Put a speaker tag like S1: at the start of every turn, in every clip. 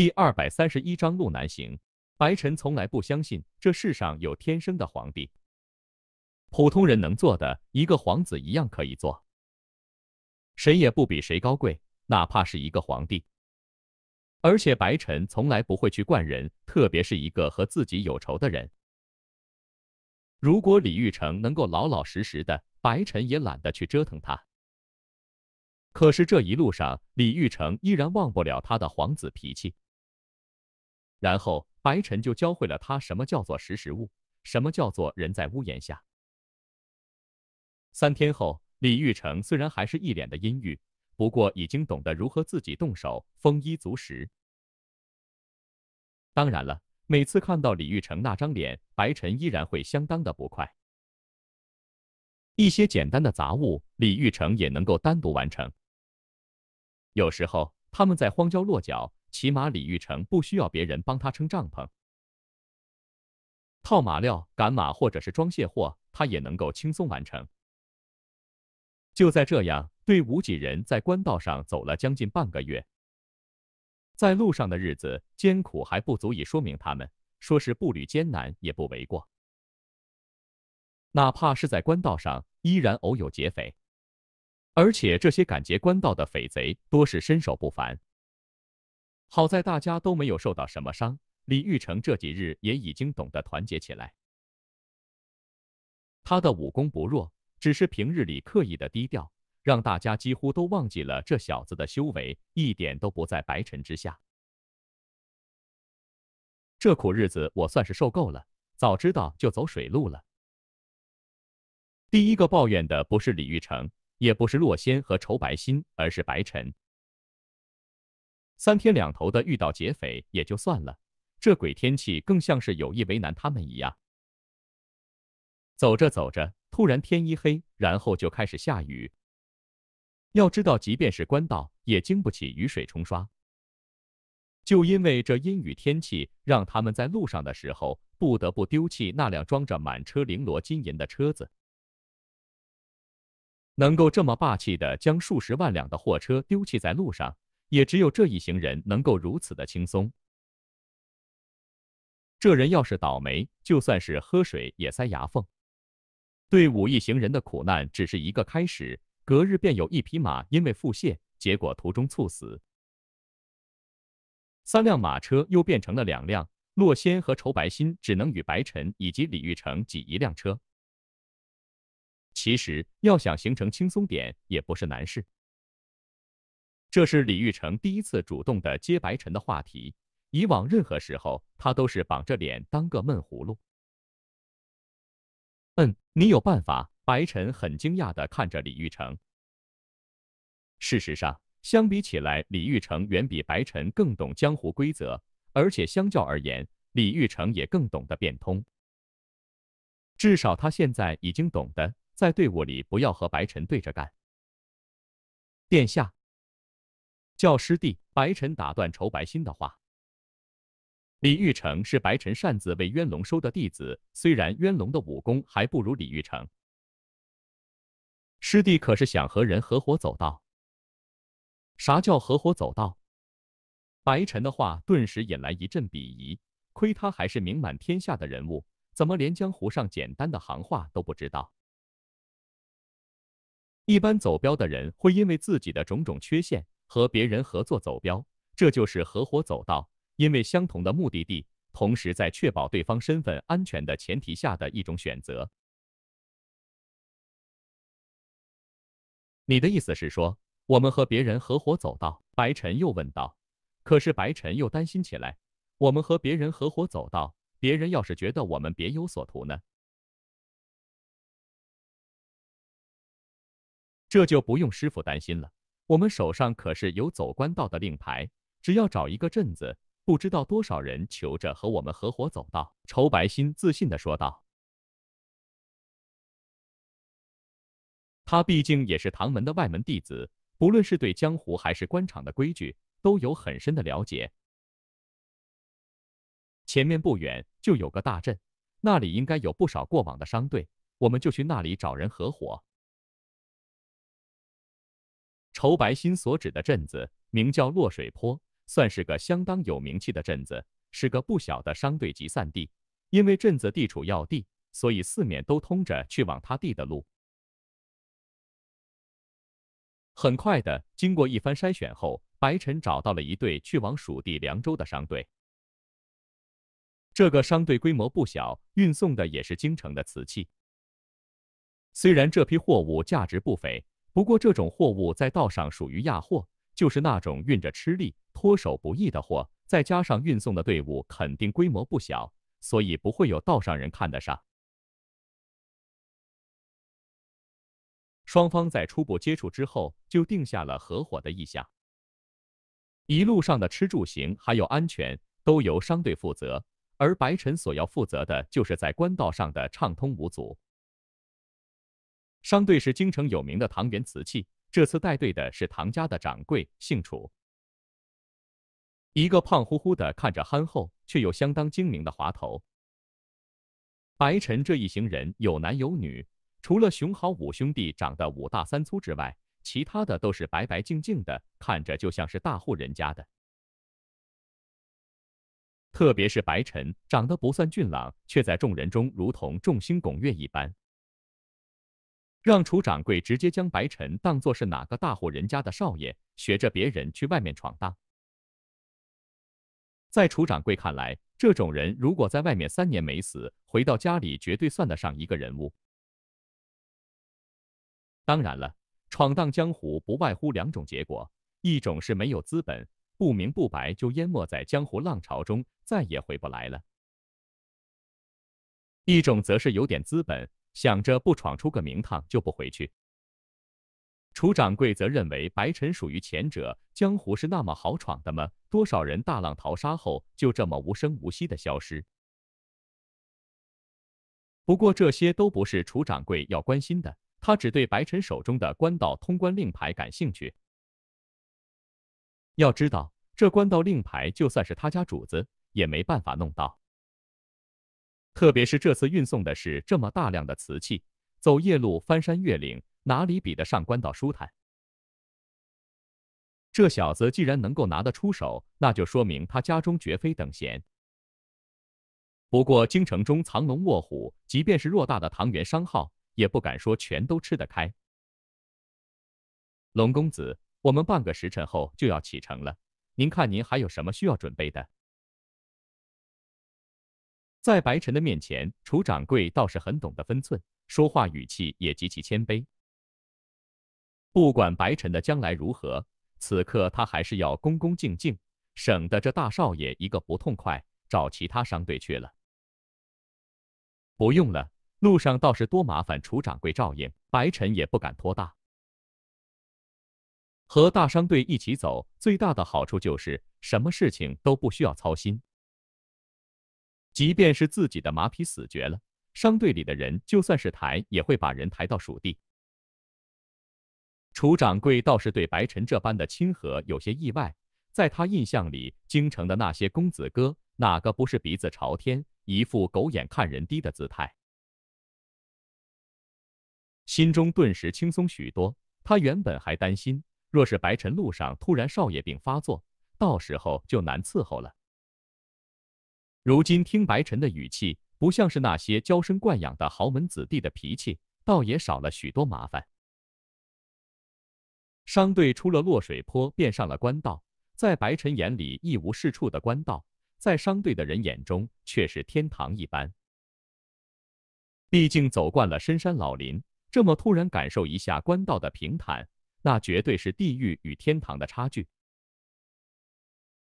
S1: 第二百三十一章路难行。白沉从来不相信这世上有天生的皇帝，普通人能做的，一个皇子一样可以做，谁也不比谁高贵，哪怕是一个皇帝。而且白晨从来不会去惯人，特别是一个和自己有仇的人。如果李玉成能够老老实实的，白晨也懒得去折腾他。可是这一路上，李玉成依然忘不了他的皇子脾气。然后白晨就教会了他什么叫做识时务，什么叫做人在屋檐下。三天后，李玉成虽然还是一脸的阴郁，不过已经懂得如何自己动手，丰衣足食。当然了，每次看到李玉成那张脸，白晨依然会相当的不快。一些简单的杂物，李玉成也能够单独完成。有时候，他们在荒郊落脚。起码李玉成不需要别人帮他撑帐篷、套马料、赶马，或者是装卸货，他也能够轻松完成。就在这样，队伍几人在官道上走了将近半个月。在路上的日子艰苦还不足以说明他们，说是步履艰难也不为过。哪怕是在官道上，依然偶有劫匪，而且这些敢劫官道的匪贼多是身手不凡。好在大家都没有受到什么伤。李玉成这几日也已经懂得团结起来。他的武功不弱，只是平日里刻意的低调，让大家几乎都忘记了这小子的修为，一点都不在白尘之下。这苦日子我算是受够了，早知道就走水路了。第一个抱怨的不是李玉成，也不是洛仙和仇白心，而是白尘。三天两头的遇到劫匪也就算了，这鬼天气更像是有意为难他们一样。走着走着，突然天一黑，然后就开始下雨。要知道，即便是官道，也经不起雨水冲刷。就因为这阴雨天气，让他们在路上的时候不得不丢弃那辆装着满车绫罗金银的车子。能够这么霸气的将数十万两的货车丢弃在路上。也只有这一行人能够如此的轻松。这人要是倒霉，就算是喝水也塞牙缝。队伍一行人的苦难只是一个开始，隔日便有一匹马因为腹泻，结果途中猝死，三辆马车又变成了两辆。洛仙和仇白心只能与白沉以及李玉成挤一辆车。其实要想行程轻松点，也不是难事。这是李玉成第一次主动的接白晨的话题，以往任何时候他都是绑着脸当个闷葫芦。嗯，你有办法？白晨很惊讶的看着李玉成。事实上，相比起来，李玉成远比白晨更懂江湖规则，而且相较而言，李玉成也更懂得变通。至少他现在已经懂得在队伍里不要和白晨对着干。殿下。叫师弟白晨打断仇白心的话。李玉成是白晨擅自为渊龙收的弟子，虽然渊龙的武功还不如李玉成，师弟可是想和人合伙走道。啥叫合伙走道？白晨的话顿时引来一阵鄙夷。亏他还是名满天下的人物，怎么连江湖上简单的行话都不知道？一般走镖的人会因为自己的种种缺陷。和别人合作走标，这就是合伙走道，因为相同的目的地，同时在确保对方身份安全的前提下的一种选择。你的意思是说，我们和别人合伙走道？白晨又问道。可是白晨又担心起来，我们和别人合伙走道，别人要是觉得我们别有所图呢？这就不用师傅担心了。我们手上可是有走官道的令牌，只要找一个镇子，不知道多少人求着和我们合伙走道。仇白心自信的说道。他毕竟也是唐门的外门弟子，不论是对江湖还是官场的规矩，都有很深的了解。前面不远就有个大镇，那里应该有不少过往的商队，我们就去那里找人合伙。仇白心所指的镇子名叫落水坡，算是个相当有名气的镇子，是个不小的商队集散地。因为镇子地处要地，所以四面都通着去往他地的路。很快的，经过一番筛选后，白晨找到了一队去往蜀地凉州的商队。这个商队规模不小，运送的也是京城的瓷器。虽然这批货物价值不菲。不过这种货物在道上属于压货，就是那种运着吃力、脱手不易的货。再加上运送的队伍肯定规模不小，所以不会有道上人看得上。双方在初步接触之后，就定下了合伙的意向。一路上的吃住行还有安全，都由商队负责，而白晨所要负责的就是在官道上的畅通无阻。商队是京城有名的唐元瓷器，这次带队的是唐家的掌柜，姓楚，一个胖乎乎的，看着憨厚，却又相当精明的滑头。白晨这一行人有男有女，除了熊豪五兄弟长得五大三粗之外，其他的都是白白净净的，看着就像是大户人家的。特别是白晨，长得不算俊朗，却在众人中如同众星拱月一般。让楚掌柜直接将白晨当作是哪个大户人家的少爷，学着别人去外面闯荡。在楚掌柜看来，这种人如果在外面三年没死，回到家里绝对算得上一个人物。当然了，闯荡江湖不外乎两种结果：一种是没有资本，不明不白就淹没在江湖浪潮中，再也回不来了；一种则是有点资本。想着不闯出个名堂就不回去。楚掌柜则认为白尘属于前者，江湖是那么好闯的吗？多少人大浪淘沙后就这么无声无息的消失。不过这些都不是楚掌柜要关心的，他只对白尘手中的官道通关令牌感兴趣。要知道，这官道令牌就算是他家主子也没办法弄到。特别是这次运送的是这么大量的瓷器，走夜路、翻山越岭，哪里比得上官道舒坦？这小子既然能够拿得出手，那就说明他家中绝非等闲。不过京城中藏龙卧虎，即便是偌大的唐元商号，也不敢说全都吃得开。龙公子，我们半个时辰后就要启程了，您看您还有什么需要准备的？在白沉的面前，楚掌柜倒是很懂得分寸，说话语气也极其谦卑。不管白沉的将来如何，此刻他还是要恭恭敬敬，省得这大少爷一个不痛快，找其他商队去了。不用了，路上倒是多麻烦，楚掌柜照应。白晨也不敢托大，和大商队一起走，最大的好处就是什么事情都不需要操心。即便是自己的马匹死绝了，商队里的人就算是抬，也会把人抬到蜀地。楚掌柜倒是对白晨这般的亲和有些意外，在他印象里，京城的那些公子哥哪个不是鼻子朝天，一副狗眼看人低的姿态？心中顿时轻松许多。他原本还担心，若是白晨路上突然少爷病发作，到时候就难伺候了。如今听白沉的语气，不像是那些娇生惯养的豪门子弟的脾气，倒也少了许多麻烦。商队出了落水坡，便上了官道。在白沉眼里一无是处的官道，在商队的人眼中却是天堂一般。毕竟走惯了深山老林，这么突然感受一下官道的平坦，那绝对是地狱与天堂的差距。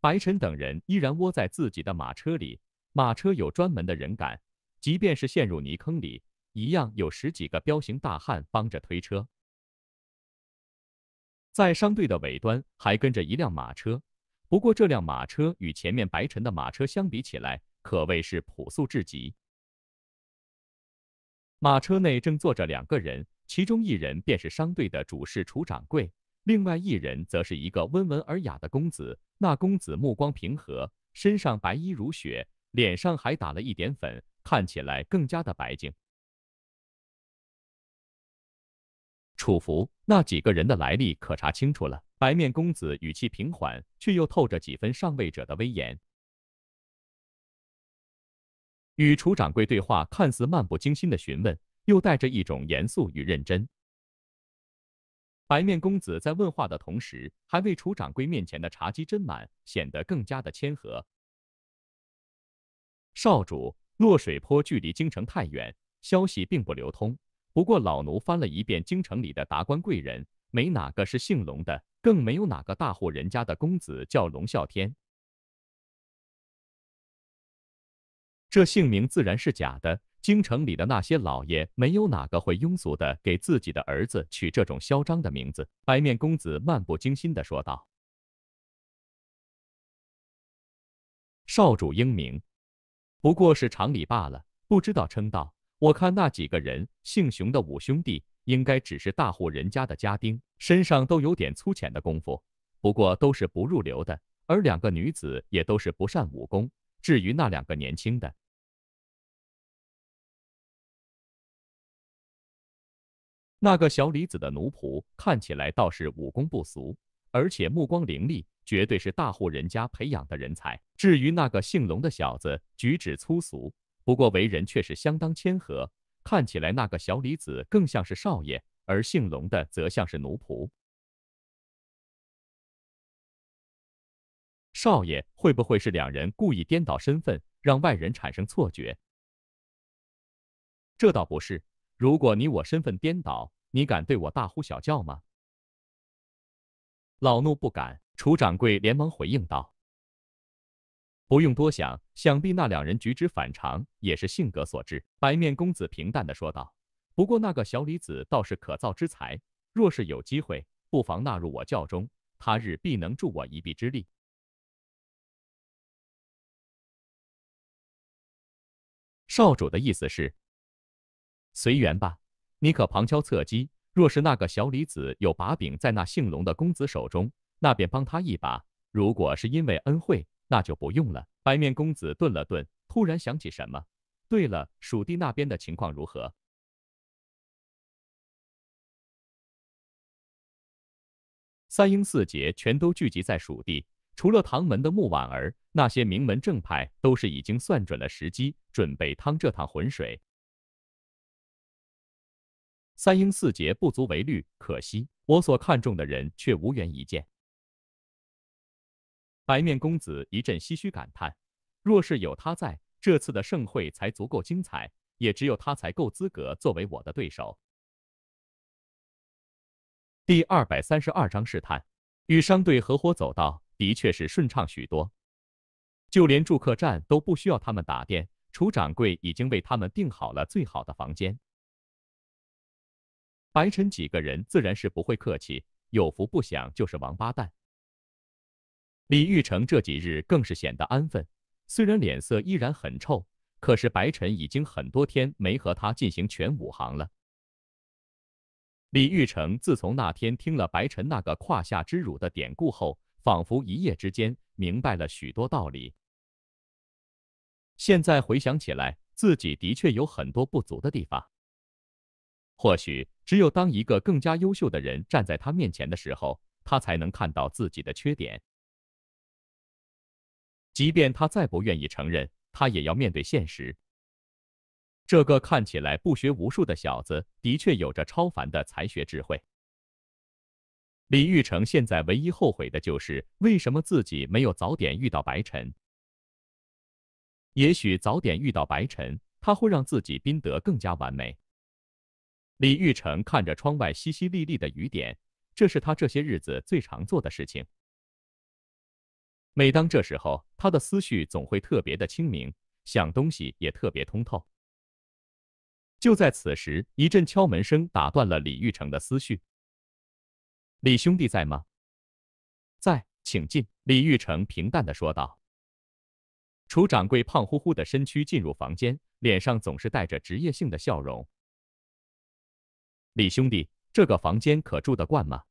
S1: 白晨等人依然窝在自己的马车里，马车有专门的人赶，即便是陷入泥坑里，一样有十几个彪形大汉帮着推车。在商队的尾端还跟着一辆马车，不过这辆马车与前面白晨的马车相比起来，可谓是朴素至极。马车内正坐着两个人，其中一人便是商队的主事楚掌柜。另外一人则是一个温文尔雅的公子，那公子目光平和，身上白衣如雪，脸上还打了一点粉，看起来更加的白净。楚福，那几个人的来历可查清楚了。白面公子语气平缓，却又透着几分上位者的威严，与楚掌柜对话，看似漫不经心的询问，又带着一种严肃与认真。白面公子在问话的同时，还为楚掌柜面前的茶几斟满，显得更加的谦和。少主，落水坡距离京城太远，消息并不流通。不过老奴翻了一遍京城里的达官贵人，没哪个是姓龙的，更没有哪个大户人家的公子叫龙啸天。这姓名自然是假的。京城里的那些老爷，没有哪个会庸俗的给自己的儿子取这种嚣张的名字。白面公子漫不经心的说道：“少主英明，不过是常理罢了。不知道称道，我看那几个人姓熊的五兄弟，应该只是大户人家的家丁，身上都有点粗浅的功夫，不过都是不入流的。而两个女子也都是不善武功。至于那两个年轻的……”那个小李子的奴仆看起来倒是武功不俗，而且目光凌厉，绝对是大户人家培养的人才。至于那个姓龙的小子，举止粗俗，不过为人却是相当谦和。看起来那个小李子更像是少爷，而姓龙的则像是奴仆。少爷会不会是两人故意颠倒身份，让外人产生错觉？这倒不是。如果你我身份颠倒，你敢对我大呼小叫吗？老怒不敢。楚掌柜连忙回应道：“不用多想，想必那两人举止反常，也是性格所致。”白面公子平淡的说道：“不过那个小李子倒是可造之才，若是有机会，不妨纳入我教中，他日必能助我一臂之力。”少主的意思是？随缘吧，你可旁敲侧击。若是那个小李子有把柄在那姓龙的公子手中，那便帮他一把；如果是因为恩惠，那就不用了。白面公子顿了顿，突然想起什么，对了，蜀地那边的情况如何？三英四杰全都聚集在蜀地，除了唐门的穆婉儿，那些名门正派都是已经算准了时机，准备趟这趟浑水。三英四杰不足为虑，可惜我所看中的人却无缘一见。白面公子一阵唏嘘感叹：“若是有他在，这次的盛会才足够精彩。也只有他才够资格作为我的对手。”第二百三十二章试探。与商队合伙走道，的确是顺畅许多，就连住客栈都不需要他们打点。楚掌柜已经为他们订好了最好的房间。白晨几个人自然是不会客气，有福不享就是王八蛋。李玉成这几日更是显得安分，虽然脸色依然很臭，可是白晨已经很多天没和他进行全武行了。李玉成自从那天听了白晨那个胯下之辱的典故后，仿佛一夜之间明白了许多道理。现在回想起来，自己的确有很多不足的地方。或许只有当一个更加优秀的人站在他面前的时候，他才能看到自己的缺点。即便他再不愿意承认，他也要面对现实。这个看起来不学无术的小子，的确有着超凡的才学智慧。李玉成现在唯一后悔的就是为什么自己没有早点遇到白晨。也许早点遇到白晨，他会让自己变得更加完美。李玉成看着窗外淅淅沥沥的雨点，这是他这些日子最常做的事情。每当这时候，他的思绪总会特别的清明，想东西也特别通透。就在此时，一阵敲门声打断了李玉成的思绪。“李兄弟在吗？”“在，请进。”李玉成平淡的说道。楚掌柜胖乎乎的身躯进入房间，脸上总是带着职业性的笑容。李兄弟，这个房间可住得惯吗？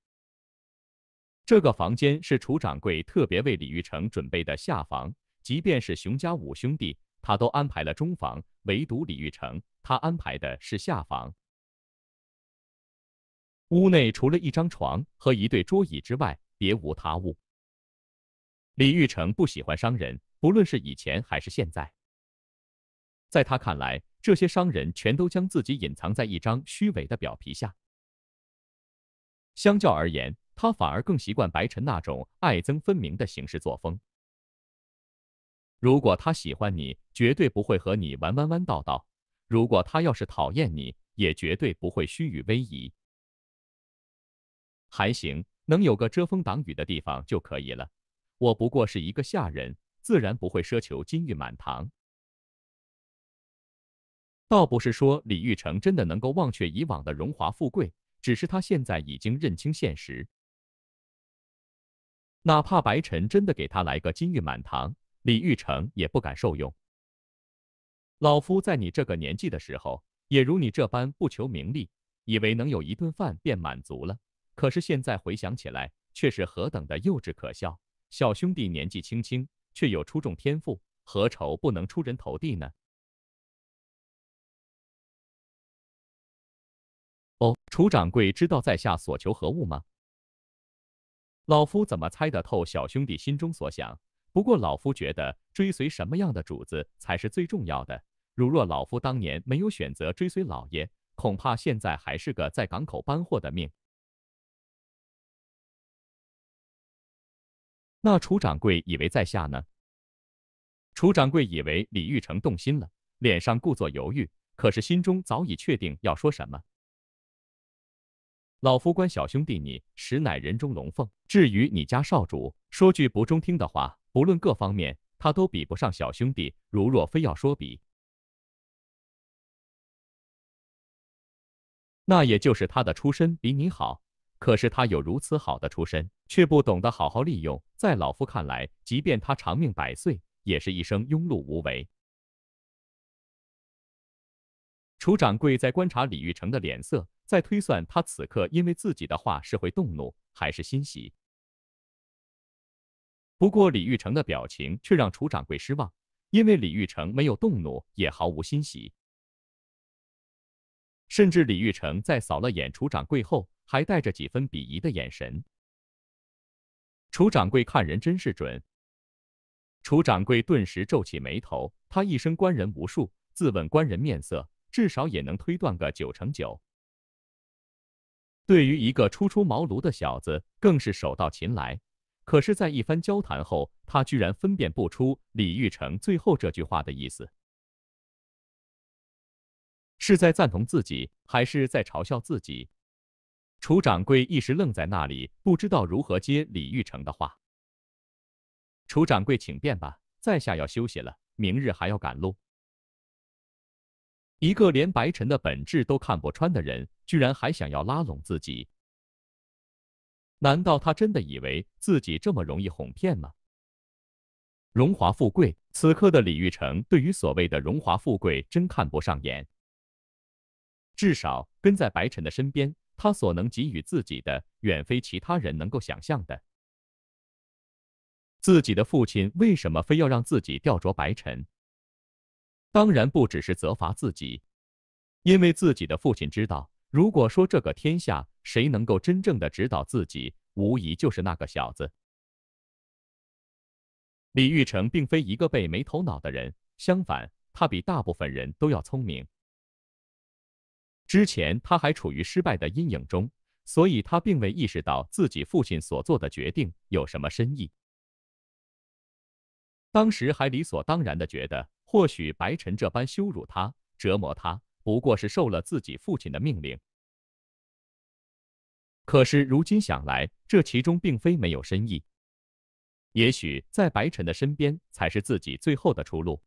S1: 这个房间是楚掌柜特别为李玉成准备的下房，即便是熊家五兄弟，他都安排了中房，唯独李玉成，他安排的是下房。屋内除了一张床和一对桌椅之外，别无他物。李玉成不喜欢商人，不论是以前还是现在，在他看来。这些商人全都将自己隐藏在一张虚伪的表皮下。相较而言，他反而更习惯白尘那种爱憎分明的行事作风。如果他喜欢你，绝对不会和你玩弯弯道道；如果他要是讨厌你，也绝对不会虚与委蛇。还行，能有个遮风挡雨的地方就可以了。我不过是一个下人，自然不会奢求金玉满堂。倒不是说李玉成真的能够忘却以往的荣华富贵，只是他现在已经认清现实。哪怕白晨真的给他来个金玉满堂，李玉成也不敢受用。老夫在你这个年纪的时候，也如你这般不求名利，以为能有一顿饭便满足了。可是现在回想起来，却是何等的幼稚可笑。小兄弟年纪轻轻，却有出众天赋，何愁不能出人头地呢？楚掌柜知道在下所求何物吗？老夫怎么猜得透小兄弟心中所想？不过老夫觉得追随什么样的主子才是最重要的。如若老夫当年没有选择追随老爷，恐怕现在还是个在港口搬货的命。那楚掌柜以为在下呢？楚掌柜以为李玉成动心了，脸上故作犹豫，可是心中早已确定要说什么。老夫观小兄弟你，实乃人中龙凤。至于你家少主，说句不中听的话，不论各方面，他都比不上小兄弟。如若非要说比，那也就是他的出身比你好。可是他有如此好的出身，却不懂得好好利用。在老夫看来，即便他长命百岁，也是一生庸碌无为。楚掌柜在观察李玉成的脸色。在推算他此刻因为自己的话是会动怒还是欣喜。不过李玉成的表情却让楚掌柜失望，因为李玉成没有动怒，也毫无欣喜。甚至李玉成在扫了眼楚掌柜后，还带着几分鄙夷的眼神。楚掌柜看人真是准。楚掌柜顿时皱起眉头，他一生观人无数，自问观人面色，至少也能推断个九成九。对于一个初出茅庐的小子，更是手到擒来。可是，在一番交谈后，他居然分辨不出李玉成最后这句话的意思，是在赞同自己，还是在嘲笑自己？楚掌柜一时愣在那里，不知道如何接李玉成的话。楚掌柜，请便吧，在下要休息了，明日还要赶路。一个连白尘的本质都看不穿的人。居然还想要拉拢自己？难道他真的以为自己这么容易哄骗吗？荣华富贵，此刻的李玉成对于所谓的荣华富贵真看不上眼。至少跟在白晨的身边，他所能给予自己的远非其他人能够想象的。自己的父亲为什么非要让自己吊着白沉？当然不只是责罚自己，因为自己的父亲知道。如果说这个天下谁能够真正的指导自己，无疑就是那个小子。李玉成并非一个被没头脑的人，相反，他比大部分人都要聪明。之前他还处于失败的阴影中，所以他并未意识到自己父亲所做的决定有什么深意。当时还理所当然的觉得，或许白晨这般羞辱他，折磨他。不过是受了自己父亲的命令，可是如今想来，这其中并非没有深意。也许在白晨的身边才是自己最后的出路。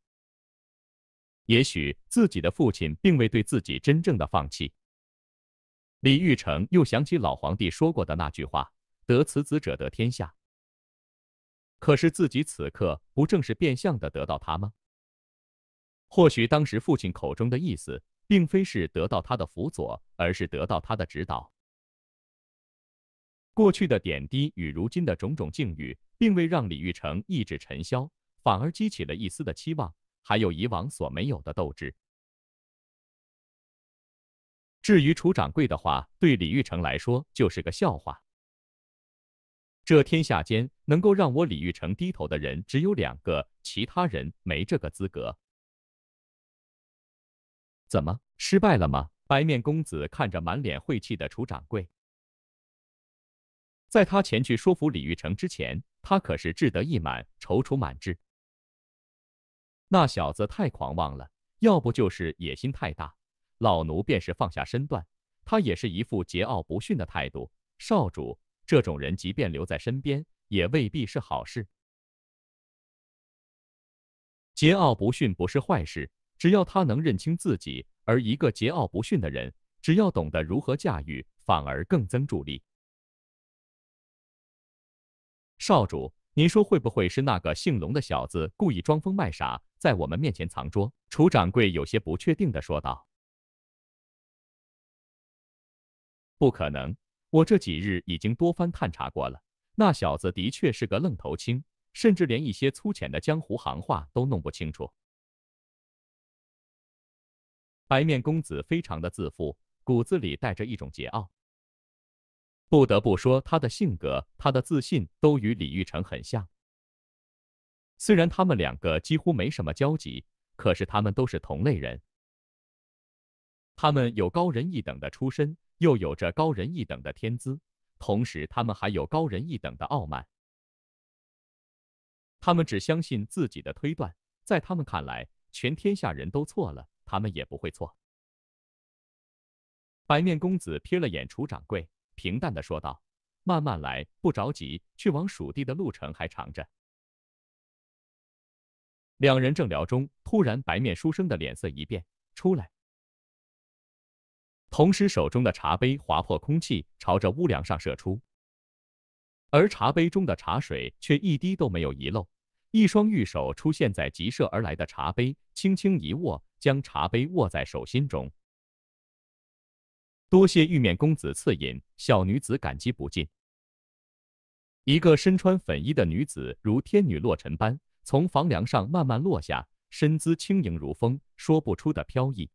S1: 也许自己的父亲并未对自己真正的放弃。李玉成又想起老皇帝说过的那句话：“得此子者得天下。”可是自己此刻不正是变相的得到他吗？或许当时父亲口中的意思，并非是得到他的辅佐，而是得到他的指导。过去的点滴与如今的种种境遇，并未让李玉成意志尘嚣，反而激起了一丝的期望，还有以往所没有的斗志。至于楚掌柜的话，对李玉成来说就是个笑话。这天下间能够让我李玉成低头的人只有两个，其他人没这个资格。怎么失败了吗？白面公子看着满脸晦气的楚掌柜，在他前去说服李玉成之前，他可是志得意满、踌躇满志。那小子太狂妄了，要不就是野心太大。老奴便是放下身段，他也是一副桀骜不驯的态度。少主，这种人即便留在身边，也未必是好事。桀骜不驯不是坏事。只要他能认清自己，而一个桀骜不驯的人，只要懂得如何驾驭，反而更增助力。少主，您说会不会是那个姓龙的小子故意装疯卖傻，在我们面前藏拙？楚掌柜有些不确定的说道：“不可能，我这几日已经多番探查过了，那小子的确是个愣头青，甚至连一些粗浅的江湖行话都弄不清楚。”白面公子非常的自负，骨子里带着一种桀骜。不得不说，他的性格、他的自信都与李玉成很像。虽然他们两个几乎没什么交集，可是他们都是同类人。他们有高人一等的出身，又有着高人一等的天资，同时他们还有高人一等的傲慢。他们只相信自己的推断，在他们看来，全天下人都错了。他们也不会错。白面公子瞥了眼楚掌柜，平淡的说道：“慢慢来，不着急，去往蜀地的路程还长着。”两人正聊中，突然白面书生的脸色一变，出来。同时，手中的茶杯划破空气，朝着屋梁上射出，而茶杯中的茶水却一滴都没有遗漏。一双玉手出现在急射而来的茶杯，轻轻一握。将茶杯握在手心中，多谢玉面公子赐饮，小女子感激不尽。一个身穿粉衣的女子如天女落尘般从房梁上慢慢落下，身姿轻盈如风，说不出的飘逸。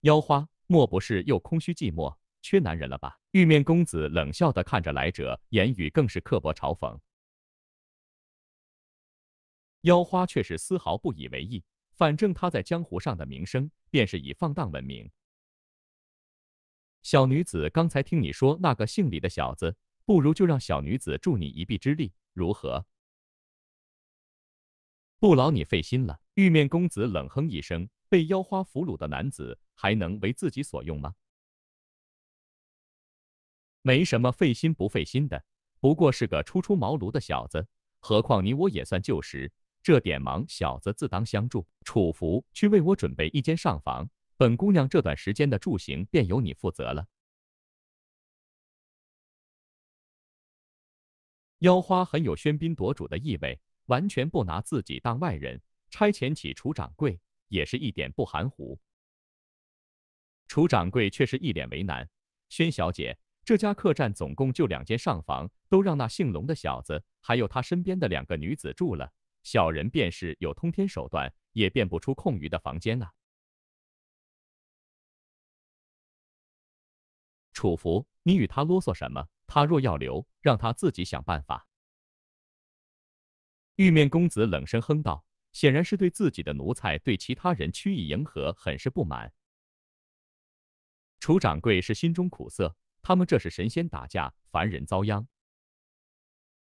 S1: 妖花，莫不是又空虚寂寞，缺男人了吧？玉面公子冷笑的看着来者，言语更是刻薄嘲讽。妖花却是丝毫不以为意。反正他在江湖上的名声便是以放荡闻名。小女子刚才听你说那个姓李的小子，不如就让小女子助你一臂之力，如何？不劳你费心了。玉面公子冷哼一声：“被妖花俘虏的男子还能为自己所用吗？”没什么费心不费心的，不过是个初出茅庐的小子，何况你我也算旧识。这点忙，小子自当相助。楚福，去为我准备一间上房，本姑娘这段时间的住行便由你负责了。妖花很有喧宾夺主的意味，完全不拿自己当外人。差遣起楚掌柜，也是一点不含糊。楚掌柜却是一脸为难：“轩小姐，这家客栈总共就两间上房，都让那姓龙的小子还有他身边的两个女子住了。”小人便是有通天手段，也变不出空余的房间呐。楚福，你与他啰嗦什么？他若要留，让他自己想办法。玉面公子冷声哼道：“显然是对自己的奴才对其他人曲意迎合，很是不满。”楚掌柜是心中苦涩，他们这是神仙打架，凡人遭殃。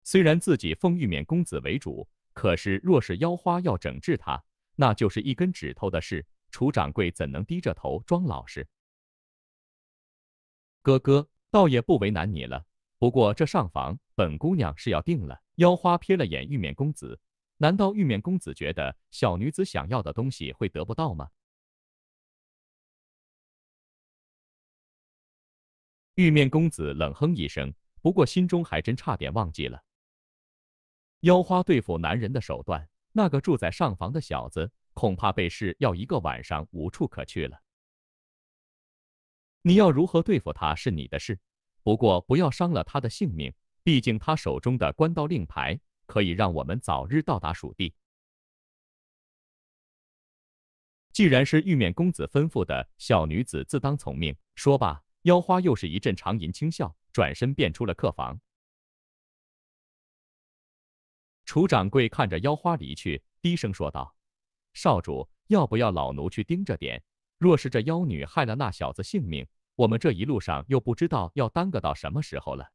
S1: 虽然自己奉玉面公子为主。可是，若是妖花要整治他，那就是一根指头的事。楚掌柜怎能低着头装老实？哥哥倒也不为难你了。不过这上房，本姑娘是要定了。妖花瞥了眼玉面公子，难道玉面公子觉得小女子想要的东西会得不到吗？玉面公子冷哼一声，不过心中还真差点忘记了。妖花对付男人的手段，那个住在上房的小子恐怕被试要一个晚上无处可去了。你要如何对付他是你的事，不过不要伤了他的性命，毕竟他手中的官道令牌可以让我们早日到达蜀地。既然是玉面公子吩咐的，小女子自当从命。说罢，妖花又是一阵长吟轻笑，转身便出了客房。楚掌柜看着妖花离去，低声说道：“少主要不要老奴去盯着点？若是这妖女害了那小子性命，我们这一路上又不知道要耽搁到什么时候了。”“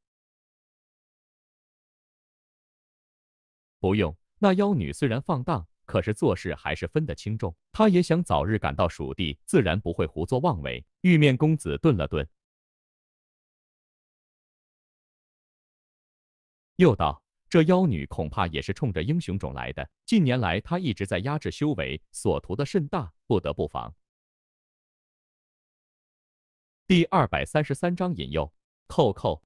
S1: 不用，那妖女虽然放荡，可是做事还是分得轻重。她也想早日赶到蜀地，自然不会胡作妄为。”玉面公子顿了顿，又道。这妖女恐怕也是冲着英雄种来的。近年来，她一直在压制修为，所图的甚大，不得不防。第二百三十三章引诱。扣扣。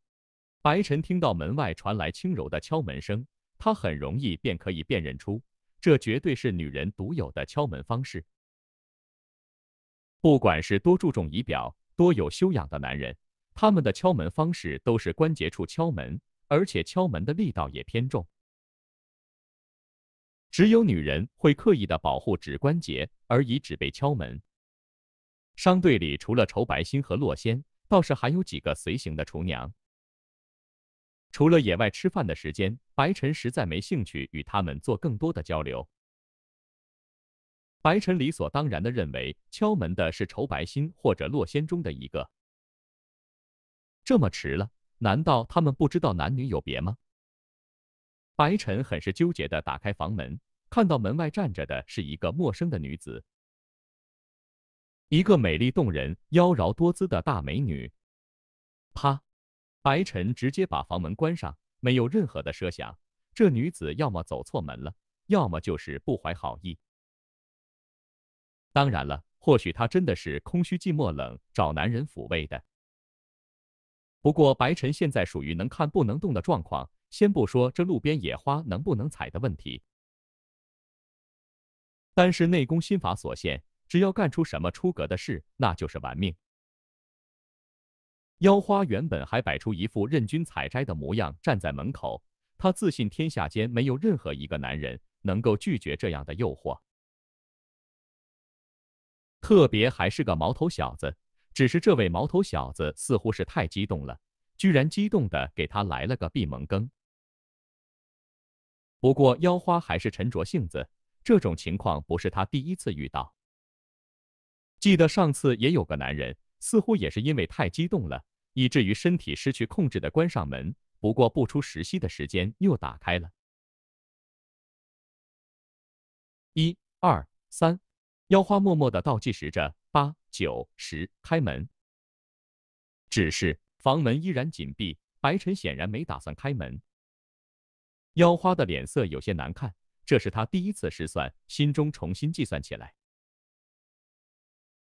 S1: 白晨听到门外传来轻柔的敲门声，他很容易便可以辨认出，这绝对是女人独有的敲门方式。不管是多注重仪表、多有修养的男人，他们的敲门方式都是关节处敲门。而且敲门的力道也偏重，只有女人会刻意的保护指关节，而已指被敲门。商队里除了仇白心和洛仙，倒是还有几个随行的厨娘。除了野外吃饭的时间，白晨实在没兴趣与他们做更多的交流。白晨理所当然的认为敲门的是仇白心或者洛仙中的一个。这么迟了。难道他们不知道男女有别吗？白晨很是纠结的打开房门，看到门外站着的是一个陌生的女子，一个美丽动人、妖娆多姿的大美女。啪！白晨直接把房门关上，没有任何的设想。这女子要么走错门了，要么就是不怀好意。当然了，或许她真的是空虚寂寞冷，找男人抚慰的。不过白晨现在属于能看不能动的状况，先不说这路边野花能不能采的问题，单是内功心法所限，只要干出什么出格的事，那就是玩命。妖花原本还摆出一副任君采摘的模样，站在门口，他自信天下间没有任何一个男人能够拒绝这样的诱惑，特别还是个毛头小子。只是这位毛头小子似乎是太激动了，居然激动的给他来了个闭门羹。不过妖花还是沉着性子，这种情况不是他第一次遇到。记得上次也有个男人，似乎也是因为太激动了，以至于身体失去控制的关上门，不过不出十息的时间又打开了。一二三，妖花默默的倒计时着。八九十，开门。只是房门依然紧闭，白晨显然没打算开门。妖花的脸色有些难看，这是他第一次失算，心中重新计算起来。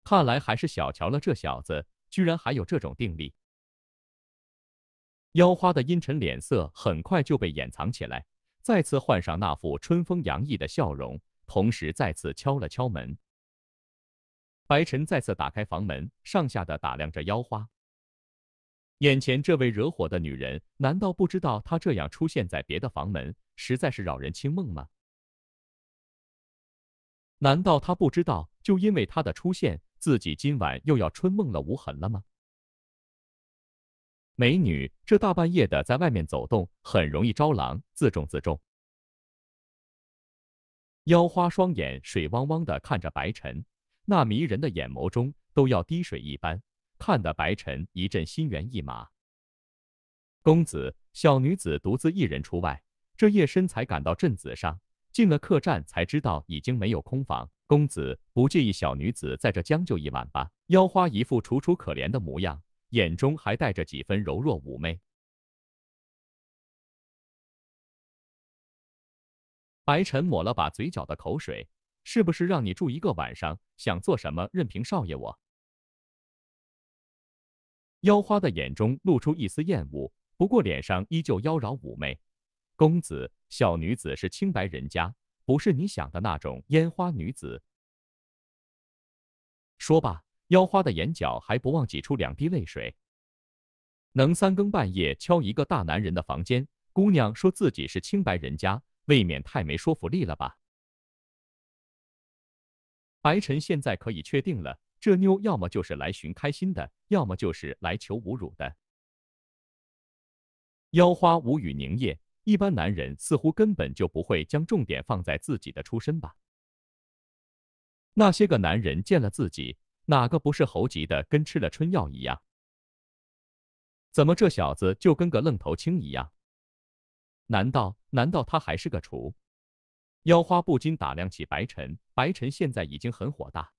S1: 看来还是小瞧了这小子，居然还有这种定力。妖花的阴沉脸色很快就被掩藏起来，再次换上那副春风洋溢的笑容，同时再次敲了敲门。白晨再次打开房门，上下的打量着妖花。眼前这位惹火的女人，难道不知道她这样出现在别的房门，实在是扰人清梦吗？难道她不知道，就因为她的出现，自己今晚又要春梦了无痕了吗？美女，这大半夜的在外面走动，很容易招狼，自重自重。妖花双眼水汪汪的看着白晨。那迷人的眼眸中都要滴水一般，看得白尘一阵心猿意马。公子，小女子独自一人出外，这夜深才赶到镇子上，进了客栈才知道已经没有空房。公子不介意小女子在这将就一晚吧？妖花一副楚楚可怜的模样，眼中还带着几分柔弱妩媚。白尘抹了把嘴角的口水。是不是让你住一个晚上？想做什么，任凭少爷我。妖花的眼中露出一丝厌恶，不过脸上依旧妖娆妩媚。公子，小女子是清白人家，不是你想的那种烟花女子。说吧。妖花的眼角还不忘挤出两滴泪水。能三更半夜敲一个大男人的房间，姑娘说自己是清白人家，未免太没说服力了吧。白晨现在可以确定了，这妞要么就是来寻开心的，要么就是来求侮辱的。妖花无语凝噎，一般男人似乎根本就不会将重点放在自己的出身吧？那些个男人见了自己，哪个不是猴急的跟吃了春药一样？怎么这小子就跟个愣头青一样？难道难道他还是个厨？妖花不禁打量起白沉，白沉现在已经很火大。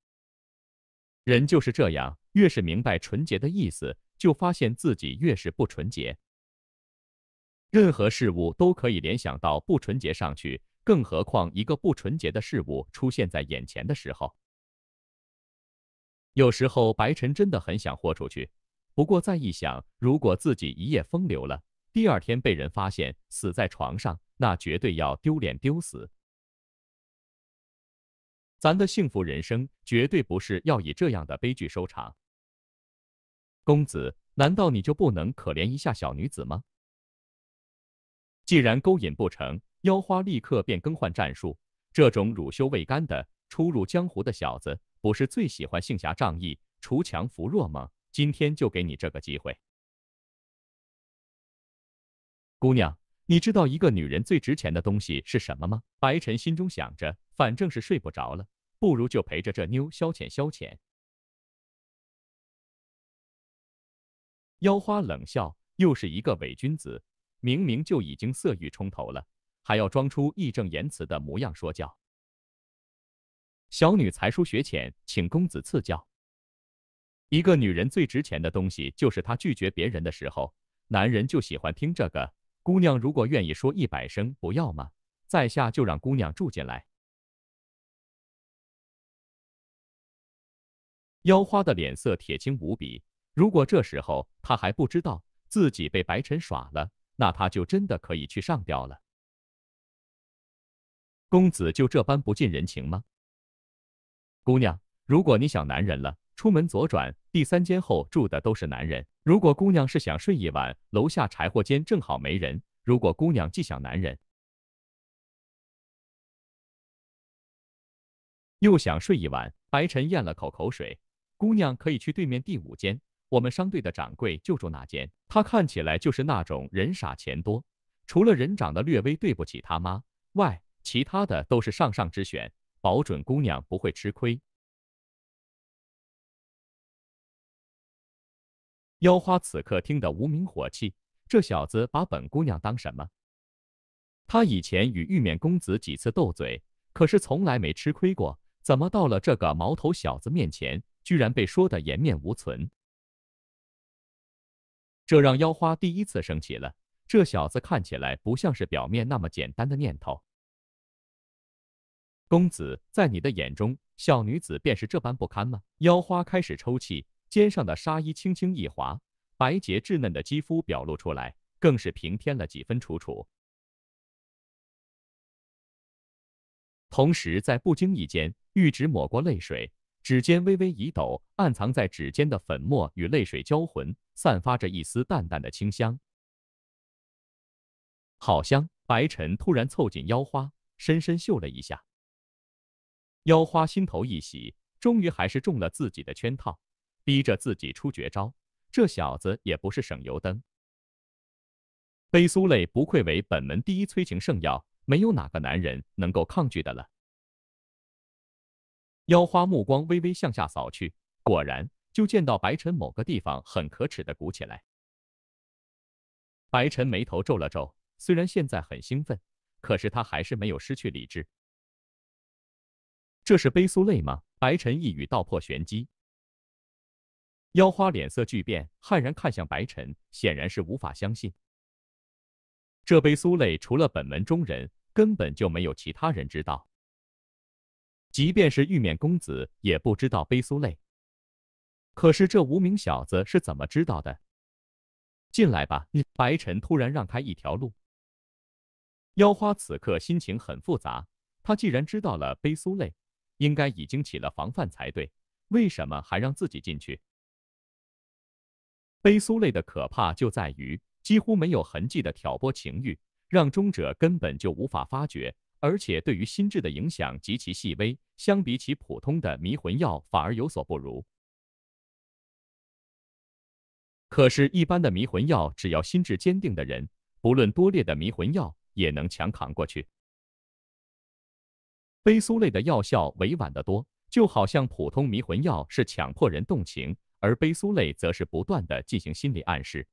S1: 人就是这样，越是明白纯洁的意思，就发现自己越是不纯洁。任何事物都可以联想到不纯洁上去，更何况一个不纯洁的事物出现在眼前的时候。有时候白晨真的很想豁出去，不过再一想，如果自己一夜风流了，第二天被人发现死在床上，那绝对要丢脸丢死。咱的幸福人生绝对不是要以这样的悲剧收场。公子，难道你就不能可怜一下小女子吗？既然勾引不成，妖花立刻便更换战术。这种乳臭未干的初入江湖的小子，不是最喜欢性侠仗义、除强扶弱吗？今天就给你这个机会。姑娘，你知道一个女人最值钱的东西是什么吗？白晨心中想着。反正是睡不着了，不如就陪着这妞消遣消遣。妖花冷笑，又是一个伪君子，明明就已经色欲冲头了，还要装出义正言辞的模样说教。小女才疏学浅，请公子赐教。一个女人最值钱的东西就是她拒绝别人的时候，男人就喜欢听这个。姑娘如果愿意说一百声不要吗？在下就让姑娘住进来。妖花的脸色铁青无比。如果这时候他还不知道自己被白尘耍了，那他就真的可以去上吊了。公子就这般不近人情吗？姑娘，如果你想男人了，出门左转第三间后住的都是男人。如果姑娘是想睡一晚，楼下柴火间正好没人。如果姑娘既想男人又想睡一晚，白晨咽了口口水。姑娘可以去对面第五间，我们商队的掌柜就住那间。他看起来就是那种人傻钱多，除了人长得略微对不起他妈外，其他的都是上上之选，保准姑娘不会吃亏。妖花此刻听得无名火气，这小子把本姑娘当什么？他以前与玉面公子几次斗嘴，可是从来没吃亏过，怎么到了这个毛头小子面前？居然被说的颜面无存，这让妖花第一次生气了。这小子看起来不像是表面那么简单的念头。公子，在你的眼中，小女子便是这般不堪吗？妖花开始抽泣，肩上的纱衣轻轻一滑，白洁稚嫩的肌肤表露出来，更是平添了几分楚楚。同时，在不经意间，玉指抹过泪水。指尖微微一抖，暗藏在指尖的粉末与泪水交混，散发着一丝淡淡的清香。好香！白晨突然凑近妖花，深深嗅了一下。妖花心头一喜，终于还是中了自己的圈套，逼着自己出绝招。这小子也不是省油灯。悲酥泪不愧为本门第一催情圣药，没有哪个男人能够抗拒的了。妖花目光微微向下扫去，果然就见到白晨某个地方很可耻的鼓起来。白晨眉头皱了皱，虽然现在很兴奋，可是他还是没有失去理智。这是悲苏泪吗？白晨一语道破玄机。妖花脸色巨变，骇然看向白晨，显然是无法相信。这杯苏泪除了本门中人，根本就没有其他人知道。即便是玉面公子也不知道悲苏泪，可是这无名小子是怎么知道的？进来吧，你。白尘突然让开一条路。妖花此刻心情很复杂，他既然知道了悲苏泪，应该已经起了防范才对，为什么还让自己进去？悲苏泪的可怕就在于几乎没有痕迹的挑拨情欲，让中者根本就无法发觉。而且对于心智的影响极其细微，相比起普通的迷魂药，反而有所不如。可是，一般的迷魂药，只要心智坚定的人，不论多烈的迷魂药，也能强扛过去。悲苏类的药效委婉的多，就好像普通迷魂药是强迫人动情，而悲苏类则是不断的进行心理暗示。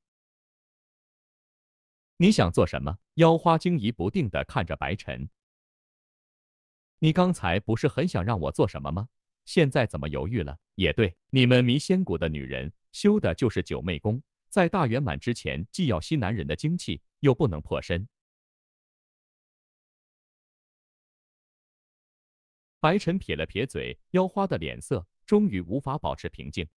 S1: 你想做什么？妖花惊疑不定的看着白尘。你刚才不是很想让我做什么吗？现在怎么犹豫了？也对，你们迷仙谷的女人修的就是九妹功，在大圆满之前既要吸男人的精气，又不能破身。白晨撇了撇嘴，妖花的脸色终于无法保持平静。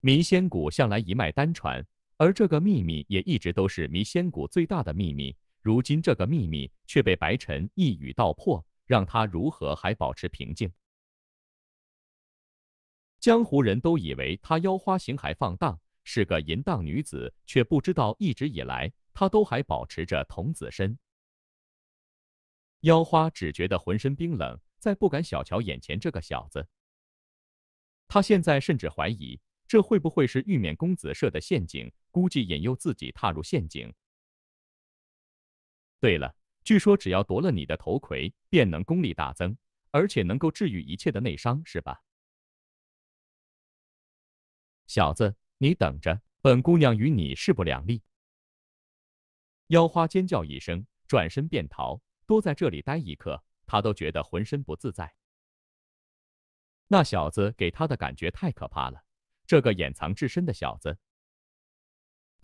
S1: 迷仙谷向来一脉单传，而这个秘密也一直都是迷仙谷最大的秘密。如今这个秘密却被白晨一语道破。让他如何还保持平静？江湖人都以为他腰花形骸放荡，是个淫荡女子，却不知道一直以来他都还保持着童子身。腰花只觉得浑身冰冷，再不敢小瞧眼前这个小子。他现在甚至怀疑，这会不会是玉面公子设的陷阱，估计引诱自己踏入陷阱。对了。据说只要夺了你的头盔，便能功力大增，而且能够治愈一切的内伤，是吧？小子，你等着，本姑娘与你势不两立！妖花尖叫一声，转身便逃。多在这里待一刻，她都觉得浑身不自在。那小子给她的感觉太可怕了，这个掩藏至深的小子。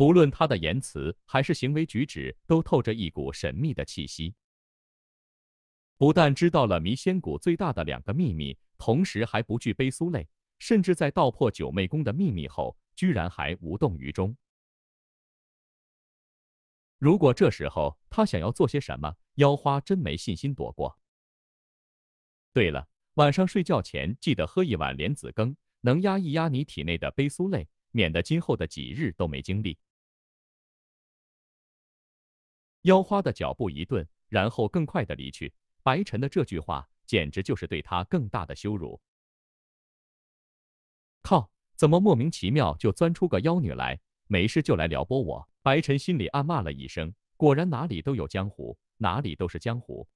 S1: 不论他的言辞还是行为举止，都透着一股神秘的气息。不但知道了迷仙谷最大的两个秘密，同时还不惧悲苏泪，甚至在道破九妹宫的秘密后，居然还无动于衷。如果这时候他想要做些什么，妖花真没信心躲过。对了，晚上睡觉前记得喝一碗莲子羹，能压一压你体内的悲酥泪，免得今后的几日都没精力。妖花的脚步一顿，然后更快的离去。白晨的这句话简直就是对他更大的羞辱。靠！怎么莫名其妙就钻出个妖女来？没事就来撩拨我！白晨心里暗骂了一声。果然，哪里都有江湖，哪里都是江湖。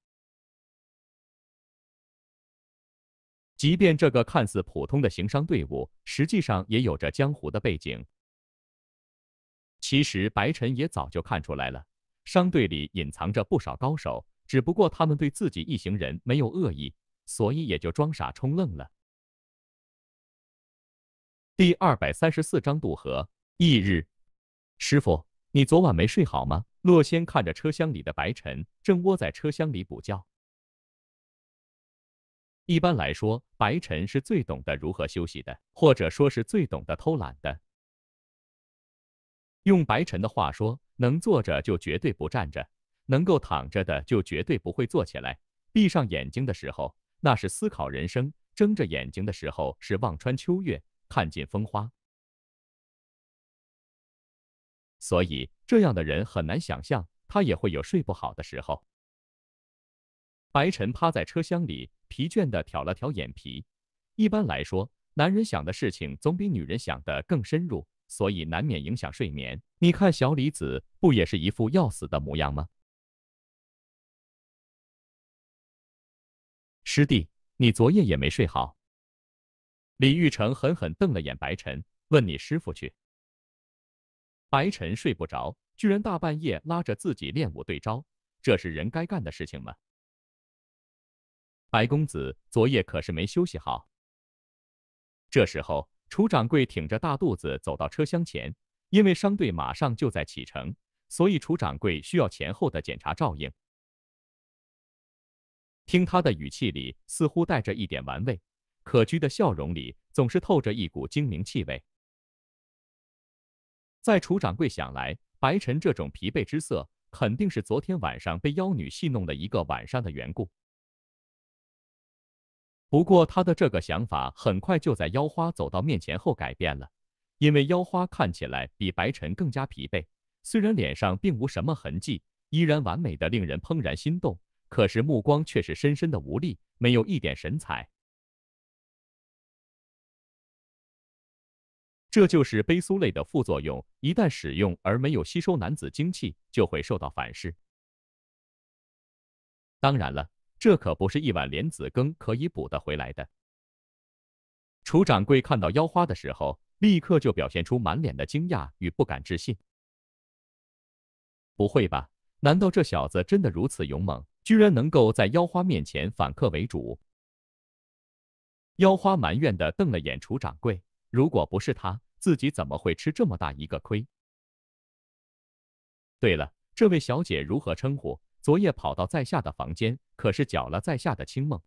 S1: 即便这个看似普通的行商队伍，实际上也有着江湖的背景。其实，白晨也早就看出来了。商队里隐藏着不少高手，只不过他们对自己一行人没有恶意，所以也就装傻充愣了。第二百三十四章渡河。翌日，师傅，你昨晚没睡好吗？洛仙看着车厢里的白尘，正窝在车厢里补觉。一般来说，白尘是最懂得如何休息的，或者说是最懂得偷懒的。用白尘的话说。能坐着就绝对不站着，能够躺着的就绝对不会坐起来。闭上眼睛的时候，那是思考人生；睁着眼睛的时候，是望穿秋月，看尽风花。所以，这样的人很难想象，他也会有睡不好的时候。白晨趴在车厢里，疲倦的挑了挑眼皮。一般来说，男人想的事情总比女人想的更深入。所以难免影响睡眠。你看小李子不也是一副要死的模样吗？师弟，你昨夜也没睡好。李玉成狠狠瞪了眼白晨，问你师傅去。白晨睡不着，居然大半夜拉着自己练武对招，这是人该干的事情吗？白公子昨夜可是没休息好。这时候。楚掌柜挺着大肚子走到车厢前，因为商队马上就在启程，所以楚掌柜需要前后的检查照应。听他的语气里似乎带着一点玩味，可掬的笑容里总是透着一股精明气味。在楚掌柜想来，白晨这种疲惫之色，肯定是昨天晚上被妖女戏弄了一个晚上的缘故。不过，他的这个想法很快就在妖花走到面前后改变了，因为妖花看起来比白晨更加疲惫，虽然脸上并无什么痕迹，依然完美的令人怦然心动，可是目光却是深深的无力，没有一点神采。这就是悲苏类的副作用，一旦使用而没有吸收男子精气，就会受到反噬。当然了。这可不是一碗莲子羹可以补得回来的。楚掌柜看到妖花的时候，立刻就表现出满脸的惊讶与不敢置信。不会吧？难道这小子真的如此勇猛，居然能够在妖花面前反客为主？妖花埋怨的瞪了眼楚掌柜，如果不是他自己，怎么会吃这么大一个亏？对了，这位小姐如何称呼？昨夜跑到在下的房间，可是搅了在下的清梦。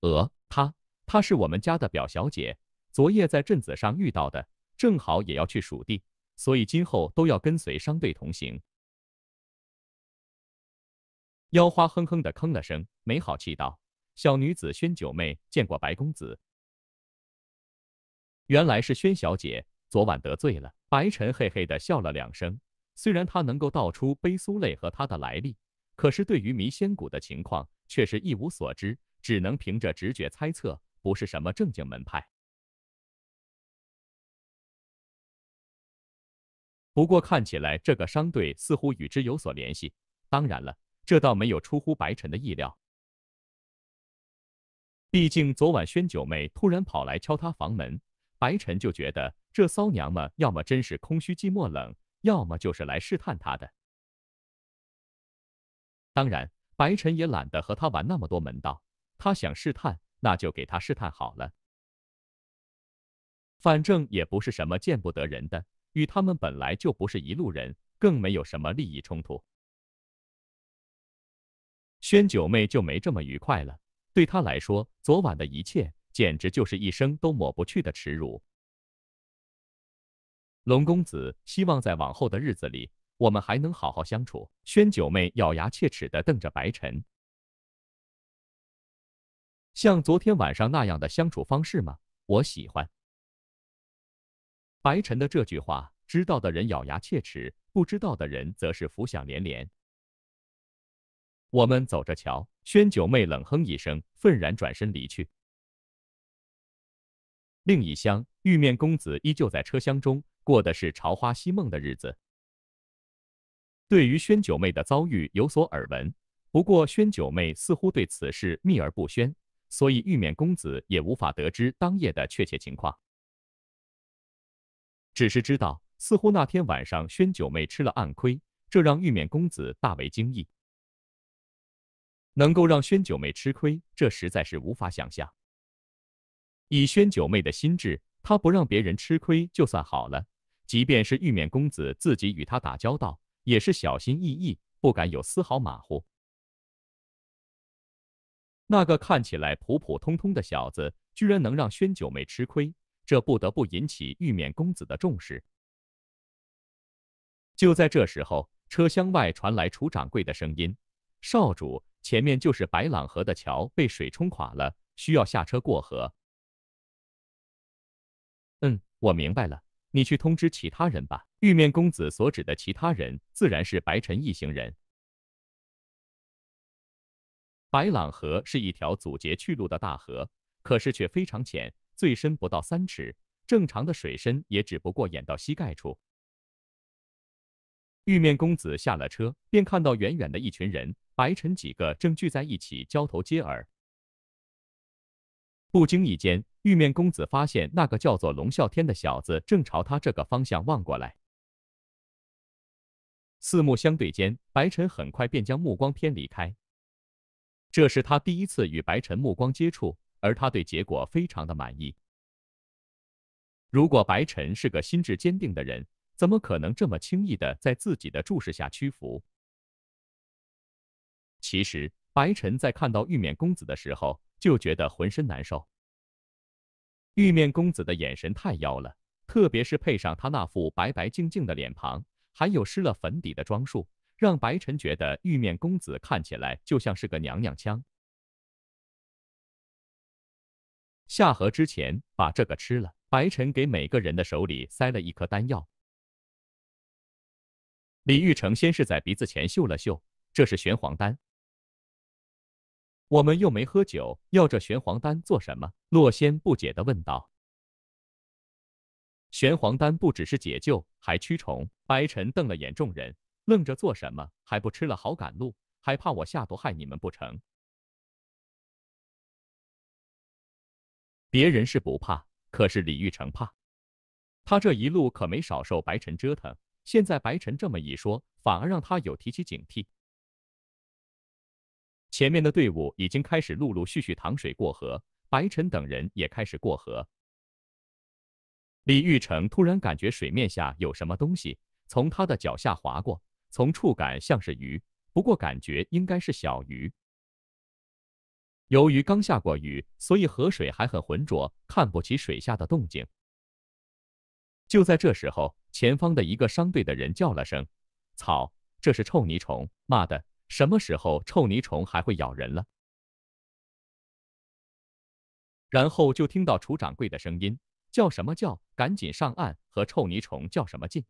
S1: 呃，她，她是我们家的表小姐，昨夜在镇子上遇到的，正好也要去蜀地，所以今后都要跟随商队同行。妖花哼哼的吭了声，没好气道：“小女子宣九妹，见过白公子。”原来是宣小姐，昨晚得罪了。白晨嘿嘿的笑了两声。虽然他能够道出悲苏泪和它的来历，可是对于迷仙谷的情况却是一无所知，只能凭着直觉猜测，不是什么正经门派。不过看起来这个商队似乎与之有所联系，当然了，这倒没有出乎白晨的意料，毕竟昨晚宣九妹突然跑来敲他房门，白晨就觉得这骚娘们要么真是空虚寂寞冷。要么就是来试探他的。当然，白晨也懒得和他玩那么多门道，他想试探，那就给他试探好了。反正也不是什么见不得人的，与他们本来就不是一路人，更没有什么利益冲突。宣九妹就没这么愉快了，对她来说，昨晚的一切简直就是一生都抹不去的耻辱。龙公子，希望在往后的日子里，我们还能好好相处。宣九妹咬牙切齿地瞪着白晨，像昨天晚上那样的相处方式吗？我喜欢。白晨的这句话，知道的人咬牙切齿，不知道的人则是浮想联联。我们走着瞧。宣九妹冷哼一声，愤然转身离去。另一厢，玉面公子依旧在车厢中。过的是朝花夕梦的日子。对于宣九妹的遭遇有所耳闻，不过宣九妹似乎对此事秘而不宣，所以玉面公子也无法得知当夜的确切情况。只是知道，似乎那天晚上宣九妹吃了暗亏，这让玉面公子大为惊异。能够让宣九妹吃亏，这实在是无法想象。以宣九妹的心智，他不让别人吃亏，就算好了。即便是玉面公子自己与他打交道，也是小心翼翼，不敢有丝毫马虎。那个看起来普普通通的小子，居然能让宣九妹吃亏，这不得不引起玉面公子的重视。就在这时候，车厢外传来楚掌柜的声音：“少主，前面就是白朗河的桥被水冲垮了，需要下车过河。”嗯，我明白了。你去通知其他人吧。玉面公子所指的其他人，自然是白尘一行人。白朗河是一条阻截去路的大河，可是却非常浅，最深不到三尺，正常的水深也只不过淹到膝盖处。玉面公子下了车，便看到远远的一群人，白沉几个正聚在一起交头接耳。不经意间，玉面公子发现那个叫做龙啸天的小子正朝他这个方向望过来。四目相对间，白尘很快便将目光偏离开。这是他第一次与白尘目光接触，而他对结果非常的满意。如果白尘是个心智坚定的人，怎么可能这么轻易的在自己的注视下屈服？其实，白尘在看到玉面公子的时候。就觉得浑身难受。玉面公子的眼神太妖了，特别是配上他那副白白净净的脸庞，还有湿了粉底的装束，让白晨觉得玉面公子看起来就像是个娘娘腔。下河之前把这个吃了。白晨给每个人的手里塞了一颗丹药。李玉成先是在鼻子前嗅了嗅，这是玄黄丹。我们又没喝酒，要这玄黄丹做什么？洛仙不解的问道。玄黄丹不只是解救，还驱虫。白晨瞪了眼众人，愣着做什么？还不吃了，好赶路？还怕我下毒害你们不成？别人是不怕，可是李玉成怕。他这一路可没少受白晨折腾，现在白晨这么一说，反而让他有提起警惕。前面的队伍已经开始陆陆续续淌水过河，白晨等人也开始过河。李玉成突然感觉水面下有什么东西从他的脚下滑过，从触感像是鱼，不过感觉应该是小鱼。由于刚下过雨，所以河水还很浑浊，看不起水下的动静。就在这时候，前方的一个商队的人叫了声：“草，这是臭泥虫！妈的！”什么时候臭泥虫还会咬人了？然后就听到楚掌柜的声音，叫什么叫赶紧上岸和臭泥虫较什么劲？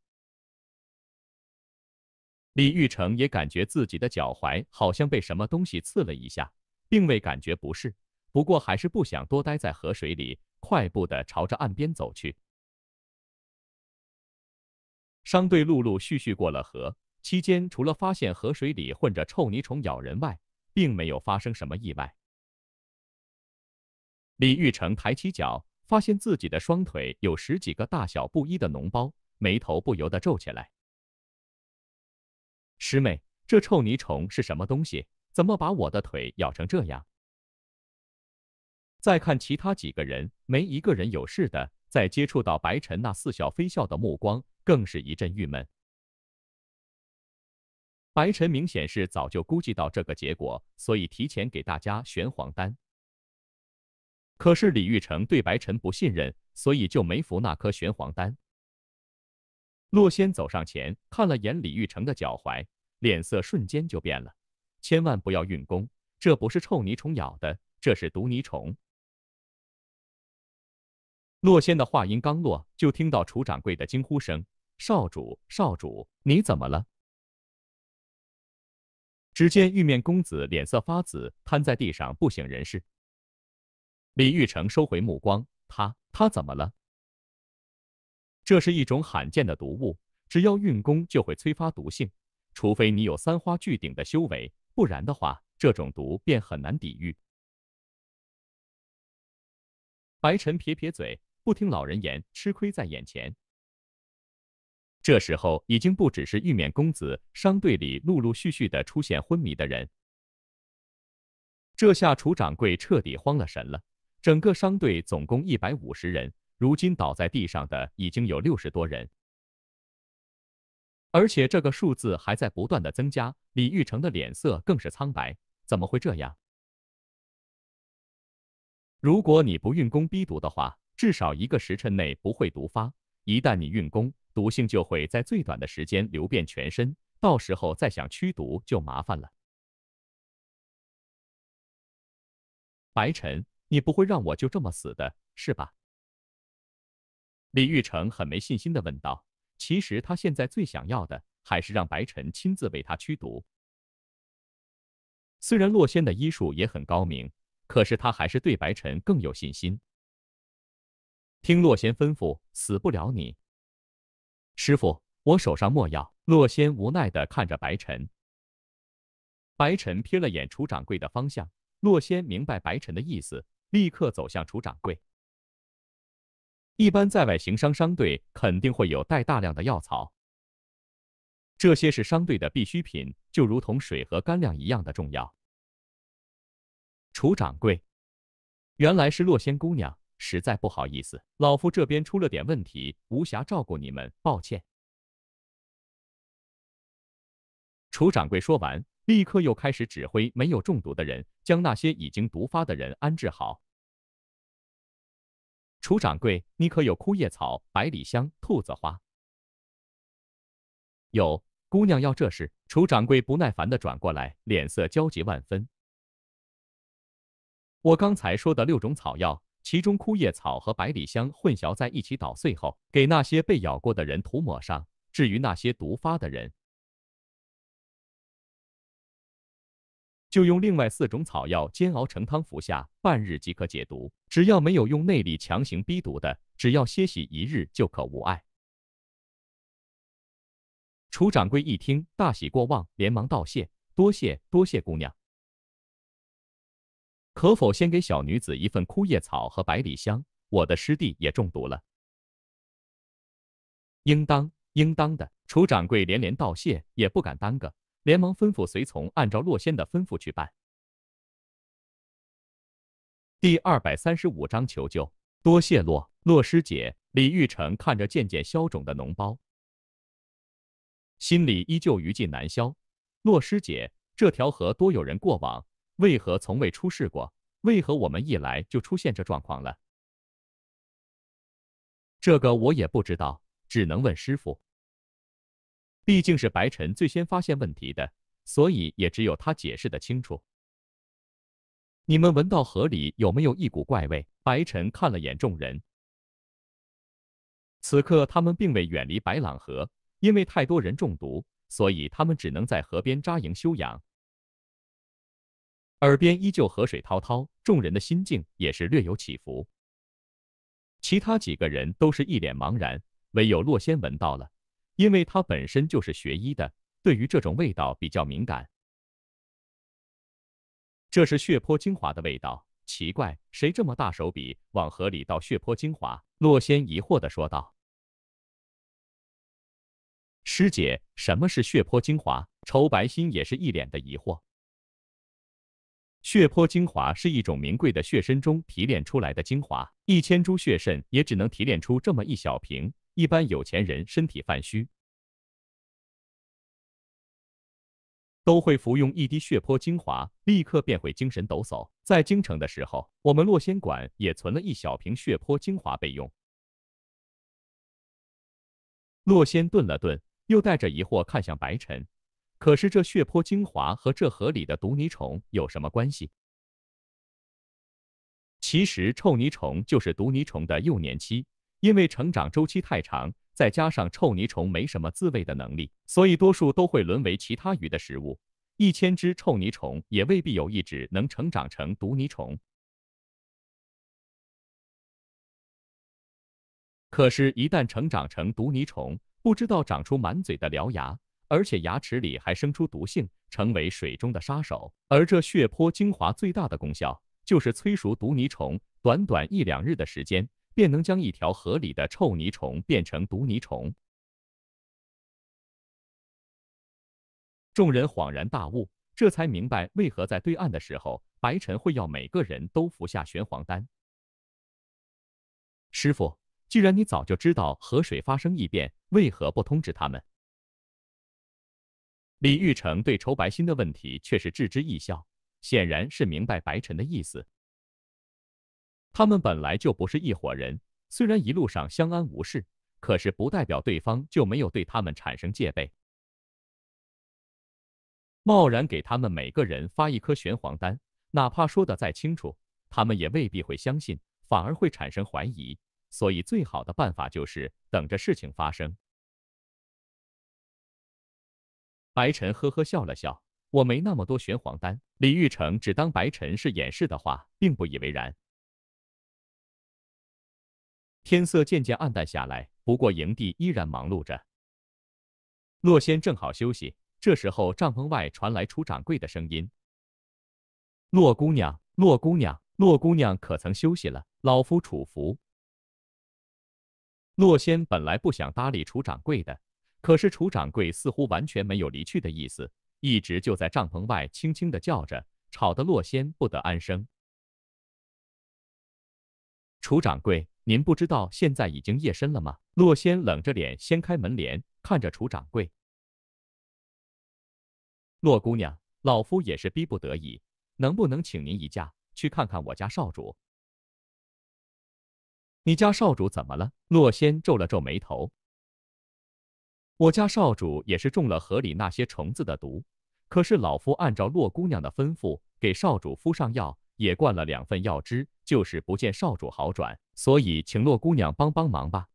S1: 李玉成也感觉自己的脚踝好像被什么东西刺了一下，并未感觉不适，不过还是不想多待在河水里，快步的朝着岸边走去。商队陆陆续续过了河。期间，除了发现河水里混着臭泥虫咬人外，并没有发生什么意外。李玉成抬起脚，发现自己的双腿有十几个大小不一的脓包，眉头不由得皱起来。师妹，这臭泥虫是什么东西？怎么把我的腿咬成这样？再看其他几个人，没一个人有事的。在接触到白晨那似笑非笑的目光，更是一阵郁闷。白沉明显是早就估计到这个结果，所以提前给大家玄黄丹。可是李玉成对白沉不信任，所以就没服那颗玄黄丹。洛仙走上前，看了眼李玉成的脚踝，脸色瞬间就变了。千万不要运功，这不是臭泥虫咬的，这是毒泥虫。洛仙的话音刚落，就听到楚掌柜的惊呼声：“少主，少主，你怎么了？”只见玉面公子脸色发紫，瘫在地上不省人事。李玉成收回目光，他他怎么了？这是一种罕见的毒物，只要运功就会催发毒性，除非你有三花聚顶的修为，不然的话，这种毒便很难抵御。白晨撇撇嘴，不听老人言，吃亏在眼前。这时候已经不只是玉面公子，商队里陆陆续续的出现昏迷的人。这下楚掌柜彻底慌了神了。整个商队总共一百五十人，如今倒在地上的已经有六十多人，而且这个数字还在不断的增加。李玉成的脸色更是苍白，怎么会这样？如果你不运功逼毒的话，至少一个时辰内不会毒发。一旦你运功，毒性就会在最短的时间流遍全身，到时候再想驱毒就麻烦了。白晨，你不会让我就这么死的，是吧？李玉成很没信心的问道。其实他现在最想要的还是让白晨亲自为他驱毒。虽然洛仙的医术也很高明，可是他还是对白晨更有信心。听洛仙吩咐，死不了你。师傅，我手上莫药。洛仙无奈地看着白尘，白晨瞥了眼楚掌柜的方向，洛仙明白白晨的意思，立刻走向楚掌柜。一般在外行商，商队肯定会有带大量的药草，这些是商队的必需品，就如同水和干粮一样的重要。楚掌柜，原来是洛仙姑娘。实在不好意思，老夫这边出了点问题，无暇照顾你们，抱歉。楚掌柜说完，立刻又开始指挥没有中毒的人将那些已经毒发的人安置好。楚掌柜，你可有枯叶草、百里香、兔子花？有，姑娘要这是？楚掌柜不耐烦的转过来，脸色焦急万分。我刚才说的六种草药。其中枯叶草和百里香混淆在一起捣碎后，给那些被咬过的人涂抹上。至于那些毒发的人，就用另外四种草药煎熬成汤服下，半日即可解毒。只要没有用内力强行逼毒的，只要歇息一日就可无碍。楚掌柜一听，大喜过望，连忙道谢：“多谢，多谢姑娘。”可否先给小女子一份枯叶草和百里香？我的师弟也中毒了。应当，应当的。楚掌柜连连道谢，也不敢耽搁，连忙吩咐随从按照洛仙的吩咐去办。第二百三十五章求救。多谢洛洛师姐。李玉成看着渐渐消肿的脓包，心里依旧余悸难消。洛师姐，这条河多有人过往。为何从未出事过？为何我们一来就出现这状况了？这个我也不知道，只能问师傅。毕竟是白晨最先发现问题的，所以也只有他解释的清楚。你们闻到河里有没有一股怪味？白晨看了眼众人，此刻他们并未远离白朗河，因为太多人中毒，所以他们只能在河边扎营休养。耳边依旧河水滔滔，众人的心境也是略有起伏。其他几个人都是一脸茫然，唯有洛仙闻到了，因为他本身就是学医的，对于这种味道比较敏感。这是血泊精华的味道，奇怪，谁这么大手笔往河里倒血泊精华？洛仙疑惑的说道。师姐，什么是血泊精华？仇白心也是一脸的疑惑。血泊精华是一种名贵的血参中提炼出来的精华，一千株血参也只能提炼出这么一小瓶。一般有钱人身体犯虚，都会服用一滴血泊精华，立刻便会精神抖擞。在京城的时候，我们洛仙馆也存了一小瓶血泊精华备用。洛仙顿了顿，又带着疑惑看向白尘。可是这血泊精华和这河里的毒泥虫有什么关系？其实臭泥虫就是毒泥虫的幼年期，因为成长周期太长，再加上臭泥虫没什么自卫的能力，所以多数都会沦为其他鱼的食物。一千只臭泥虫也未必有一只能成长成毒泥虫。可是，一旦成长成毒泥虫，不知道长出满嘴的獠牙。而且牙齿里还生出毒性，成为水中的杀手。而这血泊精华最大的功效，就是催熟毒泥虫。短短一两日的时间，便能将一条河里的臭泥虫变成毒泥虫。众人恍然大悟，这才明白为何在对岸的时候，白尘会要每个人都服下玄黄丹。师傅，既然你早就知道河水发生异变，为何不通知他们？李玉成对仇白心的问题却是置之一笑，显然是明白白晨的意思。他们本来就不是一伙人，虽然一路上相安无事，可是不代表对方就没有对他们产生戒备。贸然给他们每个人发一颗玄黄丹，哪怕说的再清楚，他们也未必会相信，反而会产生怀疑。所以，最好的办法就是等着事情发生。白晨呵呵笑了笑，我没那么多玄黄丹。李玉成只当白晨是掩饰的话，并不以为然。天色渐渐暗淡下来，不过营地依然忙碌着。洛仙正好休息，这时候帐篷外传来楚掌柜的声音：“洛姑娘，洛姑娘，洛姑娘可曾休息了？老夫楚福。”洛仙本来不想搭理楚掌柜的。可是楚掌柜似乎完全没有离去的意思，一直就在帐篷外轻轻的叫着，吵得洛仙不得安生。楚掌柜，您不知道现在已经夜深了吗？洛仙冷着脸掀开门帘，看着楚掌柜。洛姑娘，老夫也是逼不得已，能不能请您一驾去看看我家少主？你家少主怎么了？洛仙皱了皱眉头。我家少主也是中了河里那些虫子的毒，可是老夫按照洛姑娘的吩咐给少主敷上药，也灌了两份药汁，就是不见少主好转，所以请洛姑娘帮帮忙吧。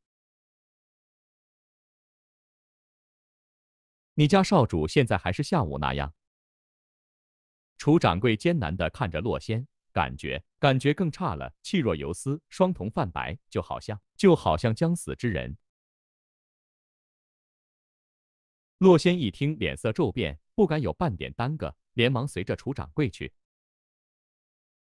S1: 你家少主现在还是下午那样？楚掌柜艰难的看着洛仙，感觉感觉更差了，气若游丝，双瞳泛白，就好像就好像将死之人。洛仙一听，脸色骤变，不敢有半点耽搁，连忙随着楚掌柜去。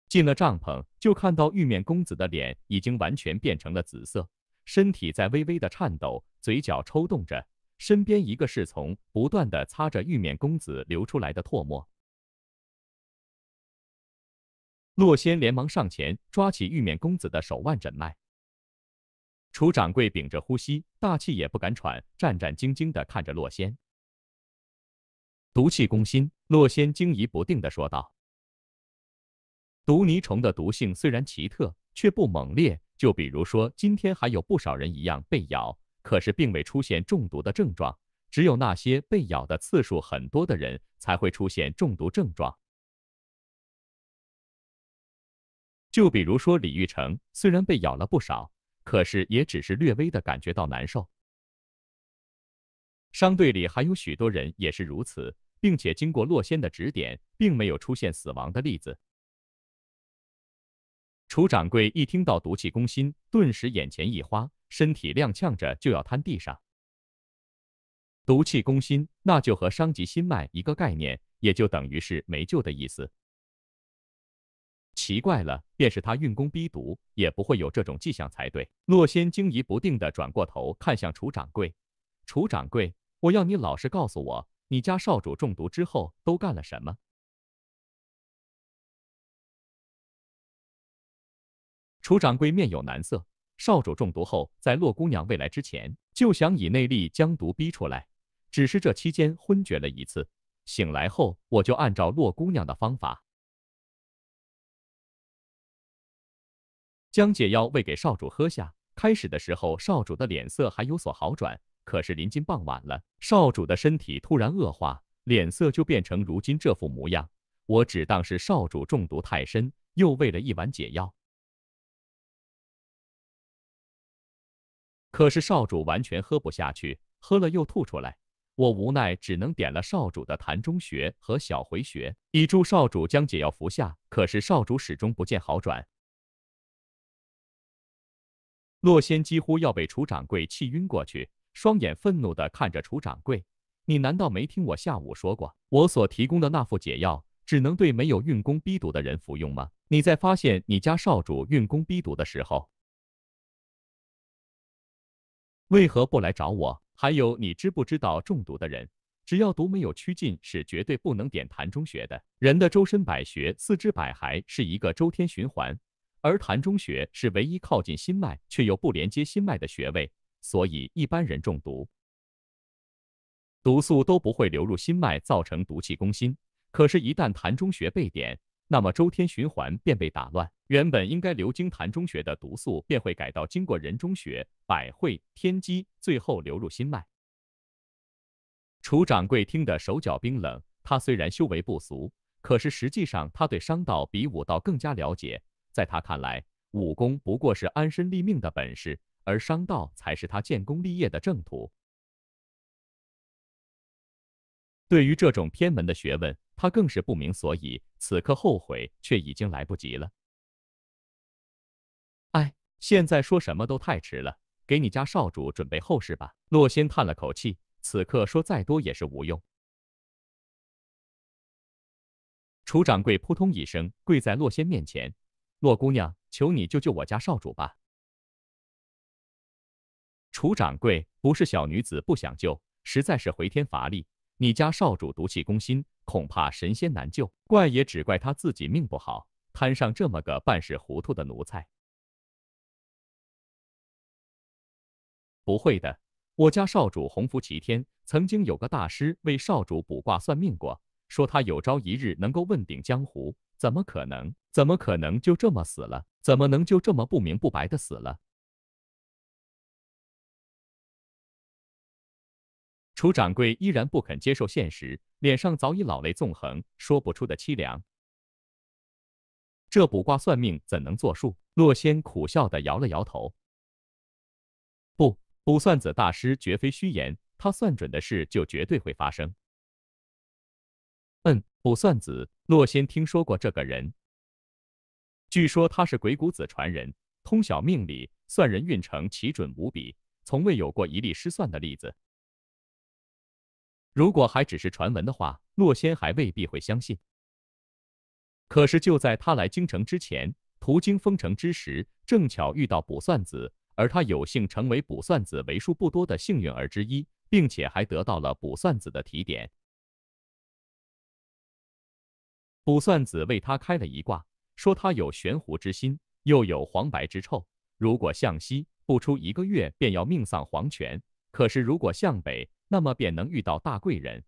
S1: 进了帐篷，就看到玉面公子的脸已经完全变成了紫色，身体在微微的颤抖，嘴角抽动着，身边一个侍从不断的擦着玉面公子流出来的唾沫。洛仙连忙上前，抓起玉面公子的手腕诊脉。楚掌柜屏着呼吸，大气也不敢喘，战战兢兢的看着洛仙。毒气攻心，洛仙惊疑不定的说道：“毒泥虫的毒性虽然奇特，却不猛烈。就比如说，今天还有不少人一样被咬，可是并未出现中毒的症状。只有那些被咬的次数很多的人，才会出现中毒症状。就比如说李玉成，虽然被咬了不少。”可是也只是略微的感觉到难受，商队里还有许多人也是如此，并且经过洛仙的指点，并没有出现死亡的例子。楚掌柜一听到毒气攻心，顿时眼前一花，身体踉跄着就要瘫地上。毒气攻心，那就和伤及心脉一个概念，也就等于是没救的意思。奇怪了，便是他运功逼毒，也不会有这种迹象才对。洛仙惊疑不定地转过头看向楚掌柜，楚掌柜，我要你老实告诉我，你家少主中毒之后都干了什么？楚掌柜面有难色，少主中毒后，在洛姑娘未来之前，就想以内力将毒逼出来，只是这期间昏厥了一次，醒来后我就按照洛姑娘的方法。将解药喂给少主喝下，开始的时候少主的脸色还有所好转，可是临近傍晚了，少主的身体突然恶化，脸色就变成如今这副模样。我只当是少主中毒太深，又喂了一碗解药，可是少主完全喝不下去，喝了又吐出来。我无奈，只能点了少主的痰中穴和小回穴，以助少主将解药服下。可是少主始终不见好转。洛仙几乎要被楚掌柜气晕过去，双眼愤怒的看着楚掌柜：“你难道没听我下午说过，我所提供的那副解药，只能对没有运功逼毒的人服用吗？你在发现你家少主运功逼毒的时候，为何不来找我？还有，你知不知道中毒的人，只要毒没有驱尽，是绝对不能点痰中穴的。人的周身百穴，四肢百骸是一个周天循环。”而痰中穴是唯一靠近心脉却又不连接心脉的穴位，所以一般人中毒，毒素都不会流入心脉，造成毒气攻心。可是，一旦痰中穴被点，那么周天循环便被打乱，原本应该流经痰中穴的毒素便会改道，经过人中穴、百会、天机，最后流入心脉。楚掌柜听得手脚冰冷，他虽然修为不俗，可是实际上他对商道比武道更加了解。在他看来，武功不过是安身立命的本事，而商道才是他建功立业的正途。对于这种偏门的学问，他更是不明所以。此刻后悔，却已经来不及了。哎，现在说什么都太迟了，给你家少主准备后事吧。洛仙叹了口气，此刻说再多也是无用。楚掌柜扑通一声跪在洛仙面前。洛姑娘，求你救救我家少主吧。楚掌柜，不是小女子不想救，实在是回天乏力。你家少主毒气攻心，恐怕神仙难救。怪也只怪他自己命不好，摊上这么个办事糊涂的奴才。不会的，我家少主洪福齐天，曾经有个大师为少主卜卦算命过，说他有朝一日能够问鼎江湖。怎么可能？怎么可能就这么死了？怎么能就这么不明不白的死了？楚掌柜依然不肯接受现实，脸上早已老泪纵横，说不出的凄凉。这卜卦算命怎能作数？洛仙苦笑的摇了摇头。不，卜算子大师绝非虚言，他算准的事就绝对会发生。嗯，卜算子洛仙听说过这个人。据说他是鬼谷子传人，通晓命理，算人运程奇准无比，从未有过一例失算的例子。如果还只是传闻的话，洛仙还未必会相信。可是就在他来京城之前，途经封城之时，正巧遇到卜算子，而他有幸成为卜算子为数不多的幸运儿之一，并且还得到了卜算子的提点。卜算子为他开了一卦，说他有悬壶之心，又有黄白之臭。如果向西，不出一个月便要命丧黄泉；可是如果向北，那么便能遇到大贵人。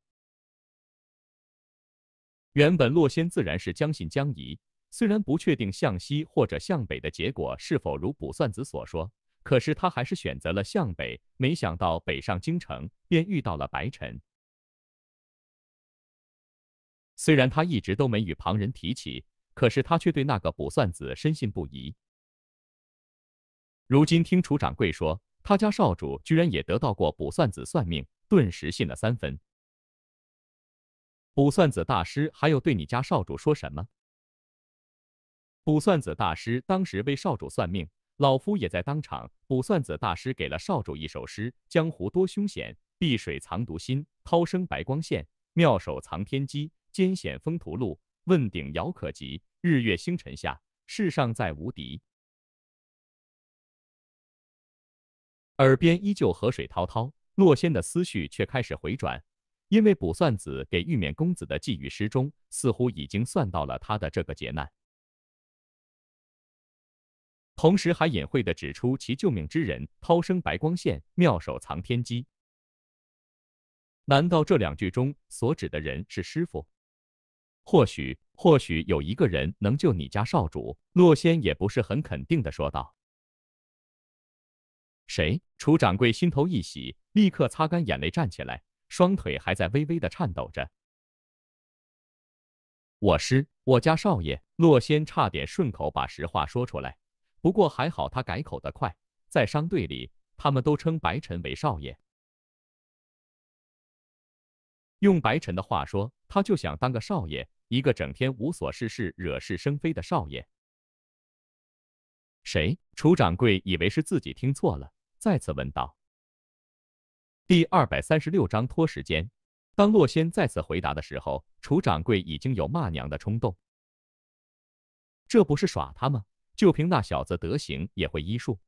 S1: 原本洛仙自然是将信将疑，虽然不确定向西或者向北的结果是否如卜算子所说，可是他还是选择了向北。没想到北上京城，便遇到了白尘。虽然他一直都没与旁人提起，可是他却对那个卜算子深信不疑。如今听楚掌柜说，他家少主居然也得到过卜算子算命，顿时信了三分。卜算子大师还有对你家少主说什么？卜算子大师当时为少主算命，老夫也在当场。卜算子大师给了少主一首诗：“江湖多凶险，碧水藏毒心，涛声白光现，妙手藏天机。”艰险风途路，问鼎遥可及。日月星辰下，世上再无敌。耳边依旧河水滔滔，洛仙的思绪却开始回转，因为《卜算子》给玉免公子的寄语诗中，似乎已经算到了他的这个劫难，同时还隐晦的指出其救命之人，涛生白光现，妙手藏天机。难道这两句中所指的人是师傅？或许，或许有一个人能救你家少主。洛仙也不是很肯定的说道。谁？楚掌柜心头一喜，立刻擦干眼泪站起来，双腿还在微微的颤抖着。我师，我家少爷。洛仙差点顺口把实话说出来，不过还好他改口的快。在商队里，他们都称白晨为少爷。用白晨的话说，他就想当个少爷。一个整天无所事事、惹是生非的少爷。谁？楚掌柜以为是自己听错了，再次问道。第二百三十六章拖时间。当洛仙再次回答的时候，楚掌柜已经有骂娘的冲动。这不是耍他吗？就凭那小子德行也会医术，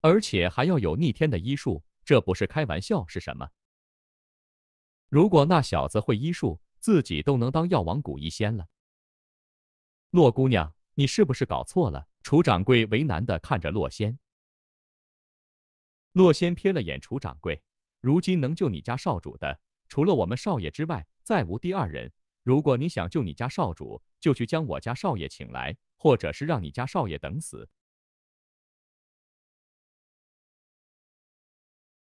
S1: 而且还要有逆天的医术，这不是开玩笑是什么？如果那小子会医术？自己都能当药王谷一仙了，洛姑娘，你是不是搞错了？楚掌柜为难的看着洛仙。洛仙瞥了眼楚掌柜，如今能救你家少主的，除了我们少爷之外，再无第二人。如果你想救你家少主，就去将我家少爷请来，或者是让你家少爷等死。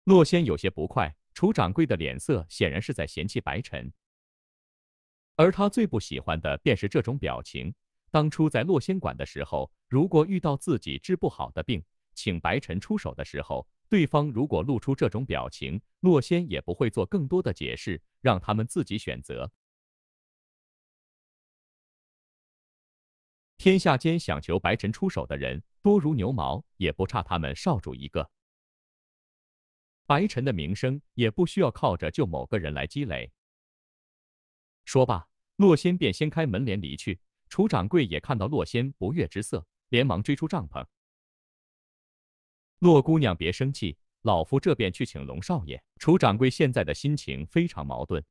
S1: 洛仙有些不快，楚掌柜的脸色显然是在嫌弃白尘。而他最不喜欢的便是这种表情。当初在洛仙馆的时候，如果遇到自己治不好的病，请白沉出手的时候，对方如果露出这种表情，洛仙也不会做更多的解释，让他们自己选择。天下间想求白沉出手的人多如牛毛，也不差他们少主一个。白沉的名声也不需要靠着救某个人来积累。说罢。洛仙便掀开门帘离去，楚掌柜也看到洛仙不悦之色，连忙追出帐篷。洛姑娘别生气，老夫这便去请龙少爷。楚掌柜现在的心情非常矛盾，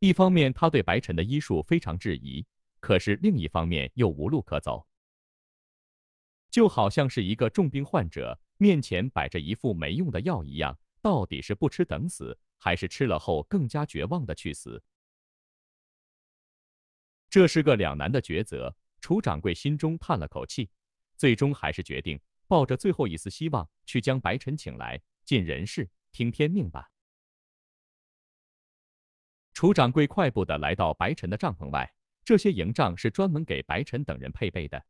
S1: 一方面他对白晨的医术非常质疑，可是另一方面又无路可走，就好像是一个重病患者面前摆着一副没用的药一样，到底是不吃等死，还是吃了后更加绝望的去死？这是个两难的抉择，楚掌柜心中叹了口气，最终还是决定抱着最后一丝希望去将白尘请来。尽人事，听天命吧。楚掌柜快步的来到白晨的帐篷外，这些营帐是专门给白晨等人配备的，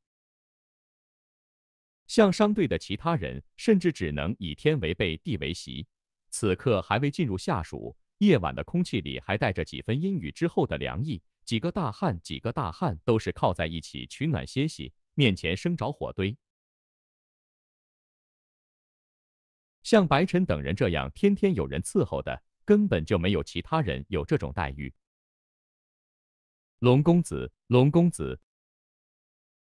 S1: 像商队的其他人，甚至只能以天为被，地为席。此刻还未进入下暑，夜晚的空气里还带着几分阴雨之后的凉意。几个大汉，几个大汉都是靠在一起取暖歇息，面前生着火堆。像白晨等人这样天天有人伺候的，根本就没有其他人有这种待遇。龙公子，龙公子，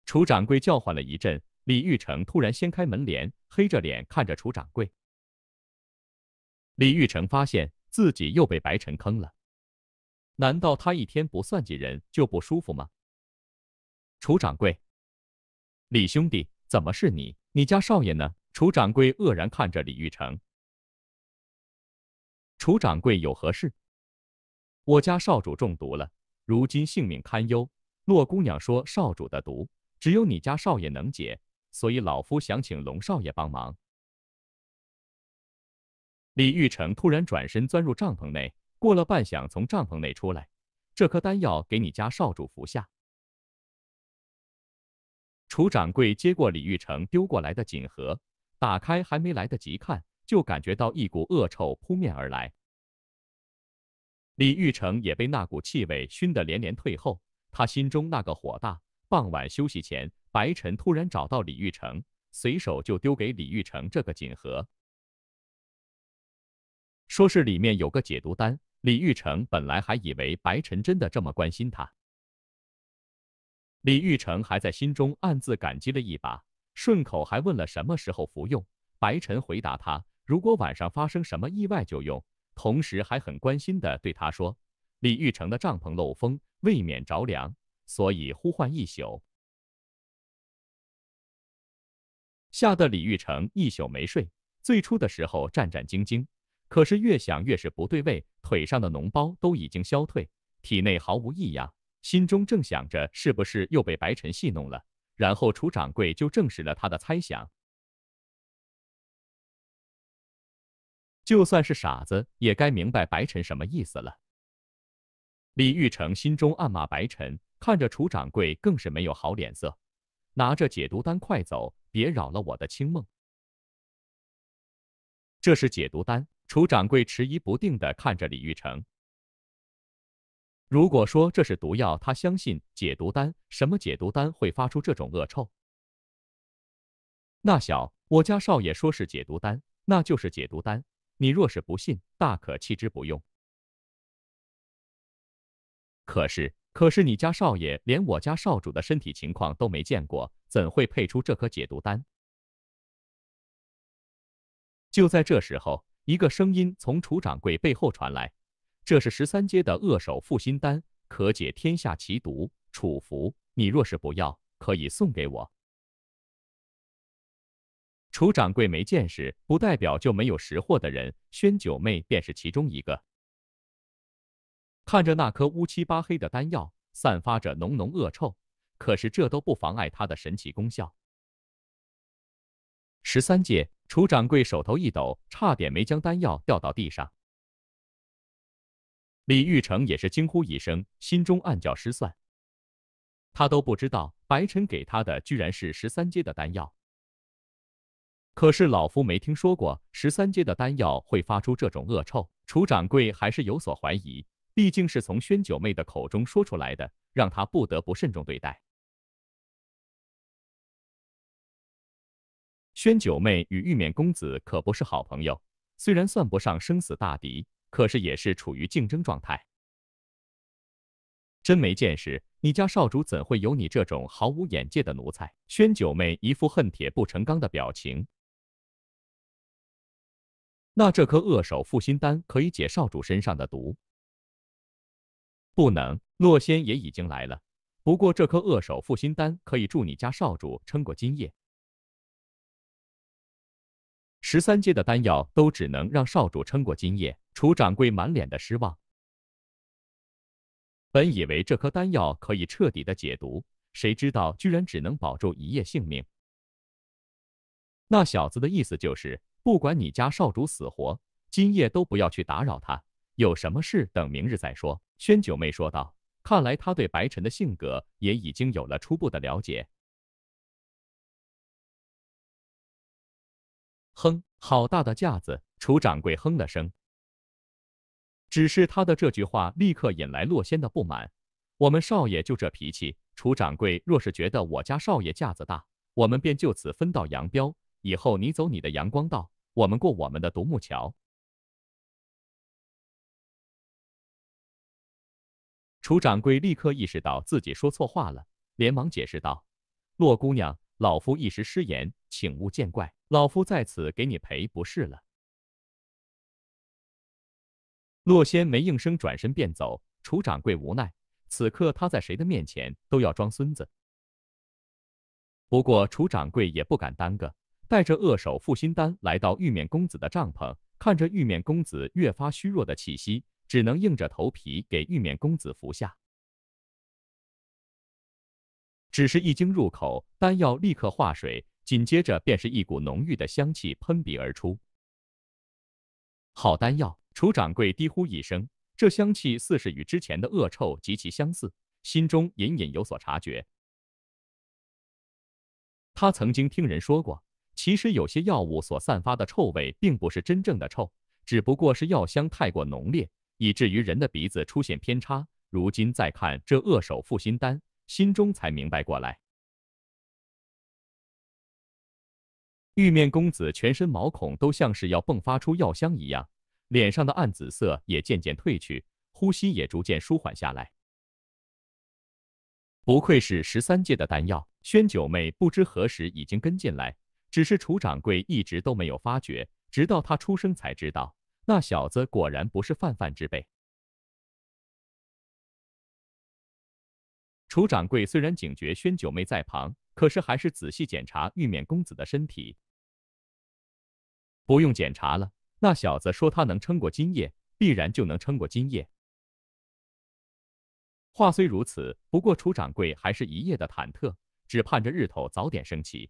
S1: 楚掌柜叫唤了一阵，李玉成突然掀开门帘，黑着脸看着楚掌柜。李玉成发现自己又被白晨坑了。难道他一天不算计人就不舒服吗？楚掌柜，李兄弟，怎么是你？你家少爷呢？楚掌柜愕然看着李玉成。楚掌柜有何事？我家少主中毒了，如今性命堪忧。洛姑娘说，少主的毒只有你家少爷能解，所以老夫想请龙少爷帮忙。李玉成突然转身钻入帐篷内。过了半晌，从帐篷内出来，这颗丹药给你家少主服下。楚掌柜接过李玉成丢过来的锦盒，打开还没来得及看，就感觉到一股恶臭扑面而来。李玉成也被那股气味熏得连连退后，他心中那个火大。傍晚休息前，白晨突然找到李玉成，随手就丢给李玉成这个锦盒，说是里面有个解毒丹。李玉成本来还以为白晨真的这么关心他，李玉成还在心中暗自感激了一把，顺口还问了什么时候服用。白晨回答他，如果晚上发生什么意外就用，同时还很关心的对他说，李玉成的帐篷漏风，未免着凉，所以呼唤一宿，吓得李玉成一宿没睡。最初的时候战战兢兢。可是越想越是不对味，腿上的脓包都已经消退，体内毫无异样，心中正想着是不是又被白晨戏弄了，然后楚掌柜就证实了他的猜想。就算是傻子也该明白白晨什么意思了。李玉成心中暗骂白晨，看着楚掌柜更是没有好脸色，拿着解毒丹快走，别扰了我的清梦。这是解毒丹。楚掌柜迟疑不定地看着李玉成。如果说这是毒药，他相信解毒丹。什么解毒丹会发出这种恶臭？那小我家少爷说是解毒丹，那就是解毒丹。你若是不信，大可弃之不用。可是，可是你家少爷连我家少主的身体情况都没见过，怎会配出这颗解毒丹？就在这时候。一个声音从楚掌柜背后传来：“这是十三阶的恶守负心丹，可解天下奇毒。楚福，你若是不要，可以送给我。”楚掌柜没见识，不代表就没有识货的人。宣九妹便是其中一个。看着那颗乌漆八黑的丹药，散发着浓浓恶臭，可是这都不妨碍它的神奇功效。十三届，楚掌柜手头一抖，差点没将丹药掉到地上。李玉成也是惊呼一声，心中暗叫失算。他都不知道白晨给他的居然是十三阶的丹药。可是老夫没听说过十三阶的丹药会发出这种恶臭。楚掌柜还是有所怀疑，毕竟是从宣九妹的口中说出来的，让他不得不慎重对待。宣九妹与玉面公子可不是好朋友，虽然算不上生死大敌，可是也是处于竞争状态。真没见识，你家少主怎会有你这种毫无眼界的奴才？宣九妹一副恨铁不成钢的表情。那这颗恶手复心丹可以解少主身上的毒？不能，洛仙也已经来了。不过这颗恶手复心丹可以助你家少主撑过今夜。十三阶的丹药都只能让少主撑过今夜，楚掌柜满脸的失望。本以为这颗丹药可以彻底的解毒，谁知道居然只能保住一夜性命。那小子的意思就是，不管你家少主死活，今夜都不要去打扰他，有什么事等明日再说。宣九妹说道，看来他对白沉的性格也已经有了初步的了解。哼，好大的架子！楚掌柜哼了声。只是他的这句话立刻引来洛仙的不满。我们少爷就这脾气，楚掌柜若是觉得我家少爷架子大，我们便就此分道扬镳。以后你走你的阳光道，我们过我们的独木桥。楚掌柜立刻意识到自己说错话了，连忙解释道：“洛姑娘，老夫一时失言，请勿见怪。”老夫在此给你赔不是了。洛仙没应声，转身便走。楚掌柜无奈，此刻他在谁的面前都要装孙子。不过楚掌柜也不敢耽搁，带着恶手负心丹来到玉面公子的帐篷，看着玉面公子越发虚弱的气息，只能硬着头皮给玉面公子服下。只是一经入口，丹药立刻化水。紧接着便是一股浓郁的香气喷鼻而出，好丹药！楚掌柜低呼一声，这香气似是与之前的恶臭极其相似，心中隐隐有所察觉。他曾经听人说过，其实有些药物所散发的臭味并不是真正的臭，只不过是药香太过浓烈，以至于人的鼻子出现偏差。如今再看这恶手负心丹，心中才明白过来。玉面公子全身毛孔都像是要迸发出药香一样，脸上的暗紫色也渐渐褪去，呼吸也逐渐舒缓下来。不愧是十三界的丹药，宣九妹不知何时已经跟进来，只是楚掌柜一直都没有发觉，直到他出生才知道，那小子果然不是泛泛之辈。楚掌柜虽然警觉，宣九妹在旁，可是还是仔细检查玉面公子的身体。不用检查了，那小子说他能撑过今夜，必然就能撑过今夜。话虽如此，不过楚掌柜还是一夜的忐忑，只盼着日头早点升起。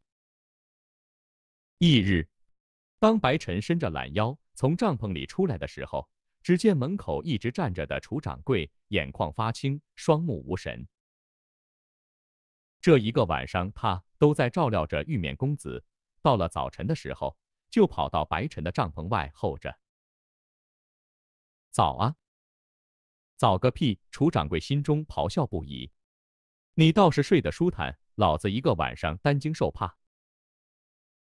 S1: 翌日，当白晨伸着懒腰从帐篷里出来的时候，只见门口一直站着的楚掌柜眼眶发青，双目无神。这一个晚上，他都在照料着玉面公子。到了早晨的时候，就跑到白晨的帐篷外候着。早啊！早个屁！楚掌柜心中咆哮不已。你倒是睡得舒坦，老子一个晚上担惊受怕。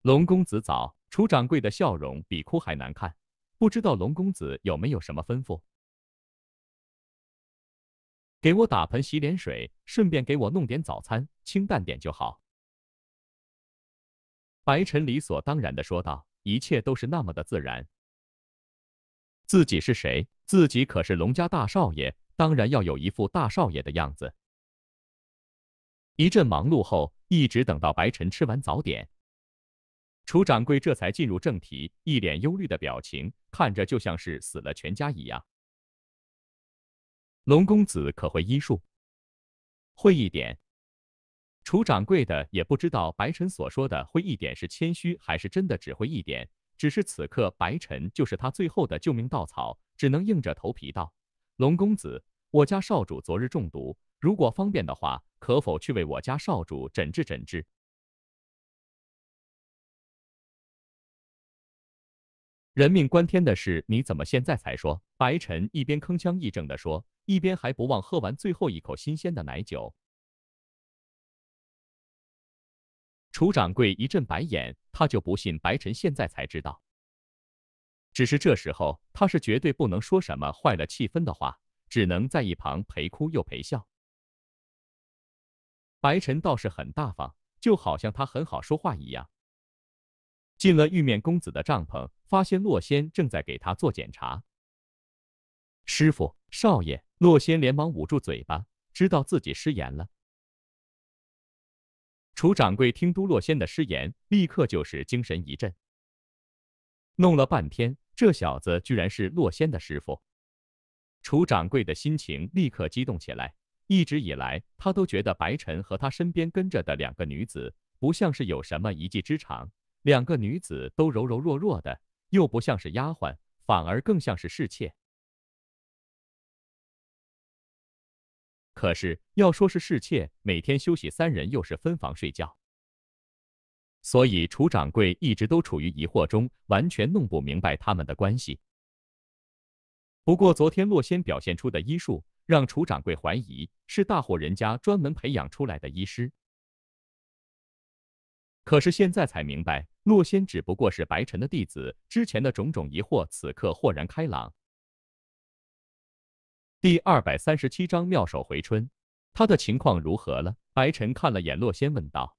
S1: 龙公子早！楚掌柜的笑容比哭还难看。不知道龙公子有没有什么吩咐？给我打盆洗脸水，顺便给我弄点早餐。清淡点就好。”白晨理所当然的说道，一切都是那么的自然。自己是谁？自己可是龙家大少爷，当然要有一副大少爷的样子。一阵忙碌后，一直等到白晨吃完早点，楚掌柜这才进入正题，一脸忧虑的表情，看着就像是死了全家一样。龙公子可会医术？会一点。楚掌柜的也不知道白沉所说的会一点是谦虚还是真的只会一点，只是此刻白沉就是他最后的救命稻草，只能硬着头皮道：“龙公子，我家少主昨日中毒，如果方便的话，可否去为我家少主诊治诊治？人命关天的事，你怎么现在才说？”白晨一边铿锵义正地说，一边还不忘喝完最后一口新鲜的奶酒。楚掌柜一阵白眼，他就不信白晨现在才知道。只是这时候，他是绝对不能说什么坏了气氛的话，只能在一旁陪哭又陪笑。白晨倒是很大方，就好像他很好说话一样。进了玉面公子的帐篷，发现洛仙正在给他做检查。师傅、少爷，洛仙连忙捂住嘴巴，知道自己失言了。楚掌柜听都洛仙的失言，立刻就是精神一振。弄了半天，这小子居然是洛仙的师傅，楚掌柜的心情立刻激动起来。一直以来，他都觉得白晨和他身边跟着的两个女子不像是有什么一技之长，两个女子都柔柔弱弱的，又不像是丫鬟，反而更像是侍妾。可是要说是侍妾，每天休息三人又是分房睡觉，所以楚掌柜一直都处于疑惑中，完全弄不明白他们的关系。不过昨天洛仙表现出的医术，让楚掌柜怀疑是大户人家专门培养出来的医师。可是现在才明白，洛仙只不过是白尘的弟子，之前的种种疑惑此刻豁然开朗。第二百三十七章妙手回春。他的情况如何了？白晨看了眼洛仙，问道：“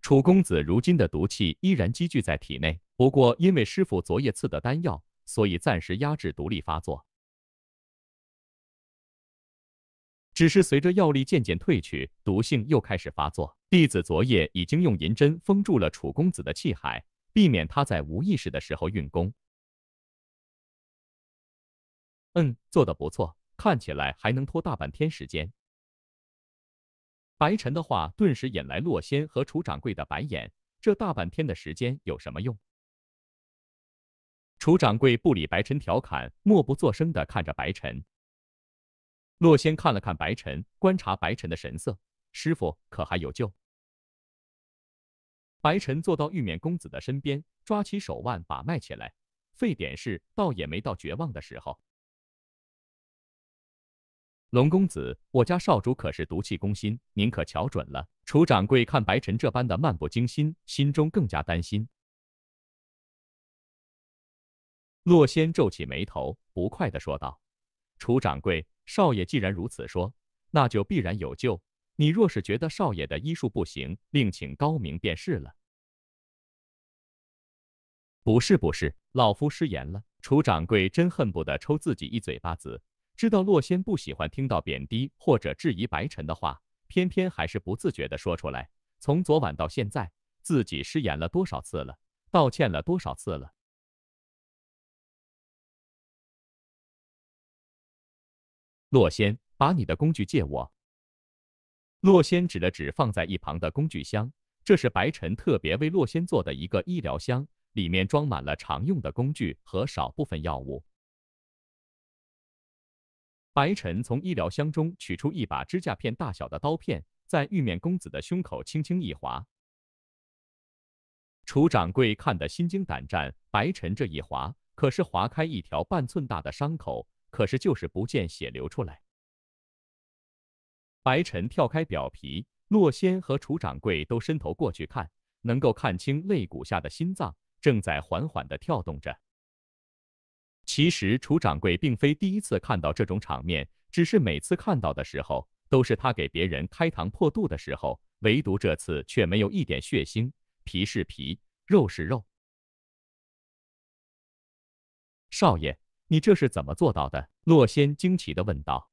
S1: 楚公子如今的毒气依然积聚在体内，不过因为师傅昨夜赐的丹药，所以暂时压制毒力发作。只是随着药力渐渐退去，毒性又开始发作。弟子昨夜已经用银针封住了楚公子的气海，避免他在无意识的时候运功。”嗯，做的不错，看起来还能拖大半天时间。白晨的话顿时引来洛仙和楚掌柜的白眼。这大半天的时间有什么用？楚掌柜不理白晨调侃，默不作声的看着白晨。洛仙看了看白晨，观察白晨的神色。师傅可还有救？白晨坐到玉面公子的身边，抓起手腕把脉起来。费点事，倒也没到绝望的时候。龙公子，我家少主可是毒气攻心，您可瞧准了？楚掌柜看白晨这般的漫不经心，心中更加担心。洛仙皱起眉头，不快的说道：“楚掌柜，少爷既然如此说，那就必然有救。你若是觉得少爷的医术不行，另请高明便是了。”不是不是，老夫失言了。楚掌柜真恨不得抽自己一嘴巴子。知道洛仙不喜欢听到贬低或者质疑白沉的话，偏偏还是不自觉的说出来。从昨晚到现在，自己失言了多少次了？道歉了多少次了？洛仙，把你的工具借我。洛仙指了指放在一旁的工具箱，这是白沉特别为洛仙做的一个医疗箱，里面装满了常用的工具和少部分药物。白沉从医疗箱中取出一把指甲片大小的刀片，在玉面公子的胸口轻轻一划。楚掌柜看得心惊胆战，白沉这一划可是划开一条半寸大的伤口，可是就是不见血流出来。白晨跳开表皮，洛仙和楚掌柜都伸头过去看，能够看清肋骨下的心脏正在缓缓地跳动着。其实楚掌柜并非第一次看到这种场面，只是每次看到的时候都是他给别人开膛破肚的时候，唯独这次却没有一点血腥，皮是皮，肉是肉。少爷，你这是怎么做到的？洛仙惊奇地问道。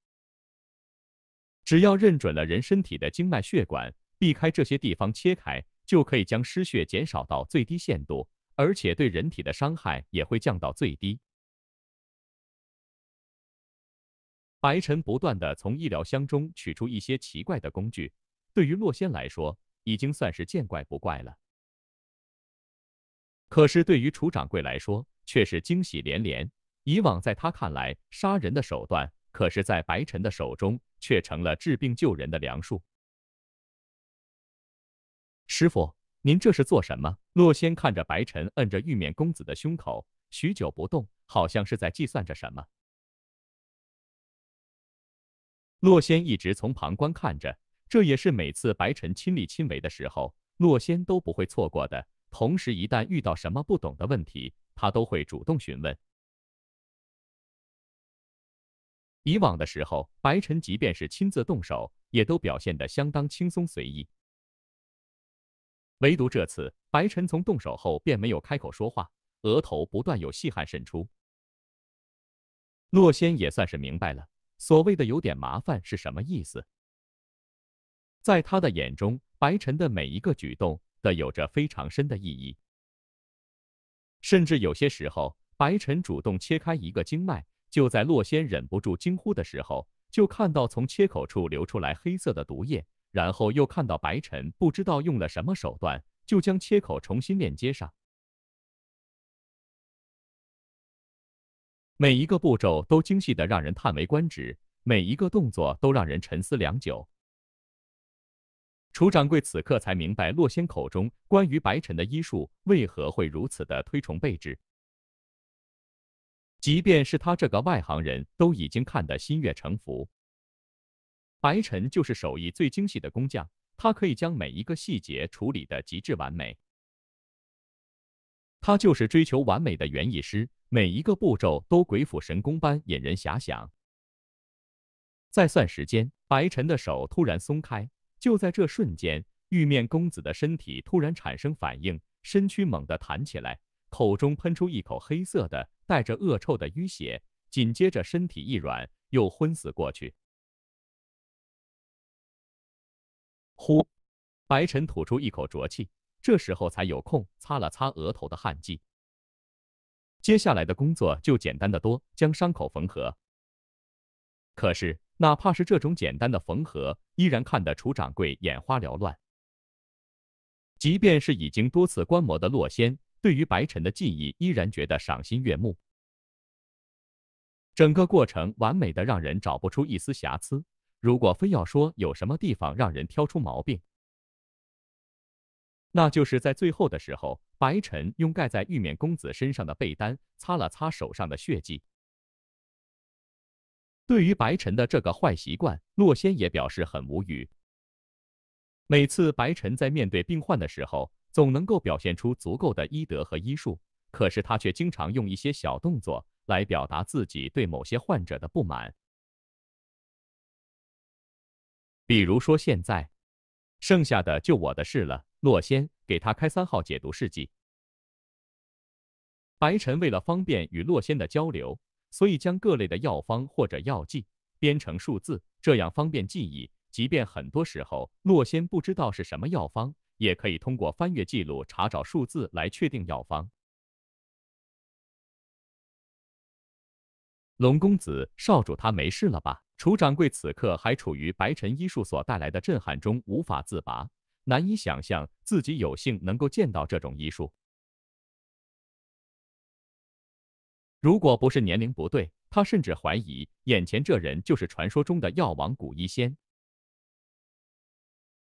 S1: 只要认准了人身体的经脉血管，避开这些地方切开，就可以将失血减少到最低限度，而且对人体的伤害也会降到最低。白晨不断的从医疗箱中取出一些奇怪的工具，对于洛仙来说，已经算是见怪不怪了。可是对于楚掌柜来说，却是惊喜连连。以往在他看来，杀人的手段，可是在白晨的手中，却成了治病救人的良术。师傅，您这是做什么？洛仙看着白晨，摁着玉面公子的胸口，许久不动，好像是在计算着什么。洛仙一直从旁观看着，这也是每次白晨亲力亲为的时候，洛仙都不会错过的。同时，一旦遇到什么不懂的问题，他都会主动询问。以往的时候，白晨即便是亲自动手，也都表现得相当轻松随意。唯独这次，白晨从动手后便没有开口说话，额头不断有细汗渗出。洛仙也算是明白了。所谓的有点麻烦是什么意思？在他的眼中，白晨的每一个举动都有着非常深的意义，甚至有些时候，白晨主动切开一个经脉，就在洛仙忍不住惊呼的时候，就看到从切口处流出来黑色的毒液，然后又看到白晨不知道用了什么手段，就将切口重新链接上。每一个步骤都精细的让人叹为观止，每一个动作都让人沉思良久。楚掌柜此刻才明白洛仙口中关于白尘的医术为何会如此的推崇备至，即便是他这个外行人都已经看得心悦诚服。白尘就是手艺最精细的工匠，他可以将每一个细节处理得极致完美。他就是追求完美的园艺师，每一个步骤都鬼斧神工般引人遐想。再算时间，白晨的手突然松开，就在这瞬间，玉面公子的身体突然产生反应，身躯猛地弹起来，口中喷出一口黑色的、带着恶臭的淤血，紧接着身体一软，又昏死过去。呼，白晨吐出一口浊气。这时候才有空擦了擦额头的汗迹。接下来的工作就简单的多，将伤口缝合。可是，哪怕是这种简单的缝合，依然看得楚掌柜眼花缭乱。即便是已经多次观摩的洛仙，对于白尘的技艺依然觉得赏心悦目。整个过程完美的让人找不出一丝瑕疵。如果非要说有什么地方让人挑出毛病，那就是在最后的时候，白晨用盖在玉面公子身上的被单擦了擦手上的血迹。对于白晨的这个坏习惯，洛仙也表示很无语。每次白晨在面对病患的时候，总能够表现出足够的医德和医术，可是他却经常用一些小动作来表达自己对某些患者的不满。比如说现在。剩下的就我的事了。洛仙，给他开三号解毒试剂。白晨为了方便与洛仙的交流，所以将各类的药方或者药剂编成数字，这样方便记忆。即便很多时候洛仙不知道是什么药方，也可以通过翻阅记录查找数字来确定药方。龙公子、少主，他没事了吧？楚掌柜此刻还处于白辰医术所带来的震撼中，无法自拔，难以想象自己有幸能够见到这种医术。如果不是年龄不对，他甚至怀疑眼前这人就是传说中的药王古医仙。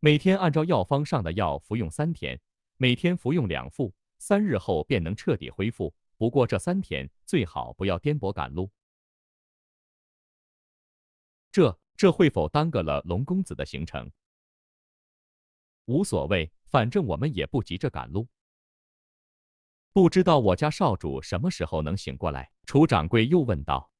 S1: 每天按照药方上的药服用三天，每天服用两副，三日后便能彻底恢复。不过这三天最好不要颠簸赶路。这这会否耽搁了龙公子的行程？无所谓，反正我们也不急着赶路。不知道我家少主什么时候能醒过来？楚掌柜又问道。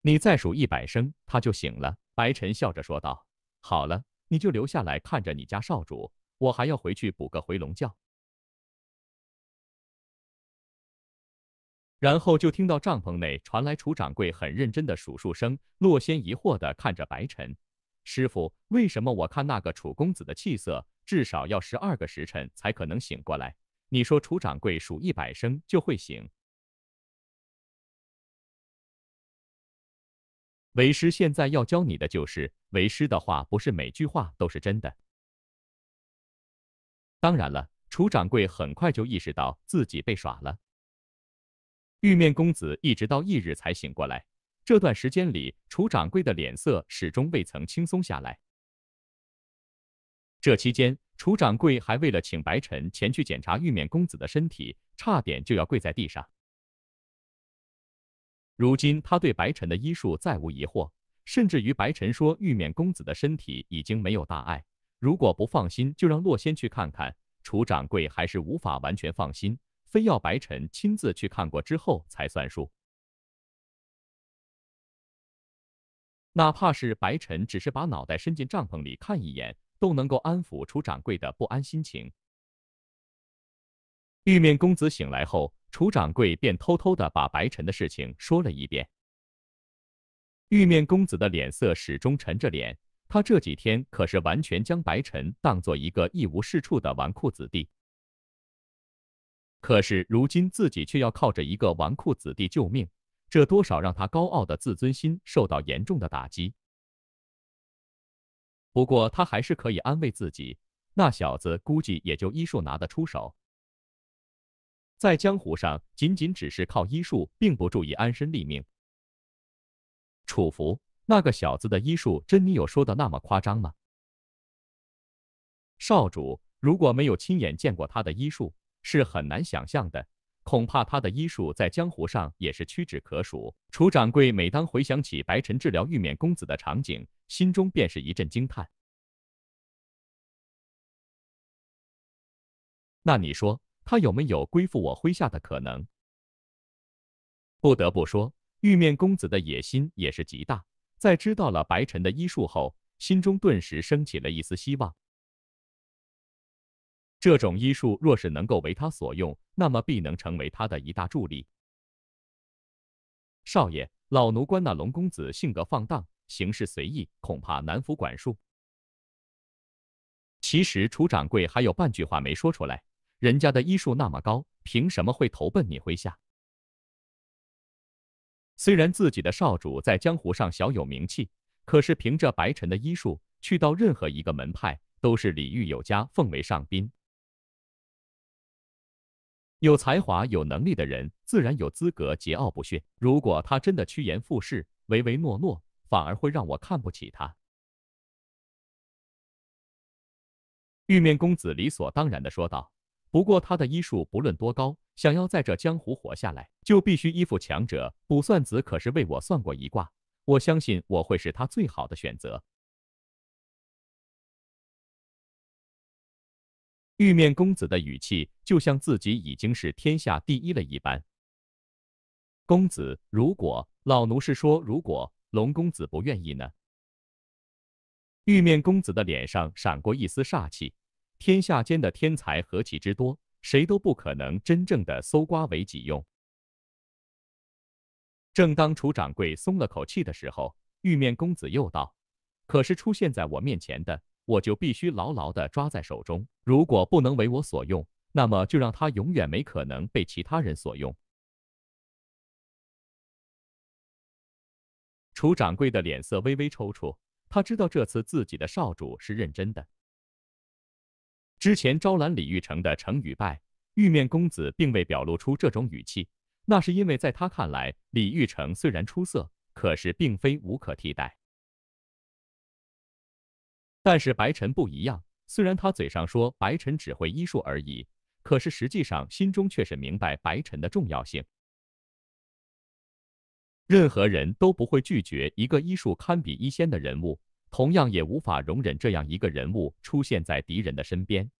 S1: 你再数一百声，他就醒了。白晨笑着说道。好了，你就留下来看着你家少主，我还要回去补个回笼觉。然后就听到帐篷内传来楚掌柜很认真的数数声。洛仙疑惑地看着白尘师傅：“为什么我看那个楚公子的气色，至少要十二个时辰才可能醒过来？你说楚掌柜数一百声就会醒？”为师现在要教你的就是，为师的话不是每句话都是真的。当然了，楚掌柜很快就意识到自己被耍了。玉面公子一直到翌日才醒过来，这段时间里，楚掌柜的脸色始终未曾轻松下来。这期间，楚掌柜还为了请白晨前去检查玉面公子的身体，差点就要跪在地上。如今他对白晨的医术再无疑惑，甚至于白晨说玉面公子的身体已经没有大碍，如果不放心，就让洛仙去看看。楚掌柜还是无法完全放心。非要白晨亲自去看过之后才算数，哪怕是白晨只是把脑袋伸进帐篷里看一眼，都能够安抚楚掌柜的不安心情。玉面公子醒来后，楚掌柜便偷偷的把白晨的事情说了一遍。玉面公子的脸色始终沉着脸，他这几天可是完全将白晨当做一个一无是处的纨绔子弟。可是如今自己却要靠着一个纨绔子弟救命，这多少让他高傲的自尊心受到严重的打击。不过他还是可以安慰自己，那小子估计也就医术拿得出手，在江湖上仅仅只是靠医术，并不注意安身立命。楚福，那个小子的医术真你有说的那么夸张吗？少主，如果没有亲眼见过他的医术，是很难想象的，恐怕他的医术在江湖上也是屈指可数。楚掌柜每当回想起白尘治疗玉面公子的场景，心中便是一阵惊叹。那你说，他有没有归附我麾下的可能？不得不说，玉面公子的野心也是极大。在知道了白尘的医术后，心中顿时升起了一丝希望。这种医术若是能够为他所用，那么必能成为他的一大助力。少爷，老奴观那龙公子性格放荡，行事随意，恐怕难服管束。其实，楚掌柜还有半句话没说出来：人家的医术那么高，凭什么会投奔你麾下？虽然自己的少主在江湖上小有名气，可是凭着白尘的医术，去到任何一个门派，都是礼遇有加，奉为上宾。有才华、有能力的人，自然有资格桀骜不驯。如果他真的趋炎附势、唯唯诺诺，反而会让我看不起他。玉面公子理所当然的说道：“不过他的医术不论多高，想要在这江湖活下来，就必须依附强者。卜算子可是为我算过一卦，我相信我会是他最好的选择。”玉面公子的语气，就像自己已经是天下第一了一般。公子，如果老奴是说，如果龙公子不愿意呢？玉面公子的脸上闪过一丝煞气。天下间的天才何其之多，谁都不可能真正的搜刮为己用。正当楚掌柜松了口气的时候，玉面公子又道：“可是出现在我面前的。”我就必须牢牢的抓在手中，如果不能为我所用，那么就让他永远没可能被其他人所用。楚掌柜的脸色微微抽搐，他知道这次自己的少主是认真的。之前招揽李玉成的成与败，玉面公子并未表露出这种语气，那是因为在他看来，李玉成虽然出色，可是并非无可替代。但是白辰不一样，虽然他嘴上说白辰只会医术而已，可是实际上心中却是明白白辰的重要性。任何人都不会拒绝一个医术堪比医仙的人物，同样也无法容忍这样一个人物出现在敌人的身边。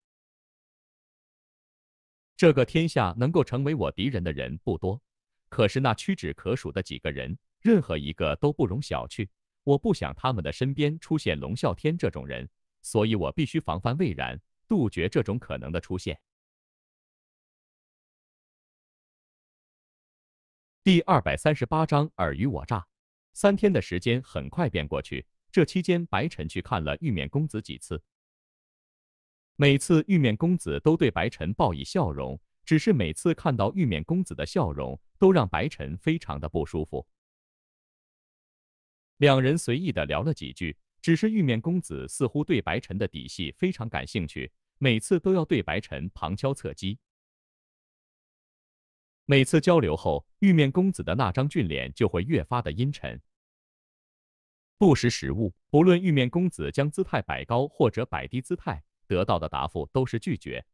S1: 这个天下能够成为我敌人的人不多，可是那屈指可数的几个人，任何一个都不容小觑。我不想他们的身边出现龙啸天这种人，所以我必须防范未然，杜绝这种可能的出现。第二百三十八章尔虞我诈。三天的时间很快便过去，这期间白晨去看了玉面公子几次，每次玉面公子都对白晨报以笑容，只是每次看到玉面公子的笑容，都让白晨非常的不舒服。两人随意的聊了几句，只是玉面公子似乎对白尘的底细非常感兴趣，每次都要对白尘旁敲侧击。每次交流后，玉面公子的那张俊脸就会越发的阴沉。不识时务，不论玉面公子将姿态摆高或者摆低，姿态得到的答复都是拒绝。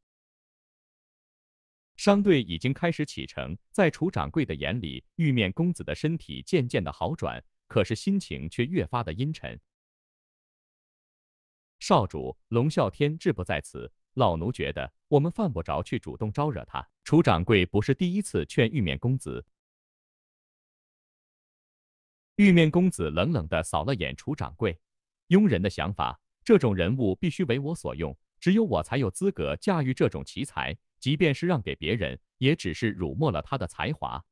S1: 商队已经开始启程，在楚掌柜的眼里，玉面公子的身体渐渐的好转。可是心情却越发的阴沉。少主龙啸天志不在此，老奴觉得我们犯不着去主动招惹他。楚掌柜不是第一次劝玉面公子。玉面公子冷冷的扫了眼楚掌柜，庸人的想法，这种人物必须为我所用，只有我才有资格驾驭这种奇才，即便是让给别人，也只是辱没了他的才华。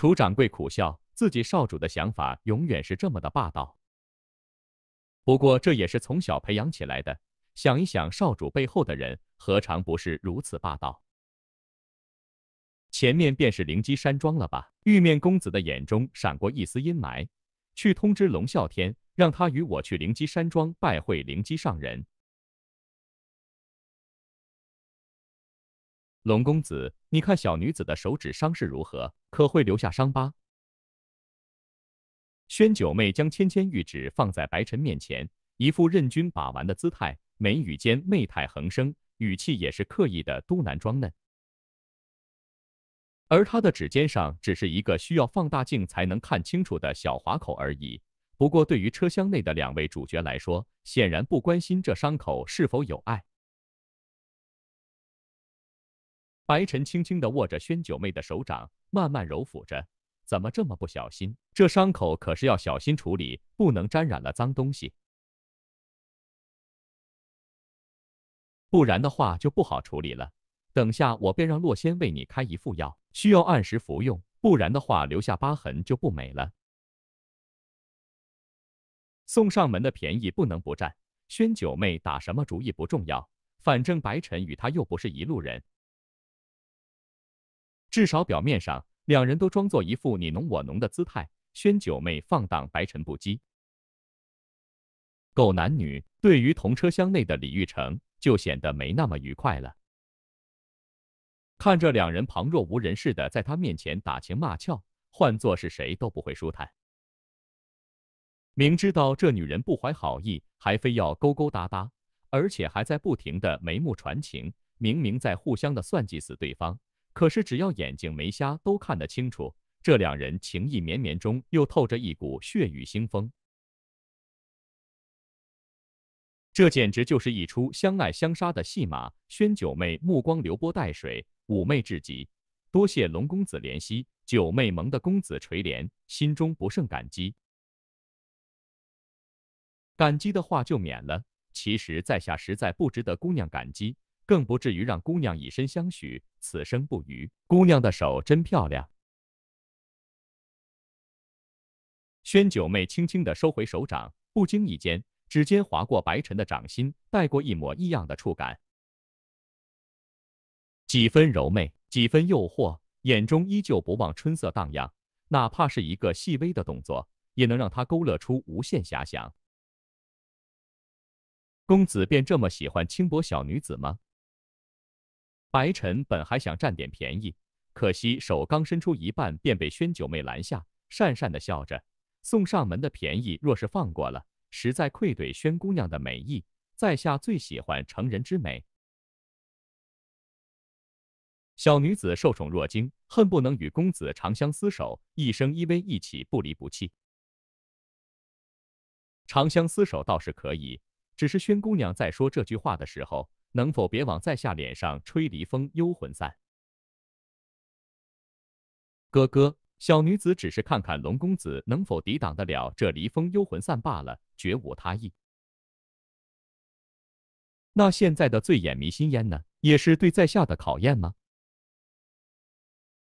S1: 楚掌柜苦笑，自己少主的想法永远是这么的霸道。不过这也是从小培养起来的。想一想，少主背后的人何尝不是如此霸道？前面便是灵机山庄了吧？玉面公子的眼中闪过一丝阴霾，去通知龙啸天，让他与我去灵机山庄拜会灵机上人。龙公子，你看小女子的手指伤势如何？可会留下伤疤？宣九妹将芊芊玉指放在白尘面前，一副任君把玩的姿态，眉宇间媚态横生，语气也是刻意的都囔装嫩。而她的指尖上只是一个需要放大镜才能看清楚的小划口而已。不过对于车厢内的两位主角来说，显然不关心这伤口是否有碍。白尘轻轻地握着宣九妹的手掌，慢慢揉抚着。怎么这么不小心？这伤口可是要小心处理，不能沾染了脏东西，不然的话就不好处理了。等下我便让洛仙为你开一副药，需要按时服用，不然的话留下疤痕就不美了。送上门的便宜不能不占。宣九妹打什么主意不重要，反正白晨与他又不是一路人。至少表面上，两人都装作一副你侬我侬的姿态。宣九妹放荡，白尘不羁，狗男女。对于同车厢内的李玉成，就显得没那么愉快了。看着两人旁若无人似的在他面前打情骂俏，换作是谁都不会舒坦。明知道这女人不怀好意，还非要勾勾搭搭，而且还在不停的眉目传情，明明在互相的算计死对方。可是只要眼睛没瞎，都看得清楚。这两人情意绵绵中又透着一股血雨腥风，这简直就是一出相爱相杀的戏码。宣九妹目光流波带水，妩媚至极。多谢龙公子怜惜，九妹蒙的公子垂怜，心中不胜感激。感激的话就免了。其实，在下实在不值得姑娘感激。更不至于让姑娘以身相许，此生不渝。姑娘的手真漂亮。宣九妹轻轻地收回手掌，不经意间，指尖划过白晨的掌心，带过一抹异样的触感，几分柔媚，几分诱惑，眼中依旧不忘春色荡漾。哪怕是一个细微的动作，也能让她勾勒出无限遐想。公子便这么喜欢轻薄小女子吗？白沉本还想占点便宜，可惜手刚伸出一半，便被宣九妹拦下，讪讪的笑着：“送上门的便宜若是放过了，实在愧对宣姑娘的美意。在下最喜欢成人之美，小女子受宠若惊，恨不能与公子长相厮守，一生依偎一起，不离不弃。长相厮守倒是可以，只是宣姑娘在说这句话的时候。”能否别往在下脸上吹离风幽魂散？哥哥，小女子只是看看龙公子能否抵挡得了这离风幽魂散罢了，绝无他意。那现在的醉眼迷心烟呢？也是对在下的考验吗？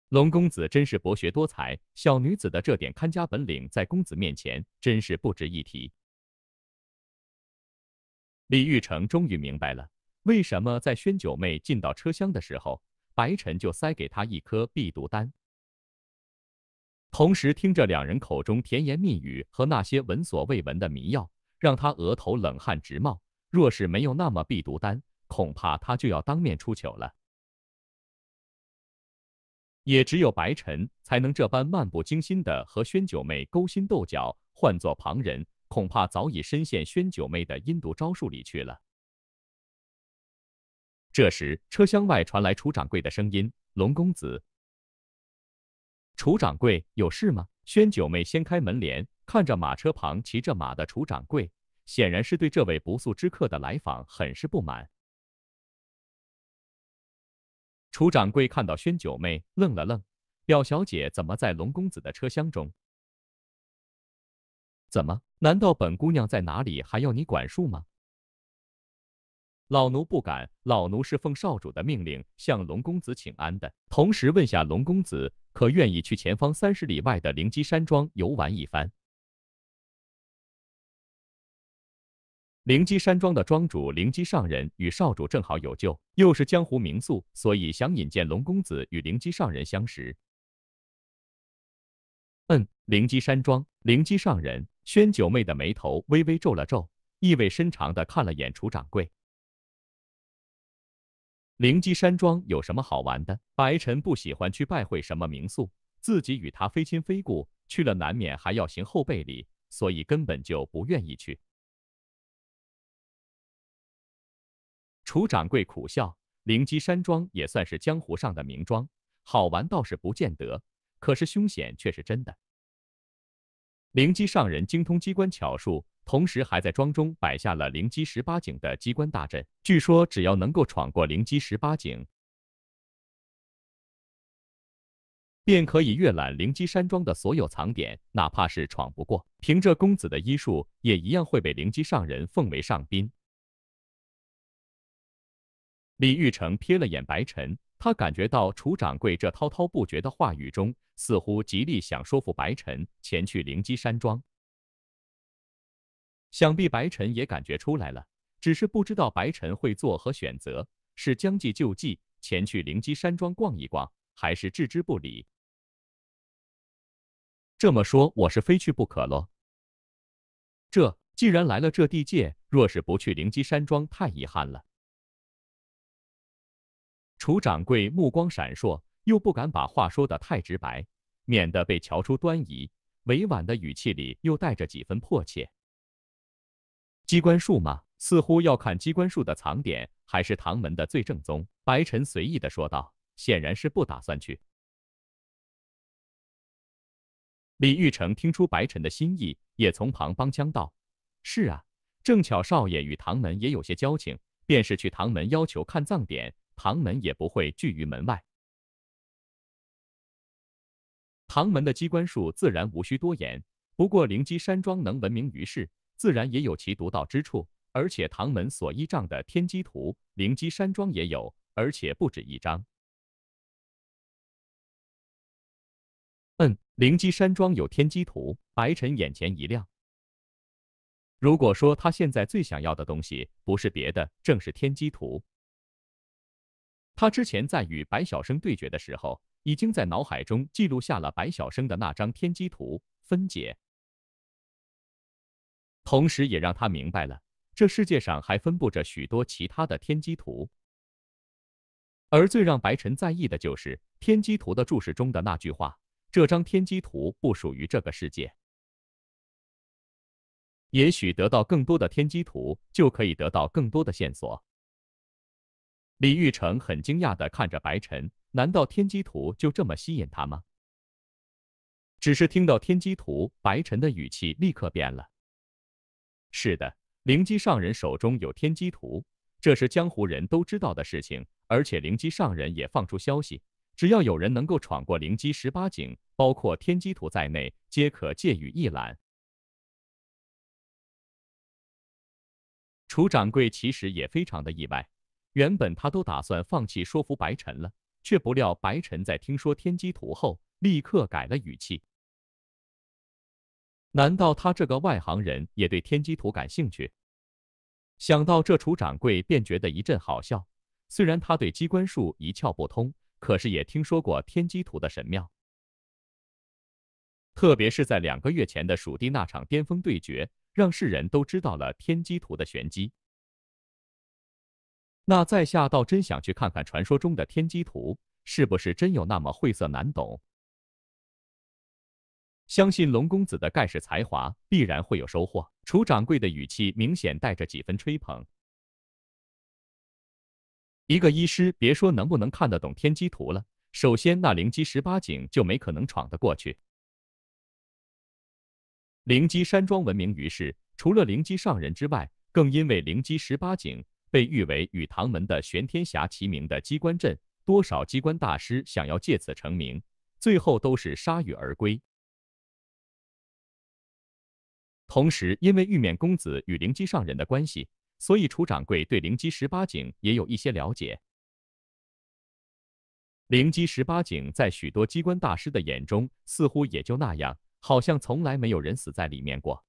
S1: 龙公子真是博学多才，小女子的这点看家本领在公子面前真是不值一提。李玉成终于明白了。为什么在宣九妹进到车厢的时候，白晨就塞给她一颗避毒丹？同时听着两人口中甜言蜜语和那些闻所未闻的迷药，让他额头冷汗直冒。若是没有那么避毒丹，恐怕他就要当面出糗了。也只有白晨才能这般漫不经心的和宣九妹勾心斗角，换做旁人，恐怕早已深陷宣九妹的阴毒招数里去了。这时，车厢外传来楚掌柜的声音：“龙公子，楚掌柜，有事吗？”宣九妹掀开门帘，看着马车旁骑着马的楚掌柜，显然是对这位不速之客的来访很是不满。楚掌柜看到宣九妹，愣了愣：“表小姐怎么在龙公子的车厢中？怎么？难道本姑娘在哪里还要你管束吗？”老奴不敢，老奴是奉少主的命令向龙公子请安的，同时问下龙公子可愿意去前方三十里外的灵基山庄游玩一番。灵基山庄的庄主灵基上人与少主正好有旧，又是江湖名宿，所以想引荐龙公子与灵基上人相识。嗯，灵基山庄，灵基上人，宣九妹的眉头微微皱了皱，意味深长的看了眼楚掌柜。灵基山庄有什么好玩的？白沉不喜欢去拜会什么民宿，自己与他非亲非故，去了难免还要行后辈礼，所以根本就不愿意去。楚掌柜苦笑，灵基山庄也算是江湖上的名庄，好玩倒是不见得，可是凶险却是真的。灵基上人精通机关巧术。同时还在庄中摆下了灵机十八井的机关大阵，据说只要能够闯过灵机十八井，便可以阅览灵机山庄的所有藏点。哪怕是闯不过，凭着公子的医术，也一样会被灵机上人奉为上宾。李玉成瞥了眼白尘，他感觉到楚掌柜这滔滔不绝的话语中，似乎极力想说服白尘前去灵机山庄。想必白晨也感觉出来了，只是不知道白晨会做何选择，是将计就计前去灵机山庄逛一逛，还是置之不理。这么说，我是非去不可喽。这既然来了这地界，若是不去灵机山庄，太遗憾了。楚掌柜目光闪烁，又不敢把话说得太直白，免得被瞧出端倪。委婉的语气里又带着几分迫切。机关术吗？似乎要看机关术的藏点，还是唐门的最正宗。白沉随意的说道，显然是不打算去。李玉成听出白沉的心意，也从旁帮腔道：“是啊，正巧少爷与唐门也有些交情，便是去唐门要求看葬点，唐门也不会拒于门外。”唐门的机关术自然无需多言，不过灵机山庄能闻名于世。自然也有其独到之处，而且唐门所依仗的天机图，灵机山庄也有，而且不止一张。嗯，灵机山庄有天机图，白沉眼前一亮。如果说他现在最想要的东西不是别的，正是天机图。他之前在与白晓生对决的时候，已经在脑海中记录下了白晓生的那张天机图分解。同时，也让他明白了，这世界上还分布着许多其他的天机图。而最让白晨在意的就是天机图的注释中的那句话：“这张天机图不属于这个世界。”也许得到更多的天机图，就可以得到更多的线索。李玉成很惊讶的看着白晨：“难道天机图就这么吸引他吗？”只是听到天机图，白晨的语气立刻变了。是的，灵机上人手中有天机图，这是江湖人都知道的事情。而且灵机上人也放出消息，只要有人能够闯过灵机十八景，包括天机图在内，皆可借予一览。楚掌柜其实也非常的意外，原本他都打算放弃说服白沉了，却不料白沉在听说天机图后，立刻改了语气。难道他这个外行人也对天机图感兴趣？想到这，楚掌柜便觉得一阵好笑。虽然他对机关术一窍不通，可是也听说过天机图的神妙。特别是在两个月前的蜀地那场巅峰对决，让世人都知道了天机图的玄机。那在下倒真想去看看传说中的天机图，是不是真有那么晦涩难懂？相信龙公子的盖世才华，必然会有收获。楚掌柜的语气明显带着几分吹捧。一个医师，别说能不能看得懂天机图了，首先那灵机十八景就没可能闯得过去。灵机山庄闻名于世，除了灵机上人之外，更因为灵机十八景被誉为与唐门的玄天峡齐名的机关阵，多少机关大师想要借此成名，最后都是铩羽而归。同时，因为玉面公子与灵机上人的关系，所以楚掌柜对灵机十八景也有一些了解。灵机十八景在许多机关大师的眼中，似乎也就那样，好像从来没有人死在里面过。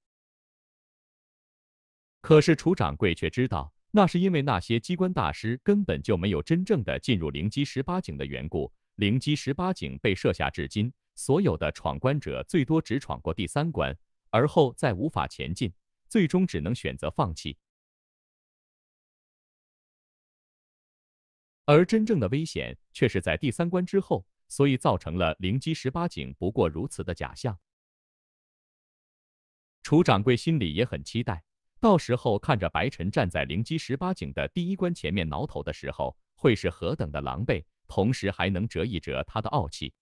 S1: 可是楚掌柜却知道，那是因为那些机关大师根本就没有真正的进入灵机十八景的缘故。灵机十八景被设下至今，所有的闯关者最多只闯过第三关。而后再无法前进，最终只能选择放弃。而真正的危险却是在第三关之后，所以造成了灵机十八景不过如此的假象。楚掌柜心里也很期待，到时候看着白晨站在灵机十八景的第一关前面挠头的时候，会是何等的狼狈，同时还能折一折他的傲气。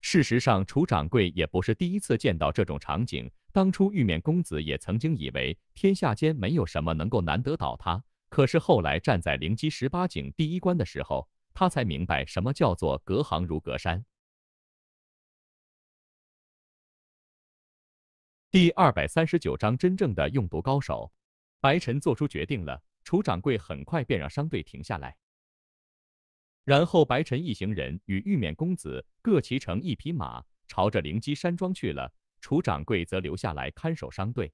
S1: 事实上，楚掌柜也不是第一次见到这种场景。当初玉面公子也曾经以为天下间没有什么能够难得倒他，可是后来站在灵机十八景第一关的时候，他才明白什么叫做隔行如隔山。第二百三十九章真正的用毒高手。白沉做出决定了，楚掌柜很快便让商队停下来。然后，白晨一行人与玉面公子各骑乘一匹马，朝着灵机山庄去了。楚掌柜则留下来看守商队。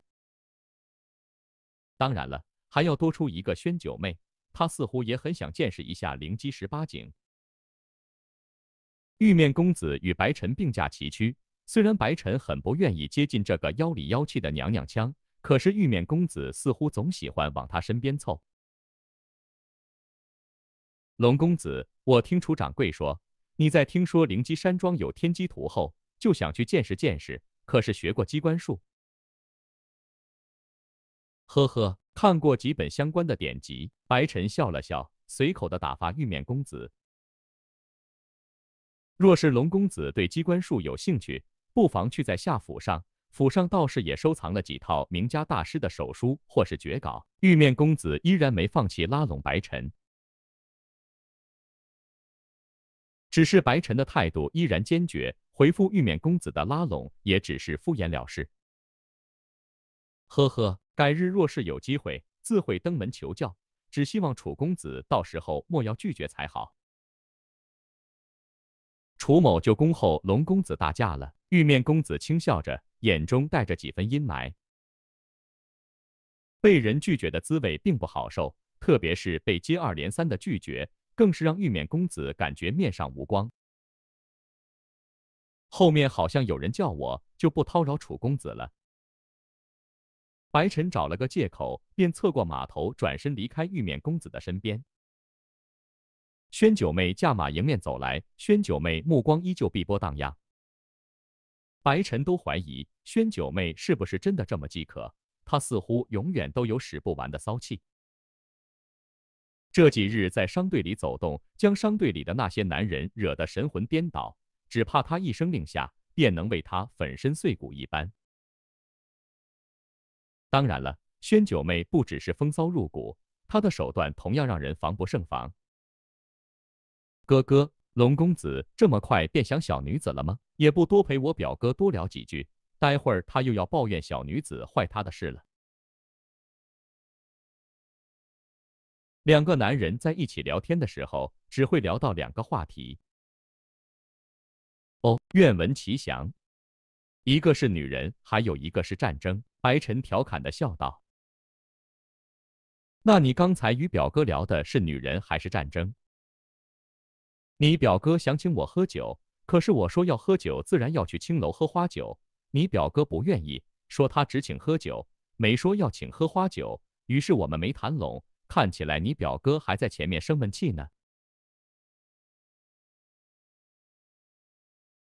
S1: 当然了，还要多出一个宣九妹，她似乎也很想见识一下灵机十八景。玉面公子与白晨并驾齐驱，虽然白晨很不愿意接近这个妖里妖气的娘娘腔，可是玉面公子似乎总喜欢往他身边凑。龙公子，我听楚掌柜说，你在听说灵机山庄有天机图后，就想去见识见识。可是学过机关术？呵呵，看过几本相关的典籍。白沉笑了笑，随口的打发玉面公子。若是龙公子对机关术有兴趣，不妨去在下府上，府上倒是也收藏了几套名家大师的手书或是绝稿。玉面公子依然没放弃拉拢白沉。只是白沉的态度依然坚决，回复玉面公子的拉拢也只是敷衍了事。呵呵，改日若是有机会，自会登门求教。只希望楚公子到时候莫要拒绝才好。楚某就恭候龙公子大驾了。玉面公子轻笑着，眼中带着几分阴霾。被人拒绝的滋味并不好受，特别是被接二连三的拒绝。更是让玉冕公子感觉面上无光。后面好像有人叫我，就不叨扰楚公子了。白沉找了个借口，便侧过马头，转身离开玉冕公子的身边。宣九妹驾马迎面走来，宣九妹目光依旧碧波荡漾。白晨都怀疑，宣九妹是不是真的这么饥渴？她似乎永远都有使不完的骚气。这几日在商队里走动，将商队里的那些男人惹得神魂颠倒，只怕他一声令下，便能为他粉身碎骨一般。当然了，宣九妹不只是风骚入骨，她的手段同样让人防不胜防。哥哥，龙公子这么快便想小女子了吗？也不多陪我表哥多聊几句，待会儿他又要抱怨小女子坏他的事了。两个男人在一起聊天的时候，只会聊到两个话题。哦，愿闻其详。一个是女人，还有一个是战争。白晨调侃的笑道：“那你刚才与表哥聊的是女人还是战争？”你表哥想请我喝酒，可是我说要喝酒，自然要去青楼喝花酒。你表哥不愿意，说他只请喝酒，没说要请喝花酒。于是我们没谈拢。看起来你表哥还在前面生闷气呢。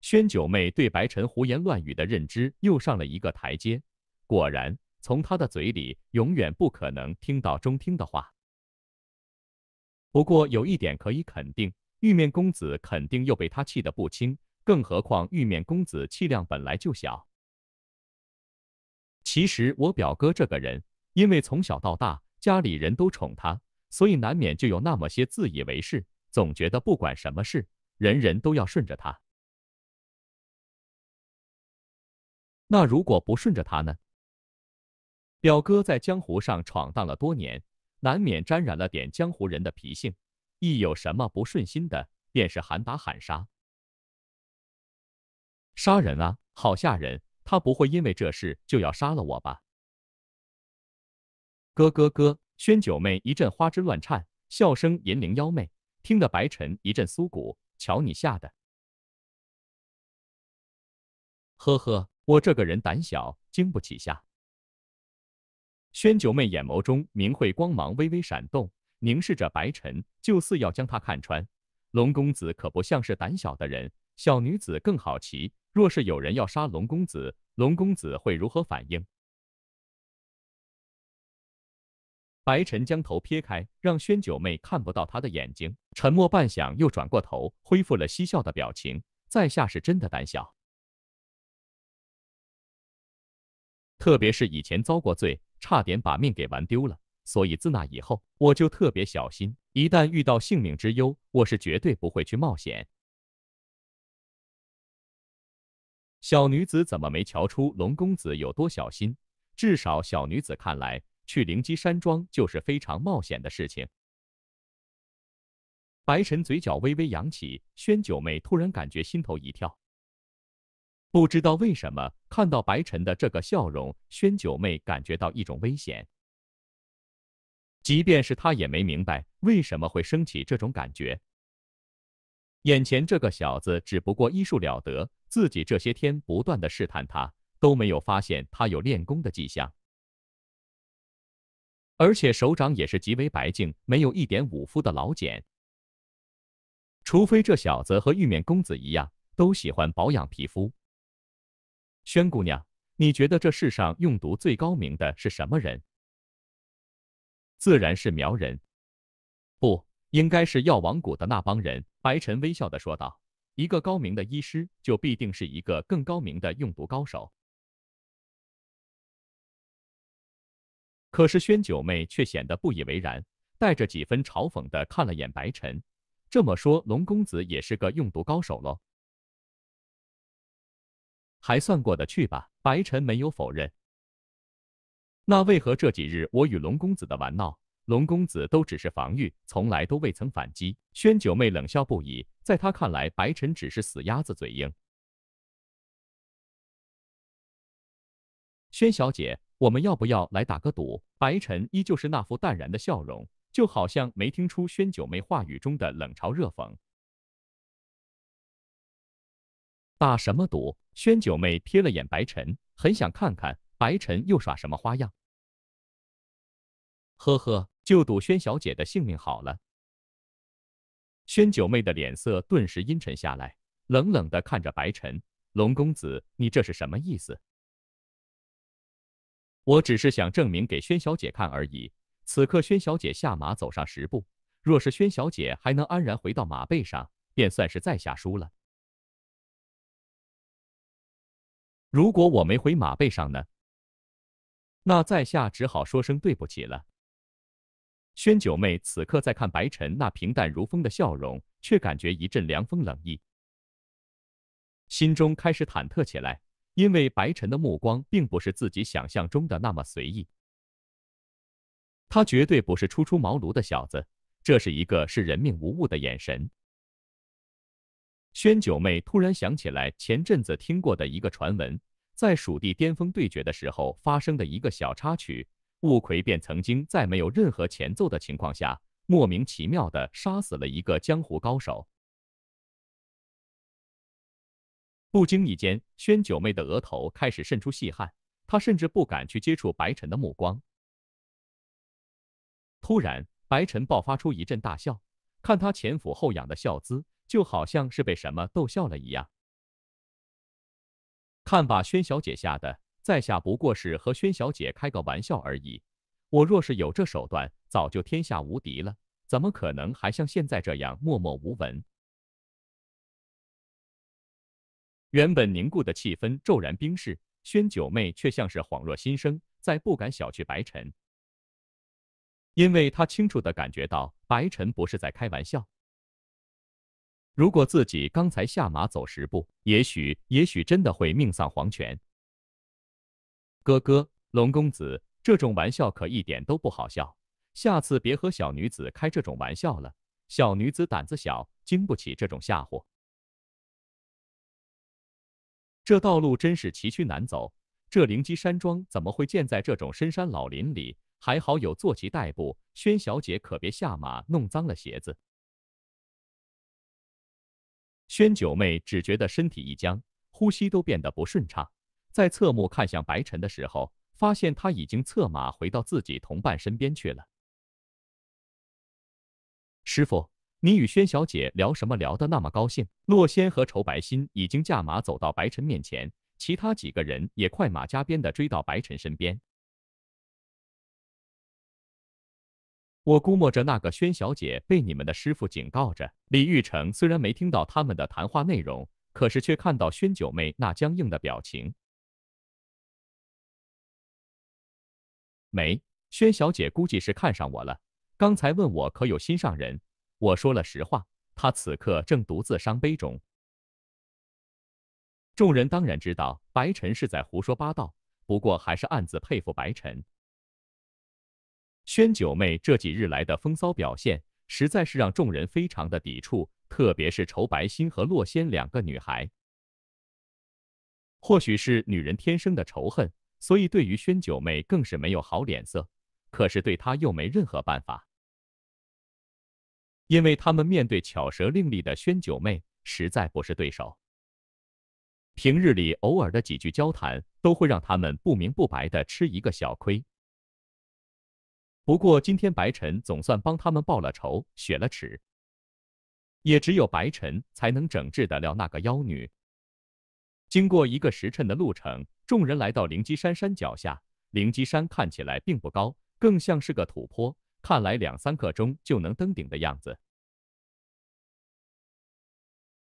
S1: 宣九妹对白晨胡言乱语的认知又上了一个台阶。果然，从他的嘴里永远不可能听到中听的话。不过有一点可以肯定，玉面公子肯定又被他气得不轻。更何况玉面公子气量本来就小。其实我表哥这个人，因为从小到大。家里人都宠他，所以难免就有那么些自以为是，总觉得不管什么事，人人都要顺着他。那如果不顺着他呢？表哥在江湖上闯荡了多年，难免沾染了点江湖人的脾性，一有什么不顺心的，便是喊打喊杀，杀人啊！好吓人！他不会因为这事就要杀了我吧？咯咯咯！宣九妹一阵花枝乱颤，笑声银铃妖媚，听得白尘一阵酥骨。瞧你吓的！呵呵，我这个人胆小，经不起吓。宣九妹眼眸中明慧光芒微微闪动，凝视着白尘，就似要将他看穿。龙公子可不像是胆小的人，小女子更好奇，若是有人要杀龙公子，龙公子会如何反应？白沉将头撇开，让宣九妹看不到他的眼睛。沉默半响，又转过头，恢复了嬉笑的表情。在下是真的胆小，特别是以前遭过罪，差点把命给玩丢了，所以自那以后，我就特别小心。一旦遇到性命之忧，我是绝对不会去冒险。小女子怎么没瞧出龙公子有多小心？至少小女子看来。去灵基山庄就是非常冒险的事情。白晨嘴角微微扬起，宣九妹突然感觉心头一跳。不知道为什么，看到白晨的这个笑容，宣九妹感觉到一种危险。即便是她也没明白为什么会升起这种感觉。眼前这个小子只不过医术了得，自己这些天不断的试探他，都没有发现他有练功的迹象。而且手掌也是极为白净，没有一点武夫的老茧。除非这小子和玉面公子一样，都喜欢保养皮肤。轩姑娘，你觉得这世上用毒最高明的是什么人？自然是苗人，不，应该是药王谷的那帮人。白沉微笑的说道：“一个高明的医师，就必定是一个更高明的用毒高手。”可是宣九妹却显得不以为然，带着几分嘲讽的看了眼白尘，这么说，龙公子也是个用毒高手喽？还算过得去吧。白晨没有否认。那为何这几日我与龙公子的玩闹，龙公子都只是防御，从来都未曾反击？宣九妹冷笑不已，在她看来，白晨只是死鸭子嘴硬。宣小姐。我们要不要来打个赌？白晨依旧是那副淡然的笑容，就好像没听出宣九妹话语中的冷嘲热讽。打什么赌？宣九妹瞥了眼白晨，很想看看白晨又耍什么花样。呵呵，就赌宣小姐的性命好了。宣九妹的脸色顿时阴沉下来，冷冷的看着白晨：“龙公子，你这是什么意思？”我只是想证明给宣小姐看而已。此刻，宣小姐下马走上十步，若是宣小姐还能安然回到马背上，便算是在下输了。如果我没回马背上呢？那在下只好说声对不起了。宣九妹此刻在看白尘那平淡如风的笑容，却感觉一阵凉风冷意，心中开始忐忑起来。因为白沉的目光并不是自己想象中的那么随意，他绝对不是初出茅庐的小子，这是一个视人命无误的眼神。宣九妹突然想起来前阵子听过的一个传闻，在蜀地巅峰对决的时候发生的一个小插曲，雾魁便曾经在没有任何前奏的情况下，莫名其妙的杀死了一个江湖高手。不经意间，宣九妹的额头开始渗出细汗，她甚至不敢去接触白尘的目光。突然，白尘爆发出一阵大笑，看他前俯后仰的笑姿，就好像是被什么逗笑了一样。看把宣小姐吓的，在下不过是和宣小姐开个玩笑而已。我若是有这手段，早就天下无敌了，怎么可能还像现在这样默默无闻？原本凝固的气氛骤然冰释，宣九妹却像是恍若新生，再不敢小觑白尘。因为她清楚的感觉到白尘不是在开玩笑。如果自己刚才下马走十步，也许也许真的会命丧黄泉。哥哥，龙公子，这种玩笑可一点都不好笑，下次别和小女子开这种玩笑了，小女子胆子小，经不起这种吓唬。这道路真是崎岖难走，这灵机山庄怎么会建在这种深山老林里？还好有坐骑代步，宣小姐可别下马弄脏了鞋子。宣九妹只觉得身体一僵，呼吸都变得不顺畅，在侧目看向白尘的时候，发现他已经策马回到自己同伴身边去了。师傅。你与轩小姐聊什么？聊得那么高兴？洛仙和仇白心已经驾马走到白晨面前，其他几个人也快马加鞭的追到白晨身边。我估摸着那个轩小姐被你们的师傅警告着。李玉成虽然没听到他们的谈话内容，可是却看到轩九妹那僵硬的表情。没，轩小姐估计是看上我了，刚才问我可有心上人。我说了实话，他此刻正独自伤悲中。众人当然知道白晨是在胡说八道，不过还是暗自佩服白晨。宣九妹这几日来的风骚表现，实在是让众人非常的抵触，特别是仇白心和洛仙两个女孩。或许是女人天生的仇恨，所以对于宣九妹更是没有好脸色，可是对她又没任何办法。因为他们面对巧舌伶俐的宣九妹，实在不是对手。平日里偶尔的几句交谈，都会让他们不明不白的吃一个小亏。不过今天白晨总算帮他们报了仇，雪了耻。也只有白晨才能整治得了那个妖女。经过一个时辰的路程，众人来到灵基山山脚下。灵基山看起来并不高，更像是个土坡。看来两三刻钟就能登顶的样子。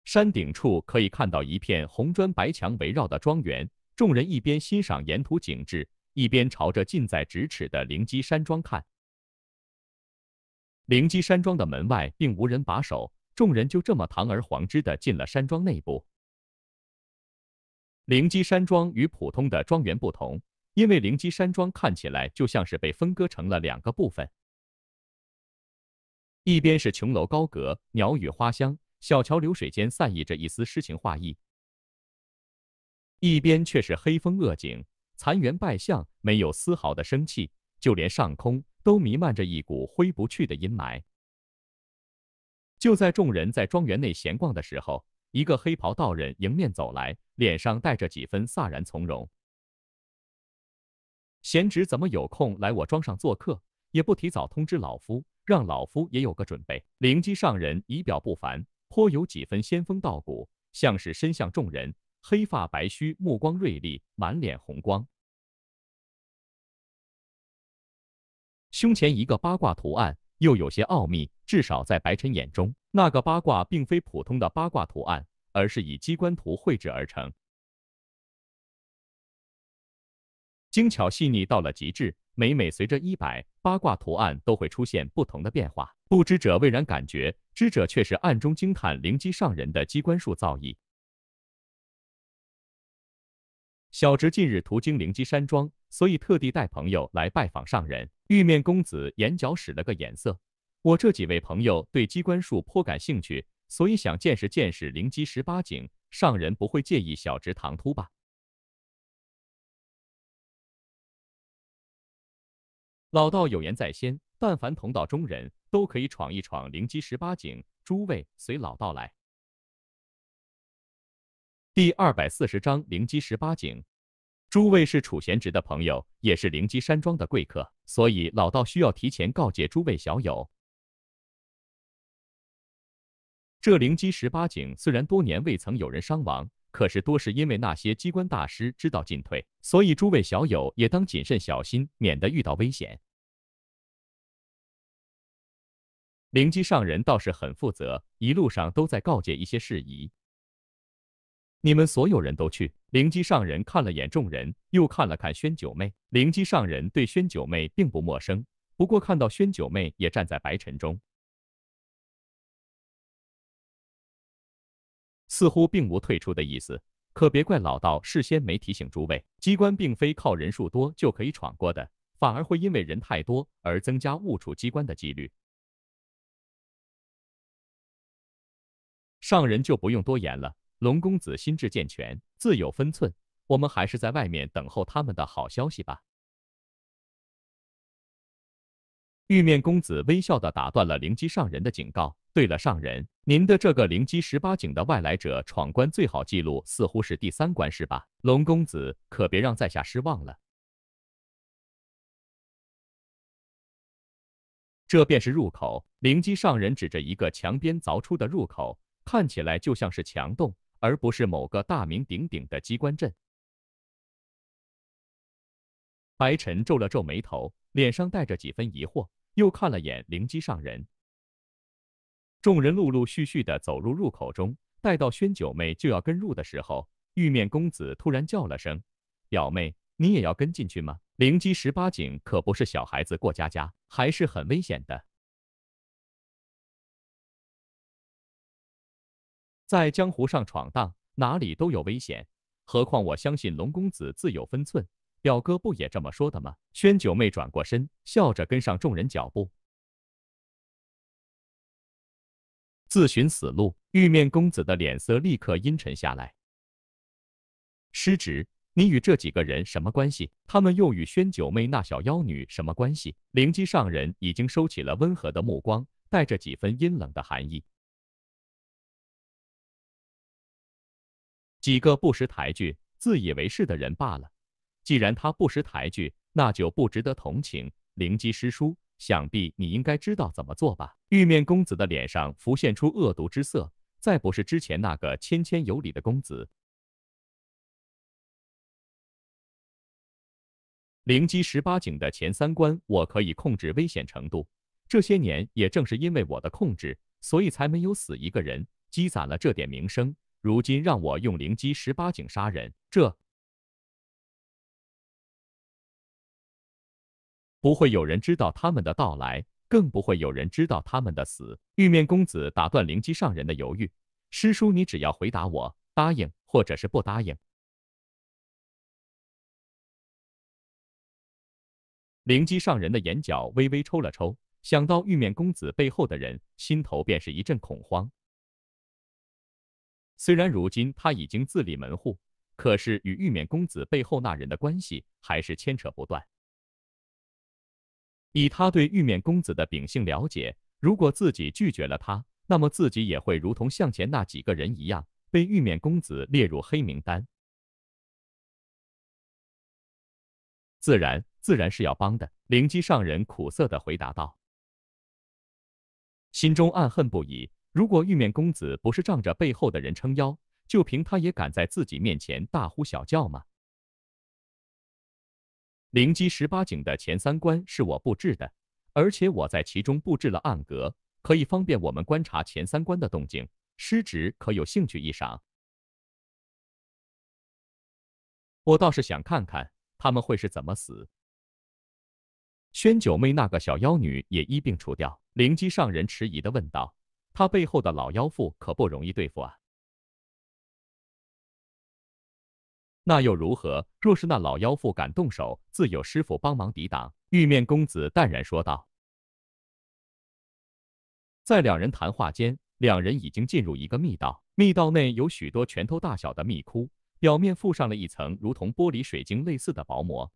S1: 山顶处可以看到一片红砖白墙围绕的庄园，众人一边欣赏沿途景致，一边朝着近在咫尺的灵基山庄看。灵基山庄的门外并无人把守，众人就这么堂而皇之的进了山庄内部。灵基山庄与普通的庄园不同，因为灵基山庄看起来就像是被分割成了两个部分。一边是琼楼高阁、鸟语花香、小桥流水间散溢着一丝诗情画意；一边却是黑风恶景、残垣败象，没有丝毫的生气，就连上空都弥漫着一股挥不去的阴霾。就在众人在庄园内闲逛的时候，一个黑袍道人迎面走来，脸上带着几分飒然从容。贤侄怎么有空来我庄上做客，也不提早通知老夫？让老夫也有个准备。灵机上人仪表不凡，颇有几分仙风道骨，像是身向众人。黑发白须，目光锐利，满脸红光，胸前一个八卦图案，又有些奥秘。至少在白尘眼中，那个八卦并非普通的八卦图案，而是以机关图绘制而成，精巧细腻到了极致，每每随着衣摆。八卦图案都会出现不同的变化，不知者未然感觉，知者却是暗中惊叹灵机上人的机关术造诣。小侄近日途经灵机山庄，所以特地带朋友来拜访上人。玉面公子眼角使了个眼色，我这几位朋友对机关术颇感兴趣，所以想见识见识灵机十八景。上人不会介意小侄唐突吧？老道有言在先，但凡同道中人都可以闯一闯灵机十八景。诸位，随老道来。第二百四十章灵机十八景。诸位是楚贤侄的朋友，也是灵机山庄的贵客，所以老道需要提前告诫诸位小友。这灵机十八景虽然多年未曾有人伤亡。可是多是因为那些机关大师知道进退，所以诸位小友也当谨慎小心，免得遇到危险。灵机上人倒是很负责，一路上都在告诫一些事宜。你们所有人都去。灵机上人看了眼众人，又看了看宣九妹。灵机上人对宣九妹并不陌生，不过看到宣九妹也站在白尘中。似乎并无退出的意思，可别怪老道事先没提醒诸位，机关并非靠人数多就可以闯过的，反而会因为人太多而增加误触机关的几率。上人就不用多言了，龙公子心智健全，自有分寸，我们还是在外面等候他们的好消息吧。玉面公子微笑地打断了灵机上人的警告。对了，上人，您的这个灵机十八景的外来者闯关最好记录，似乎是第三关，是吧？龙公子，可别让在下失望了。这便是入口。灵机上人指着一个墙边凿出的入口，看起来就像是墙洞，而不是某个大名鼎鼎的机关阵。白晨皱了皱眉头，脸上带着几分疑惑，又看了眼灵机上人。众人陆陆续续地走入入口中，待到宣九妹就要跟入的时候，玉面公子突然叫了声：“表妹，你也要跟进去吗？灵机十八景可不是小孩子过家家，还是很危险的。在江湖上闯荡，哪里都有危险，何况我相信龙公子自有分寸。表哥不也这么说的吗？”宣九妹转过身，笑着跟上众人脚步。自寻死路！玉面公子的脸色立刻阴沉下来。师侄，你与这几个人什么关系？他们又与宣九妹那小妖女什么关系？灵机上人已经收起了温和的目光，带着几分阴冷的寒意。几个不识抬举、自以为是的人罢了。既然他不识抬举，那就不值得同情。灵机师叔。想必你应该知道怎么做吧？玉面公子的脸上浮现出恶毒之色，再不是之前那个谦谦有礼的公子。灵机十八景的前三关，我可以控制危险程度。这些年也正是因为我的控制，所以才没有死一个人，积攒了这点名声。如今让我用灵机十八景杀人，这……不会有人知道他们的到来，更不会有人知道他们的死。玉面公子打断灵机上人的犹豫：“师叔，你只要回答我，答应或者是不答应。”灵机上人的眼角微微抽了抽，想到玉面公子背后的人，心头便是一阵恐慌。虽然如今他已经自立门户，可是与玉面公子背后那人的关系还是牵扯不断。以他对玉面公子的秉性了解，如果自己拒绝了他，那么自己也会如同向前那几个人一样，被玉面公子列入黑名单。自然，自然是要帮的。灵机上人苦涩地回答道，心中暗恨不已。如果玉面公子不是仗着背后的人撑腰，就凭他也敢在自己面前大呼小叫吗？灵机十八景的前三关是我布置的，而且我在其中布置了暗格，可以方便我们观察前三关的动静。师侄可有兴趣一赏？我倒是想看看他们会是怎么死。宣九妹那个小妖女也一并除掉。灵机上人迟疑的问道：“她背后的老妖妇可不容易对付啊。”那又如何？若是那老妖妇敢动手，自有师傅帮忙抵挡。”玉面公子淡然说道。在两人谈话间，两人已经进入一个密道。密道内有许多拳头大小的密窟，表面附上了一层如同玻璃、水晶类似的薄膜。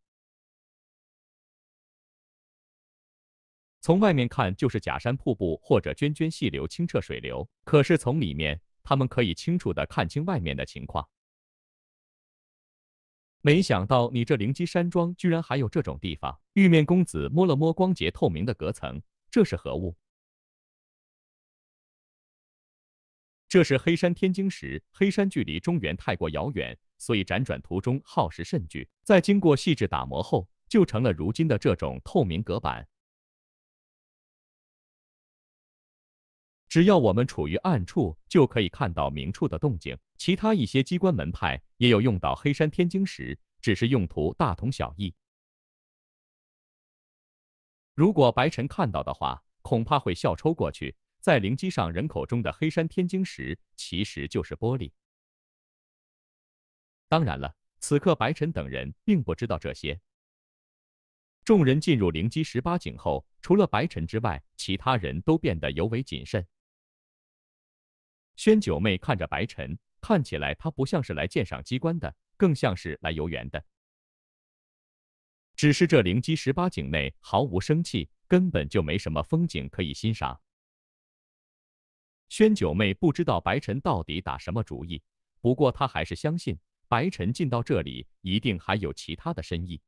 S1: 从外面看，就是假山瀑布或者涓涓细流、清澈水流；可是从里面，他们可以清楚的看清外面的情况。没想到你这灵机山庄居然还有这种地方！玉面公子摸了摸光洁透明的隔层，这是何物？这是黑山天晶石。黑山距离中原太过遥远，所以辗转途中耗时甚巨。在经过细致打磨后，就成了如今的这种透明隔板。只要我们处于暗处，就可以看到明处的动静。其他一些机关门派也有用到黑山天晶石，只是用途大同小异。如果白晨看到的话，恐怕会笑抽过去。在灵机上人口中的黑山天晶石，其实就是玻璃。当然了，此刻白晨等人并不知道这些。众人进入灵机十八景后，除了白晨之外，其他人都变得尤为谨慎。宣九妹看着白晨。看起来他不像是来鉴赏机关的，更像是来游园的。只是这灵机十八景内毫无生气，根本就没什么风景可以欣赏。宣九妹不知道白晨到底打什么主意，不过她还是相信白晨进到这里一定还有其他的深意。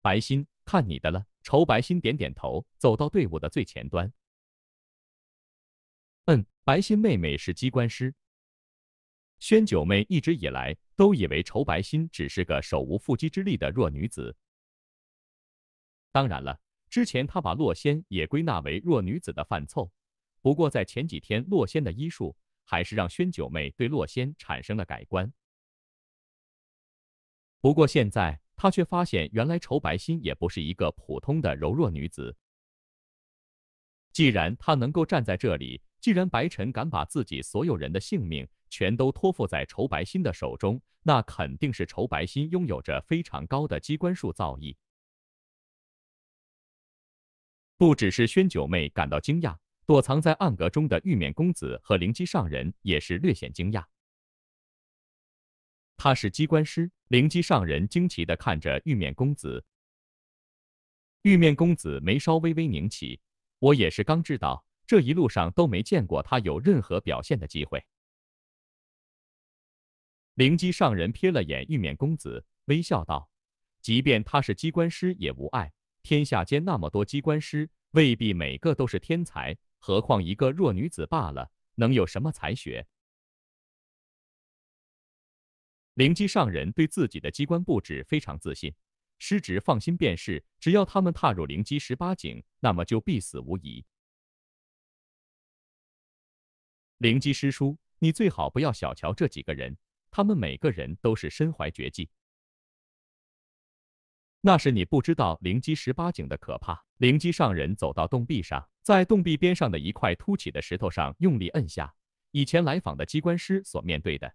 S1: 白心，看你的了。愁白心点点头，走到队伍的最前端。嗯，白心妹妹是机关师。宣九妹一直以来都以为仇白心只是个手无缚鸡之力的弱女子。当然了，之前她把洛仙也归纳为弱女子的范畴。不过在前几天，洛仙的医术还是让宣九妹对洛仙产生了改观。不过现在她却发现，原来仇白心也不是一个普通的柔弱女子。既然她能够站在这里，既然白晨敢把自己所有人的性命全都托付在仇白心的手中，那肯定是仇白心拥有着非常高的机关术造诣。不只是宣九妹感到惊讶，躲藏在暗格中的玉面公子和灵机上人也是略显惊讶。他是机关师，灵机上人惊奇的看着玉面公子。玉面公子眉梢微微拧起，我也是刚知道。这一路上都没见过他有任何表现的机会。灵机上人瞥了眼玉面公子，微笑道：“即便他是机关师也无碍，天下间那么多机关师，未必每个都是天才，何况一个弱女子罢了，能有什么才学？”灵机上人对自己的机关布置非常自信，师侄放心便是，只要他们踏入灵机十八景，那么就必死无疑。灵机师叔，你最好不要小瞧这几个人，他们每个人都是身怀绝技。那是你不知道灵机十八井的可怕。灵机上人走到洞壁上，在洞壁边上的一块凸起的石头上用力摁下。以前来访的机关师所面对的，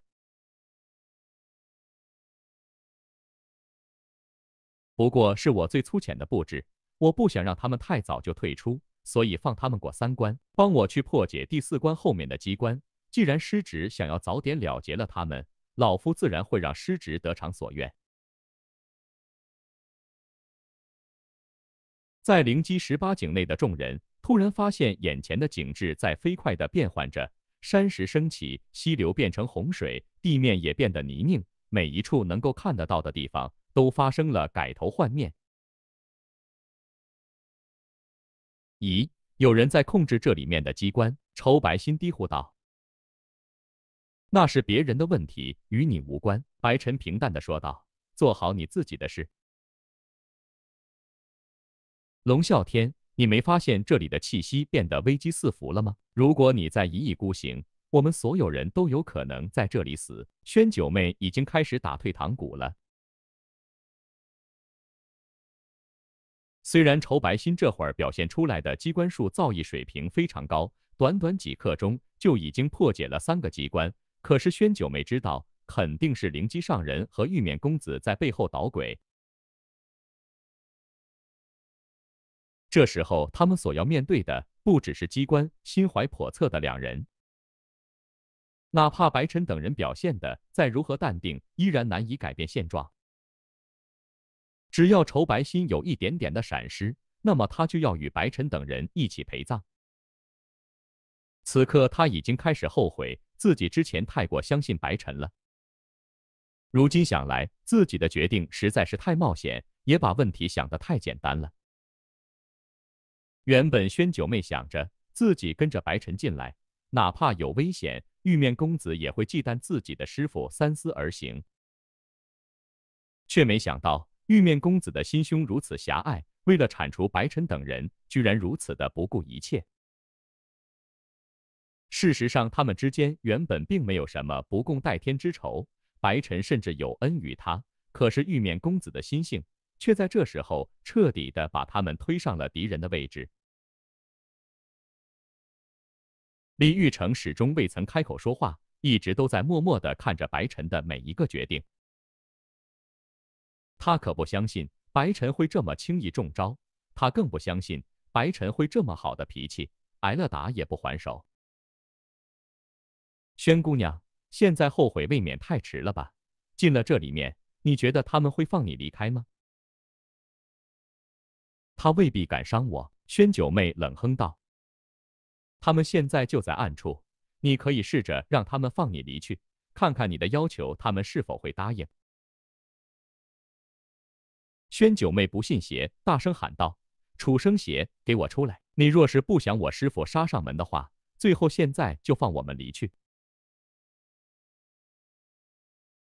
S1: 不过是我最粗浅的布置。我不想让他们太早就退出。所以放他们过三关，帮我去破解第四关后面的机关。既然师侄想要早点了结了他们，老夫自然会让师侄得偿所愿。在灵机十八景内的众人突然发现，眼前的景致在飞快地变换着，山石升起，溪流变成洪水，地面也变得泥泞，每一处能够看得到的地方都发生了改头换面。咦，有人在控制这里面的机关？仇白心低呼道：“那是别人的问题，与你无关。”白晨平淡的说道：“做好你自己的事。”龙啸天，你没发现这里的气息变得危机四伏了吗？如果你再一意孤行，我们所有人都有可能在这里死。宣九妹已经开始打退堂鼓了。虽然仇白心这会儿表现出来的机关术造诣水平非常高，短短几刻钟就已经破解了三个机关，可是宣九妹知道，肯定是灵机上人和玉面公子在背后捣鬼。这时候，他们所要面对的不只是机关，心怀叵测的两人，哪怕白晨等人表现的再如何淡定，依然难以改变现状。只要仇白心有一点点的闪失，那么他就要与白晨等人一起陪葬。此刻他已经开始后悔自己之前太过相信白晨了。如今想来，自己的决定实在是太冒险，也把问题想得太简单了。原本宣九妹想着自己跟着白晨进来，哪怕有危险，玉面公子也会忌惮自己的师傅，三思而行。却没想到。玉面公子的心胸如此狭隘，为了铲除白尘等人，居然如此的不顾一切。事实上，他们之间原本并没有什么不共戴天之仇，白尘甚至有恩于他。可是玉面公子的心性，却在这时候彻底的把他们推上了敌人的位置。李玉成始终未曾开口说话，一直都在默默的看着白尘的每一个决定。他可不相信白晨会这么轻易中招，他更不相信白晨会这么好的脾气，挨了打也不还手。宣姑娘，现在后悔未免太迟了吧？进了这里面，你觉得他们会放你离开吗？他未必敢伤我。宣九妹冷哼道：“他们现在就在暗处，你可以试着让他们放你离去，看看你的要求他们是否会答应。”宣九妹不信邪，大声喊道：“楚生邪，给我出来！你若是不想我师父杀上门的话，最后现在就放我们离去。”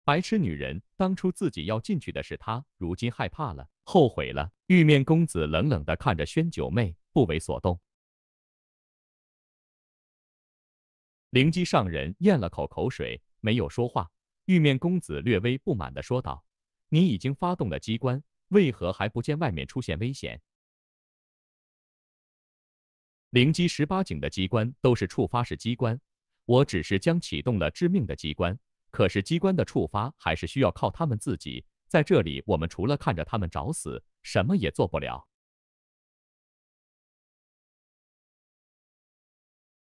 S1: 白痴女人，当初自己要进去的是他，如今害怕了，后悔了。玉面公子冷冷地看着宣九妹，不为所动。灵机上人咽了口口水，没有说话。玉面公子略微不满的说道：“你已经发动了机关。”为何还不见外面出现危险？灵机十八井的机关都是触发式机关，我只是将启动了致命的机关，可是机关的触发还是需要靠他们自己。在这里，我们除了看着他们找死，什么也做不了。